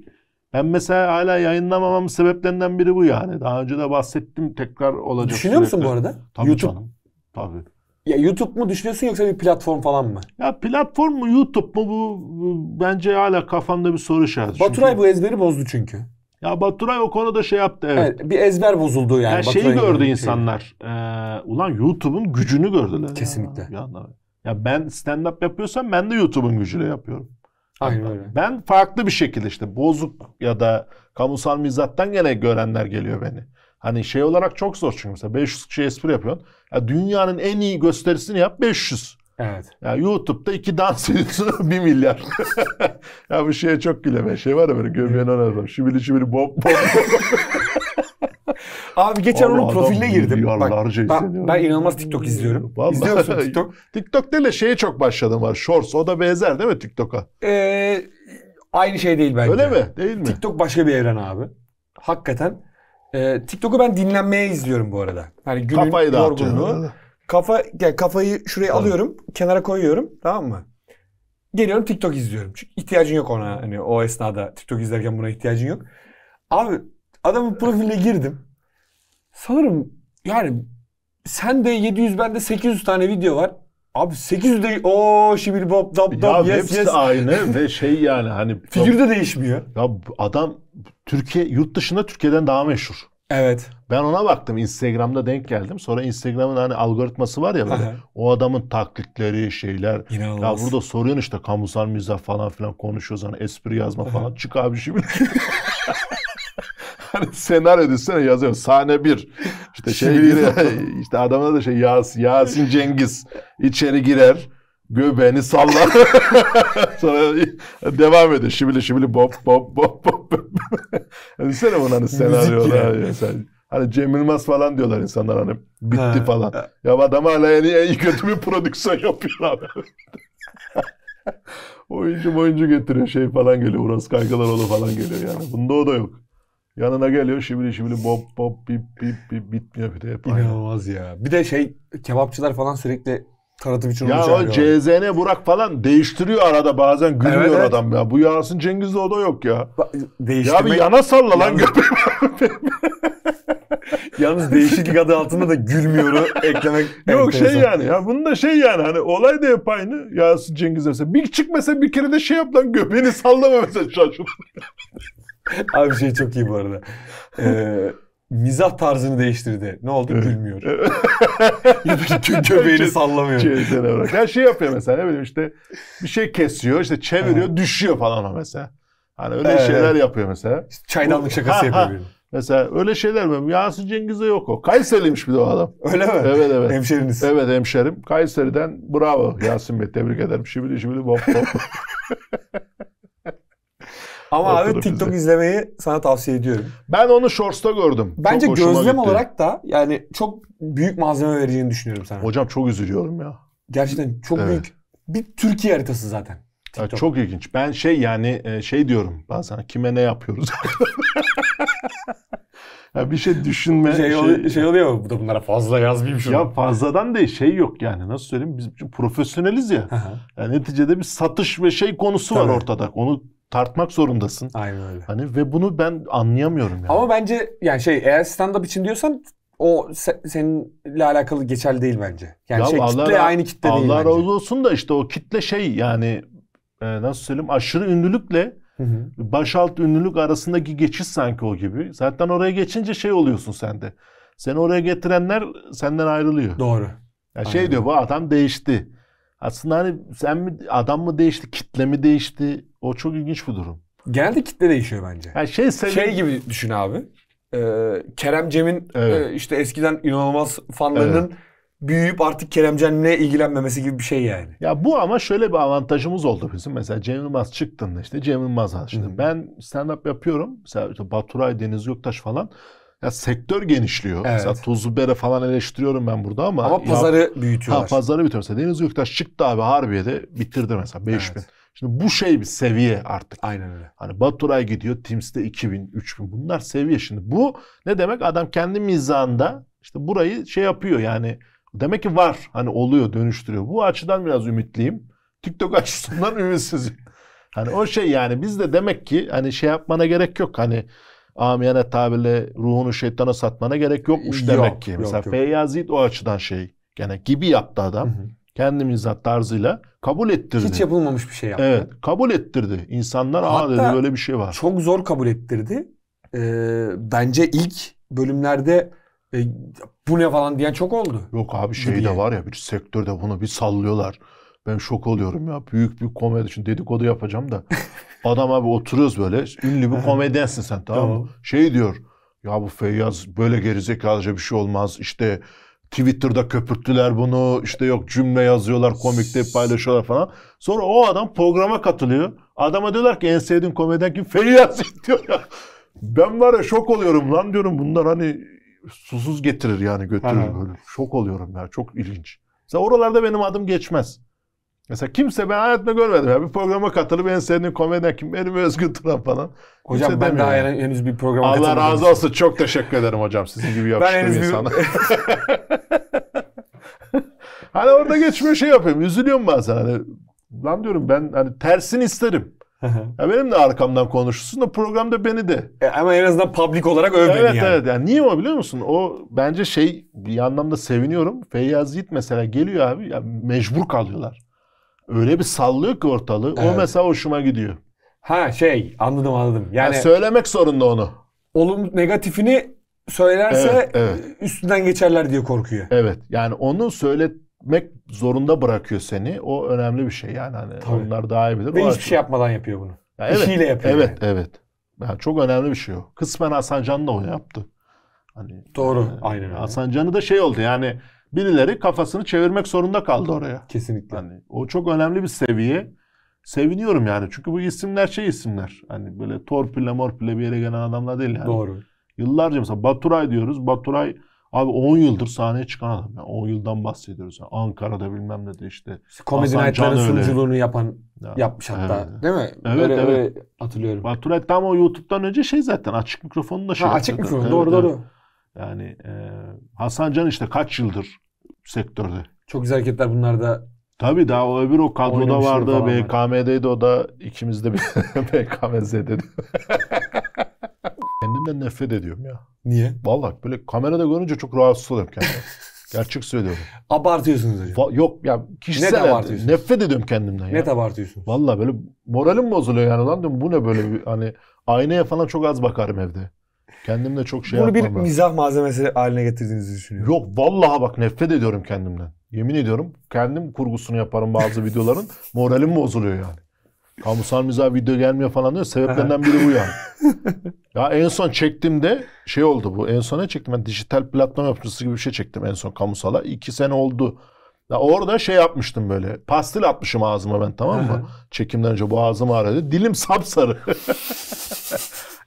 Ben mesela hala yayınlamamamın sebeplerinden biri bu yani. Daha önce de bahsettim tekrar olacak. Düşünüyor musun bu arada? Tabii YouTube. canım. Tabii. Ya YouTube mu düşünüyorsun yoksa bir platform falan mı? Ya platform mu YouTube mu bu, bu bence hala kafamda bir soru işareti. Baturay çünkü... bu ezberi bozdu çünkü. Ya Baturay o konuda şey yaptı evet. evet bir ezber bozuldu yani. yani şeyi gördü insanlar. Ee, ulan YouTube'un gücünü gördüler. Kesinlikle. Ya, ya, ya ben stand up yapıyorsam ben de YouTube'un gücüyle yapıyorum. Aynen öyle. Ben farklı bir şekilde işte bozuk ya da kamusal mizattan gene görenler geliyor beni. Hani şey olarak çok zor çünkü mesela 500 kişi espri yapıyorsun. Ya dünyanın en iyi gösterisini yap 500. Evet. Yani YouTube'da iki dans ediyorsun bir milyar. ya bu şeye çok güleme. Şey var ya böyle ona anladım. Şibili şibili bop bop. Abi geçen Abi onun profiline girdim. Bak, ben, ben inanılmaz TikTok izliyorum. Vallahi. İzliyor musun TikTok? TikTok değil de şeye çok başladım var. Shorts. O da benzer değil mi TikTok'a? Ee, aynı şey değil bence. Öyle mi? Değil mi? TikTok başka bir evren abi. Hakikaten. Ee, TikTok'u ben dinlenmeye izliyorum bu arada. Yani günün Kafayı yorgunluğu. Kafa yani kafayı şuraya tamam. alıyorum, kenara koyuyorum, tamam mı? Geliyorum TikTok izliyorum. Çünkü ihtiyacın yok ona. Hani o esnada TikTok izlerken buna ihtiyacın yok. Abi adamın profiline girdim. Sanırım yani sen de 700 bende 800 tane video var. Abi 800 de o şibir bob dab dab ya yes yes. aynı ve şey yani hani figür de değişmiyor. Ya adam Türkiye yurt dışında Türkiye'den daha meşhur. Evet. Ben ona baktım Instagram'da denk geldim. Sonra Instagram'ın hani algoritması var ya böyle. o adamın taklitleri şeyler. İnanılmaz. Ya burada soruyorsun işte kamusal mizah falan filan konuşuyoruz hani espri yazma falan. Çık abi şimdi. hani senaryo düşsene yazıyor. Sahne bir. İşte şey giriyor. Şey işte adamda da şey Yas, Yasin Cengiz içeri girer göbeğini salla. Sonra devam ediyor. Şibili şibili bop bop bop bop. yani sen onun hani senaryolar. ya. hani Cem Yılmaz falan diyorlar insanlar hani bitti ha. falan. Ya adam hala en, en kötü bir prodüksiyon yapıyor abi. oyuncu oyuncu getiriyor şey falan geliyor. Uras Kaygılaroğlu falan geliyor yani. Bunda o da yok. Yanına geliyor şimdi, şimdi bop bop bip bip bip bitmiyor bir de hep. İnanılmaz ya. Bir de şey kebapçılar falan sürekli Tanıtımcı ya o CZN Burak falan değiştiriyor arada bazen gülüyor evet, evet. adam ya. Bu Yasin Cengiz'de o da yok ya. Ba- Ya bir yana salla lan göbeğimi. Yalnız değişiklik adı altında da gülmüyoru eklemek Yok şey yani ya bunu da şey yani hani olay da hep aynı. Yasin Cengiz mesela bir çık mesela bir kere de şey yap lan göbeğini sallama mesela şaşırın. Abi şey çok iyi bu arada. Ee, mizah tarzını değiştirdi. Ne oldu? Evet. Gülmüyor. ya da göbeğini sallamıyor. Her şey yapıyor mesela. Ne bileyim işte bir şey kesiyor, işte çeviriyor, evet. düşüyor falan o mesela. Hani öyle evet. şeyler yapıyor mesela. İşte çaydanlık şakası yapıyor. Benim. Mesela öyle şeyler mi? Yasin Cengiz'e yok o. Kayserilmiş bir de o adam. Öyle mi? Evet evet. Hemşeriniz. Evet hemşerim. Kayseri'den bravo Yasin Bey tebrik ederim. Şimdi şimdi bop bop. Ama abi TikTok bize. izlemeyi sana tavsiye ediyorum. Ben onu Shorts'ta gördüm. Bence çok gözlem gitti. olarak da yani çok büyük malzeme vereceğini düşünüyorum sana. Hocam çok üzülüyorum ya. Gerçekten çok evet. büyük bir Türkiye haritası zaten. Ya çok ilginç. Ben şey yani e, şey diyorum bazen kime ne yapıyoruz? ya bir şey düşünme. Şey, şey, oluyor, şey oluyor mu? Bu da bunlara fazla yazmayayım şunu. Ya fazladan değil şey yok yani nasıl söyleyeyim biz profesyoneliz ya. yani neticede bir satış ve şey konusu Tabii. var ortada. Onu tartmak zorundasın. Aynen öyle. Hani ve bunu ben anlayamıyorum yani. Ama bence yani şey eğer stand up için diyorsan o se- seninle alakalı geçerli değil bence. Yani ya şey Allah kitle ra- aynı kitle Allah değil. Allah razı olsun da işte o kitle şey yani e, nasıl söyleyeyim aşırı ünlülükle Hı hı. Baş alt ünlülük arasındaki geçiş sanki o gibi. Zaten oraya geçince şey oluyorsun sen de. Seni oraya getirenler senden ayrılıyor. Doğru. Ya yani şey diyor bu adam değişti. Aslında hani sen mi adam mı değişti, kitle mi değişti? O çok ilginç bir durum. Genelde kitle değişiyor bence. Yani şey senin... şey gibi düşün abi. Ee, Kerem Cem'in e, evet. e, işte eskiden inanılmaz fanlarının evet. büyüyüp artık Kerem Cem'le ilgilenmemesi gibi bir şey yani. Ya bu ama şöyle bir avantajımız oldu bizim. Mesela Cem Yılmaz çıktığında işte Cem Yılmaz açtı. Ben stand up yapıyorum. Mesela işte Baturay, Deniz Yoktaş falan. Ya sektör genişliyor. Evet. Mesela tuzlu bere falan eleştiriyorum ben burada ama. Ama pazarı ya, büyütüyorlar. Ha, pazarı büyütüyor. Mesela Deniz Göktaş çıktı abi Harbiye'de bitirdi mesela 5000. Evet. Bin. Şimdi bu şey bir seviye artık. Aynen öyle. Hani Baturay gidiyor Teams'te 2000, 3000 bunlar seviye. Şimdi bu ne demek? Adam kendi mizahında işte burayı şey yapıyor yani. Demek ki var. Hani oluyor, dönüştürüyor. Bu açıdan biraz ümitliyim. TikTok açısından ümitsizim. Hani o şey yani biz de demek ki hani şey yapmana gerek yok. Hani amiyane tabirle ruhunu şeytana satmana gerek yokmuş yok, demek ki. Mesela yok, Feyyazid o açıdan şey gene gibi yaptı adam. Hı hı. Kendi mizah tarzıyla kabul ettirdi. Hiç yapılmamış bir şey yaptı. Evet kabul ettirdi. İnsanlar Hatta aa dedi böyle bir şey var. çok zor kabul ettirdi. Ee, bence ilk bölümlerde e, bu ne falan diyen çok oldu. Yok abi şey de var ya bir sektörde bunu bir sallıyorlar. Ben şok oluyorum ya. Büyük bir komedi için dedikodu yapacağım da. Adam abi oturuyoruz böyle. Ünlü bir komedyensin sen tamam mı? Şey diyor. Ya bu Feyyaz böyle gerizekalıca bir şey olmaz. İşte Twitter'da köpürttüler bunu. İşte yok cümle yazıyorlar, komikte paylaşıyorlar falan. Sonra o adam programa katılıyor. Adama diyorlar ki en sevdiğin komedyen kim? Feyyaz diyor ya. Ben var ya şok oluyorum lan diyorum. Bunlar hani susuz getirir yani götürür böyle. Şok oluyorum ya. Çok ilginç. Mesela oralarda benim adım geçmez. Mesela kimse ben hayatımda görmedim. Ya. Bir programa katılıp en sevdiğim komedyen kim? Benim Özgür Turan falan. Hocam kimse ben daha yani. henüz bir programa Allah razı olsun. Çok teşekkür ederim hocam. Sizin gibi yakışıklı bir insana. hani orada geçmiyor şey yapıyorum. Üzülüyorum bazen. Hani, lan diyorum ben hani tersini isterim. ya benim de arkamdan konuşursun da programda beni de. E, ama en azından publik olarak öv evet, yani. Evet evet. Yani niye o biliyor musun? O bence şey bir anlamda seviniyorum. Feyyaz Yiğit mesela geliyor abi. Ya mecbur kalıyorlar öyle bir sallıyor ki ortalığı. Evet. O mesela hoşuma gidiyor. Ha şey anladım anladım. Yani, yani söylemek zorunda onu. Olum negatifini söylerse evet, evet. üstünden geçerler diye korkuyor. Evet. Yani onu söyletmek zorunda bırakıyor seni. O önemli bir şey yani hani Tabii. onlar daha iyi bilir. Ve o hiçbir açıdan. şey yapmadan yapıyor bunu. Ya evet, İşiyle yapıyor. Evet, yani. evet. Yani çok önemli bir şey o. Kısmen Hasan Can da o yaptı. Hani Doğru, yani, e, aynen öyle. Hasan Can'ı da şey oldu yani birileri kafasını çevirmek zorunda kaldı oraya. Kesinlikle. Hani o çok önemli bir seviye. Seviniyorum yani. Çünkü bu isimler şey isimler. Hani böyle torpille morpille bir yere gelen adamlar değil yani. Doğru. Yıllarca mesela Baturay diyoruz. Baturay Abi 10 yıldır sahneye çıkan adam. Yani 10 yıldan bahsediyoruz. Yani Ankara'da bilmem ne de işte. Komedi Night'ların sunuculuğunu yapan ya, yapmış hatta. Evet. Değil mi? Evet, öyle, evet. Öyle hatırlıyorum. Baturay tam o YouTube'dan önce şey zaten açık mikrofonunda şey. Ha, açık mikrofon evet, doğru evet. doğru. Yani e, Hasan Can işte kaç yıldır sektörde. Çok güzel hareketler bunlar da. Tabii daha o öbür o kadroda vardı. BKM'deydi o da ikimiz de BKMZ dedi. Kendimden nefret ediyorum ya. Niye? Vallahi böyle kamerada görünce çok rahatsız oluyorum kendime. Gerçek söylüyorum. Abartıyorsunuz hocam. Va- yok ya kişisel Net abartıyorsunuz. nefret ediyorum kendimden ya. Net abartıyorsunuz. Vallahi böyle moralim bozuluyor yani lan diyorum bu ne böyle bir, hani aynaya falan çok az bakarım evde. Kendimde çok şey Bunu bir lazım. mizah malzemesi haline getirdiğinizi düşünüyorum. Yok vallahi bak nefret ediyorum kendimden. Yemin ediyorum kendim kurgusunu yaparım bazı videoların. Moralim bozuluyor yani. Kamusal mizah video gelmiyor falan diyor. Sebeplerinden biri bu yani. ya en son çektiğimde şey oldu bu. En son ne çektim? Ben dijital platform yapıcısı gibi bir şey çektim en son kamusala. İki sene oldu. Ya orada şey yapmıştım böyle. Pastil atmışım ağzıma ben tamam mı? Çekimden önce boğazım ağrıdı. Dilim sapsarı.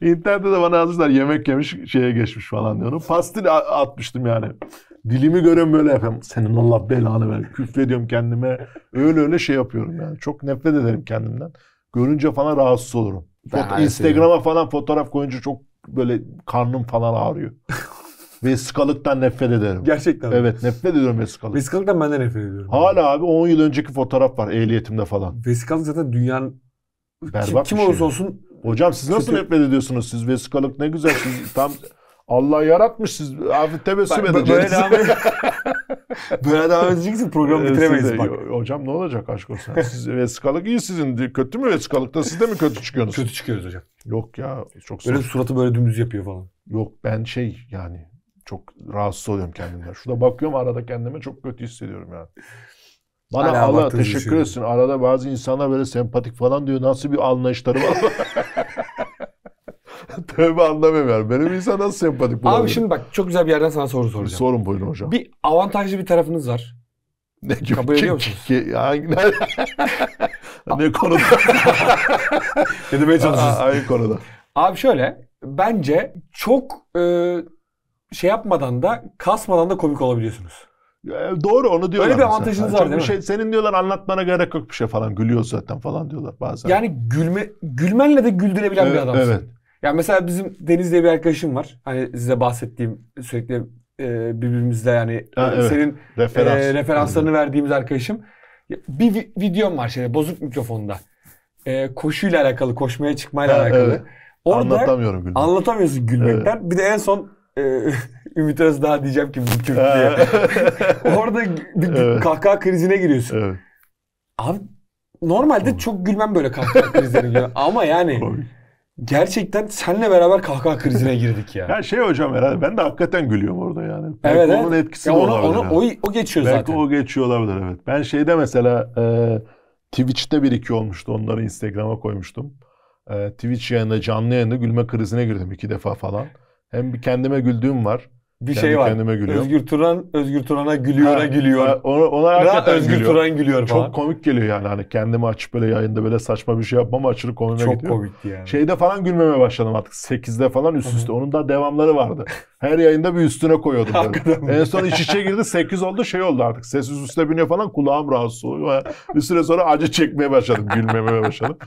İnternette de bana yazmışlar yemek yemiş şeye geçmiş falan diyorum. Pastil atmıştım yani. Dilimi gören böyle efendim senin Allah belanı ver. Küfrediyorum kendime. Öyle öyle şey yapıyorum yani. Çok nefret ederim kendimden. Görünce falan rahatsız olurum. Foto- Instagram'a falan fotoğraf koyunca çok böyle karnım falan ağrıyor. Vesikalıktan nefret ederim. Gerçekten. Evet nefret ediyorum vesikalık. Vesikalıktan ben de nefret ediyorum. Hala abi 10 yıl önceki fotoğraf var ehliyetimde falan. Vesikalık zaten dünyanın Berbat kim, bir kim şey olursa yani. olsun Hocam siz nasıl Çünkü... nefret ediyorsunuz? Siz vesikalık ne güzel. Siz tam Allah yaratmış siz. Abi tebessüm bak, edeceksiniz. Böyle devam, böyle devam edeceksin programı ee, bitiremeyiz bak. Hocam ne olacak aşk olsun? Siz vesikalık iyi sizin. Kötü mü vesikalıkta siz de mi kötü çıkıyorsunuz? Kötü çıkıyoruz hocam. Yok ya çok Böyle suratı böyle dümdüz yapıyor falan. Yok ben şey yani çok rahatsız oluyorum kendimden. Şurada bakıyorum arada kendime çok kötü hissediyorum yani. Bana Hala Allah teşekkür etsin. Arada bazı insanlar böyle sempatik falan diyor. Nasıl bir anlayışları var? Tövbe anlamıyorum yani. Benim insan nasıl sempatik bulabilir? Abi şimdi bak çok güzel bir yerden sana soru soracağım. Sorun buyurun hocam. Bir avantajlı bir tarafınız var. Ne gibi? Kabul ediyor musunuz? Ki, hangi, ne, ne konuda? ne demeye çalışıyorsun? Hangi konuda? Abi şöyle. Bence çok e, şey yapmadan da kasmadan da komik olabiliyorsunuz. E, doğru onu diyorlar. Öyle bir avantajınız var değil mi? Şey, senin diyorlar anlatmana gerek yok bir şey falan. Gülüyor zaten falan diyorlar bazen. Yani gülme gülmenle de güldürebilen evet, bir adamsın. Evet. Yani mesela bizim Deniz diye bir arkadaşım var. Hani size bahsettiğim sürekli e, birbirimizle yani ha, e, evet. senin Referans. e, referanslarını evet. verdiğimiz arkadaşım. Bir vi- videom var şöyle bozuk mikrofonda. E, koşuyla alakalı, koşmaya çıkmayla ha, alakalı. Evet. Orada Anlatamıyorum gülmek. Anlatamıyorsun gülmekten. Evet. Bir de en son e, Ümit Özdağ diyeceğim ki bükürt diye. Orada bir evet. kahkaha krizine giriyorsun. Evet. Abi normalde Olur. çok gülmem böyle kahkaha krizlerine. Ama yani Gerçekten senle beraber kahkaha krizine girdik ya. ya şey hocam herhalde ben de hakikaten gülüyorum orada yani. Belki evet, onun etkisi ya onu, olabilir. Onu, o, o geçiyor Belki zaten. Belki o geçiyor olabilir evet. Ben şeyde mesela e, Twitch'te bir iki olmuştu. Onları Instagram'a koymuştum. E, Twitch yayında canlı yayında gülme krizine girdim iki defa falan. Hem bir kendime güldüğüm var. Bir Kendi şey var. Kendime gülüyorum. Özgür Turan, Özgür Turan'a gülüyor, gülüyor. Ona, ona Özgür gülüyor. Turan gülüyor falan. Çok komik geliyor yani hani kendimi açıp böyle yayında böyle saçma bir şey yapmam açılı komime Çok gidiyor. Çok komik yani. Şeyde falan gülmemeye başladım artık. Sekizde falan üst üste. Onun da devamları vardı. Her yayında bir üstüne koyuyordum. en son iç içe girdi. sekiz oldu şey oldu artık. Ses üst üste biniyor falan kulağım rahatsız oluyor. Bir süre sonra acı çekmeye başladım. Gülmemeye başladım.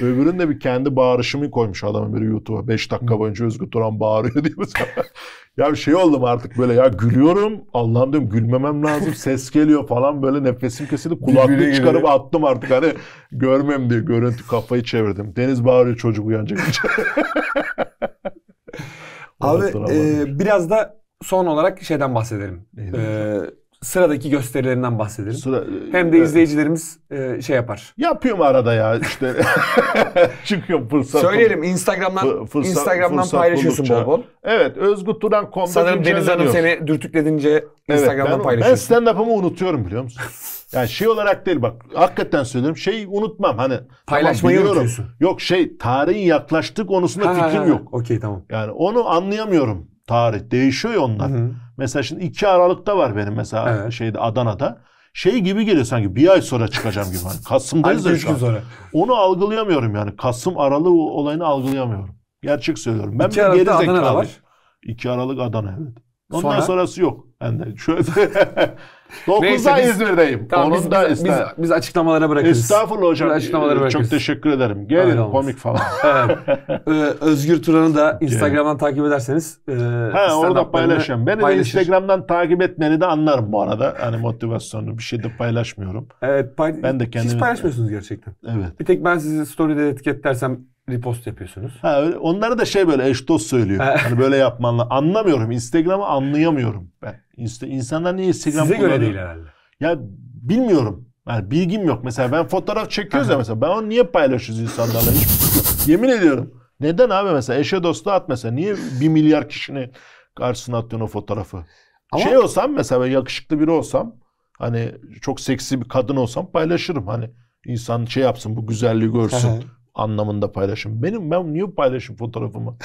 Öbürünün de bir kendi bağırışımı koymuş adamın biri YouTube'a. 5 dakika boyunca Özgür Turan bağırıyor diye şey. ya bir şey oldum artık böyle ya gülüyorum. Allah'ım diyorum gülmemem lazım. Ses geliyor falan böyle nefesim kesildi. Kulaklığı çıkarıp attım artık hani görmem diye görüntü kafayı çevirdim. Deniz bağırıyor çocuk uyanacak. Abi e, biraz da son olarak şeyden bahsedelim. Ee, sıradaki gösterilerinden bahsedelim. Sıra, Hem de izleyicilerimiz e, şey yapar. Yapıyorum arada ya işte. Çıkıyor fırsat. Söyleyelim Instagram'dan fırsat, Instagram'dan fırsat paylaşıyorsun buldukça. bol bol. Evet özgutduran.com'da Sanırım Deniz Hanım seni dürtükledince evet, Instagram'dan ben, paylaşıyorsun. Ben stand-up'ımı unutuyorum biliyor musun? Yani şey olarak değil bak hakikaten söylüyorum şey unutmam hani. Paylaşmayı tamam, unutuyorsun. Yok şey tarihin yaklaştığı konusunda ha, fikrim ha, ha. yok. Okey tamam. Yani onu anlayamıyorum tarih değişiyor onlar. Hı hı. Mesela şimdi 2 Aralık'ta var benim mesela evet. şeyde Adana'da. Şey gibi geliyor sanki bir ay sonra çıkacağım gibi. Hani Kasım'dayız ya şu an. Sonra. Onu algılayamıyorum yani. Kasım Aralık olayını algılayamıyorum. Gerçek söylüyorum. Ben 2 Aralık'ta Adana'da var. 2 Aralık Adana evet. Ondan sonra... sonrası yok. Yani şöyle 9'da İzmir'deyim. Tamam, Onun biz, biz, biz, biz açıklamalara bırakırız. Estağfurullah hocam. Biz açıklamalara ee, bırakırız. Çok teşekkür ederim. Gelin komik falan. evet. Ee, Özgür Turan'ı da Instagram'dan takip ederseniz e, ha, orada paylaşıyorum. Beni paylaşır. de Instagram'dan takip etmeni de anlarım bu arada. Hani motivasyonu bir şey de paylaşmıyorum. Evet, pay... ben de kendimi... Siz paylaşmıyorsunuz gerçekten. Evet. Bir tek ben sizi story'de etiketlersem Repost yapıyorsunuz. Ha, öyle, onları da şey böyle eş dost söylüyor. hani böyle yapmanla. Anlamıyorum. Instagram'ı anlayamıyorum ben. Insta, insanlar niye Instagram Size kullanıyor? göre değil herhalde. Ya bilmiyorum. Yani bilgim yok. Mesela ben fotoğraf çekiyoruz ya mesela. Ben onu niye paylaşıyoruz insanlarla? Hiç, yemin ediyorum. Neden abi mesela eşe dostu at mesela. Niye bir milyar kişinin karşısına atıyorsun o fotoğrafı? Ama... Şey olsam mesela yakışıklı biri olsam hani çok seksi bir kadın olsam paylaşırım. Hani insan şey yapsın bu güzelliği görsün anlamında paylaşım. Benim ben niye paylaşım fotoğrafımı?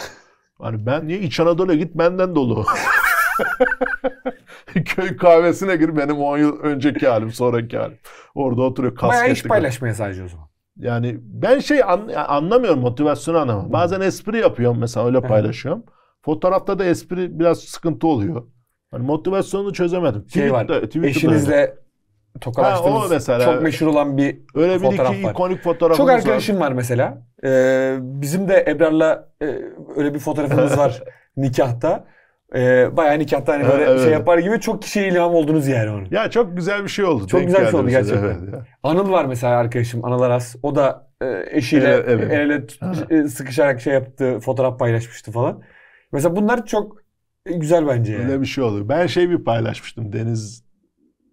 Hani ben niye İç Anadolu'ya git benden dolu. Köy kahvesine gir benim 10 yıl önceki halim, sonraki halim. Orada oturuyor kasketli. Bayağı hiç paylaşmaya sadece o zaman. Yani ben şey an, anlamıyorum, motivasyonu anlamam. Hmm. Bazen espri yapıyorum mesela öyle paylaşıyorum. Fotoğrafta da espri biraz sıkıntı oluyor. Hani motivasyonunu çözemedim. Şey Tweet var, de, eşinizle tokalaştığımız ha, mesela, çok meşhur olan bir öyle bir fotoğraf iki var. ikonik fotoğrafımız Çok arkadaşım var, var mesela. Ee, bizim de Ebrar'la e, öyle bir fotoğrafımız var nikahta. Ee, bayağı nikahta hani böyle şey evet. şey yapar gibi çok kişiye ilham oldunuz yani onu. Ya çok güzel bir şey oldu. Çok güzel bir şey oldu gerçekten. Evet, Anıl var mesela arkadaşım Anıl Aras. O da e, eşiyle evet, evet. el ele e, sıkışarak şey yaptı, fotoğraf paylaşmıştı falan. Mesela bunlar çok güzel bence yani. Öyle bir şey oluyor. Ben şey bir paylaşmıştım Deniz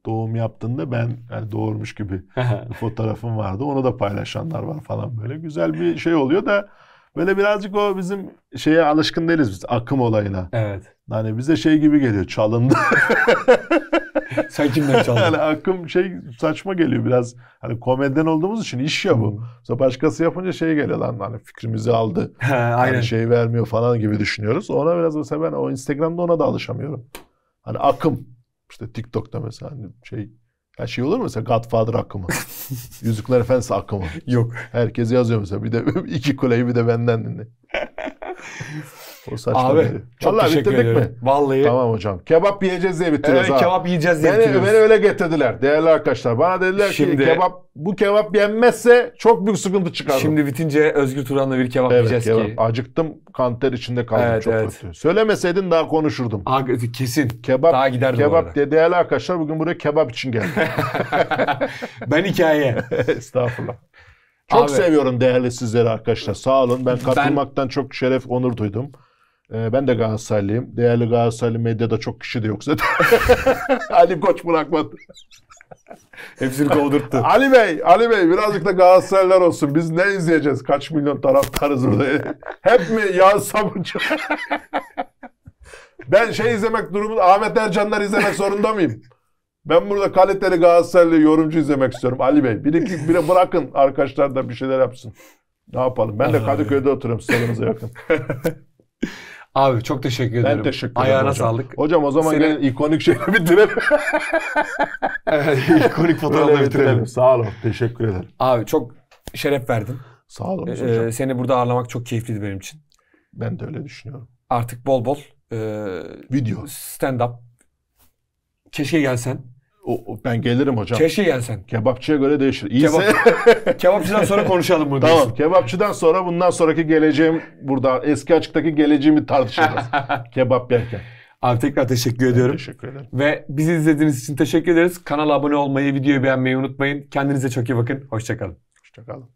doğum yaptığında ben yani doğurmuş gibi bir fotoğrafım vardı. Onu da paylaşanlar var falan böyle. Güzel bir şey oluyor da böyle birazcık o bizim şeye alışkın değiliz biz akım olayına. Evet. Hani bize şey gibi geliyor çalındı. Sen kimden çaldın? Yani akım şey saçma geliyor biraz. Hani komedyen olduğumuz için iş ya bu. Hmm. Mesela başkası yapınca şey geliyor lan hani fikrimizi aldı. Hani aynen. Hani şey vermiyor falan gibi düşünüyoruz. Ona biraz mesela ben o Instagram'da ona da alışamıyorum. Hani akım. İşte TikTok'ta mesela hani şey her şey olur mu mesela Godfather akımı. Yüzükler Efendisi akımı. Yok. Herkes yazıyor mesela bir de iki kuleyi bir de benden dinle. O saçma. Abi dedi. Şey. çok Vallahi teşekkür bitirdik mi? Vallahi. Tamam hocam. Kebap yiyeceğiz diye bitiriyoruz Evet kebap yiyeceğiz diye beni, bitiriyoruz. beni öyle getirdiler değerli arkadaşlar. Bana dediler Şimdi- ki kebap bu kebap yenmezse çok büyük sıkıntı çıkar. Şimdi bitince Özgür Turan'la bir kebap evet, yiyeceğiz kebap. ki. Acıktım kanter içinde kaldım Evet, çok evet. kötü. Söylemeseydin daha konuşurdum. Aa, kesin. Kebap Daha giderdi bu kebap diye değerli arkadaşlar bugün buraya kebap için geldim. ben hikaye. Estağfurullah. Çok Abi. seviyorum değerli sizleri arkadaşlar. Sağ olun. Ben katılmaktan çok şeref, onur duydum. Ee, ben de Galatasaraylıyım. Değerli Galatasaraylı medyada çok kişi de yok zaten. Ali Koç bırakmadı. Hepsini kovdurttu. Ali Bey, Ali Bey birazcık da Galatasaraylılar olsun. Biz ne izleyeceğiz? Kaç milyon taraftarız burada? Hep mi Yağız Sabuncu? ben şey izlemek durumunda Ahmet Ercanlar izlemek zorunda mıyım? Ben burada kaliteli Galatasaraylı yorumcu izlemek istiyorum. Ali Bey bir iki bire bırakın arkadaşlar da bir şeyler yapsın. Ne yapalım? Ben de Kadıköy'de oturuyorum sınırınıza yakın. Abi çok teşekkür ederim. Ben teşekkür ederim Ayağına hocam. sağlık. Hocam o zaman Senin... ikonik şeyle bitirelim. evet, ikonik fotoğrafla bitirelim. bitirelim. Sağ olun. Teşekkür ederim. Abi çok şeref verdin. Sağ olun ee, hocam. Seni burada ağırlamak çok keyifliydi benim için. Ben de öyle düşünüyorum. Artık bol bol e, video stand up keşke gelsen. O, o, ben gelirim hocam. Keşke gelsen. Kebapçıya göre değişir. İyiyse... Kebap, kebapçıdan sonra konuşalım bunu. Tamam. Kebapçıdan sonra bundan sonraki geleceğim burada. Eski açıktaki geleceğimi tartışacağız. Kebap yerken. Abi tekrar teşekkür ben ediyorum. Teşekkür ederim. Ve bizi izlediğiniz için teşekkür ederiz. Kanala abone olmayı, videoyu beğenmeyi unutmayın. Kendinize çok iyi bakın. Hoşçakalın. Hoşçakalın.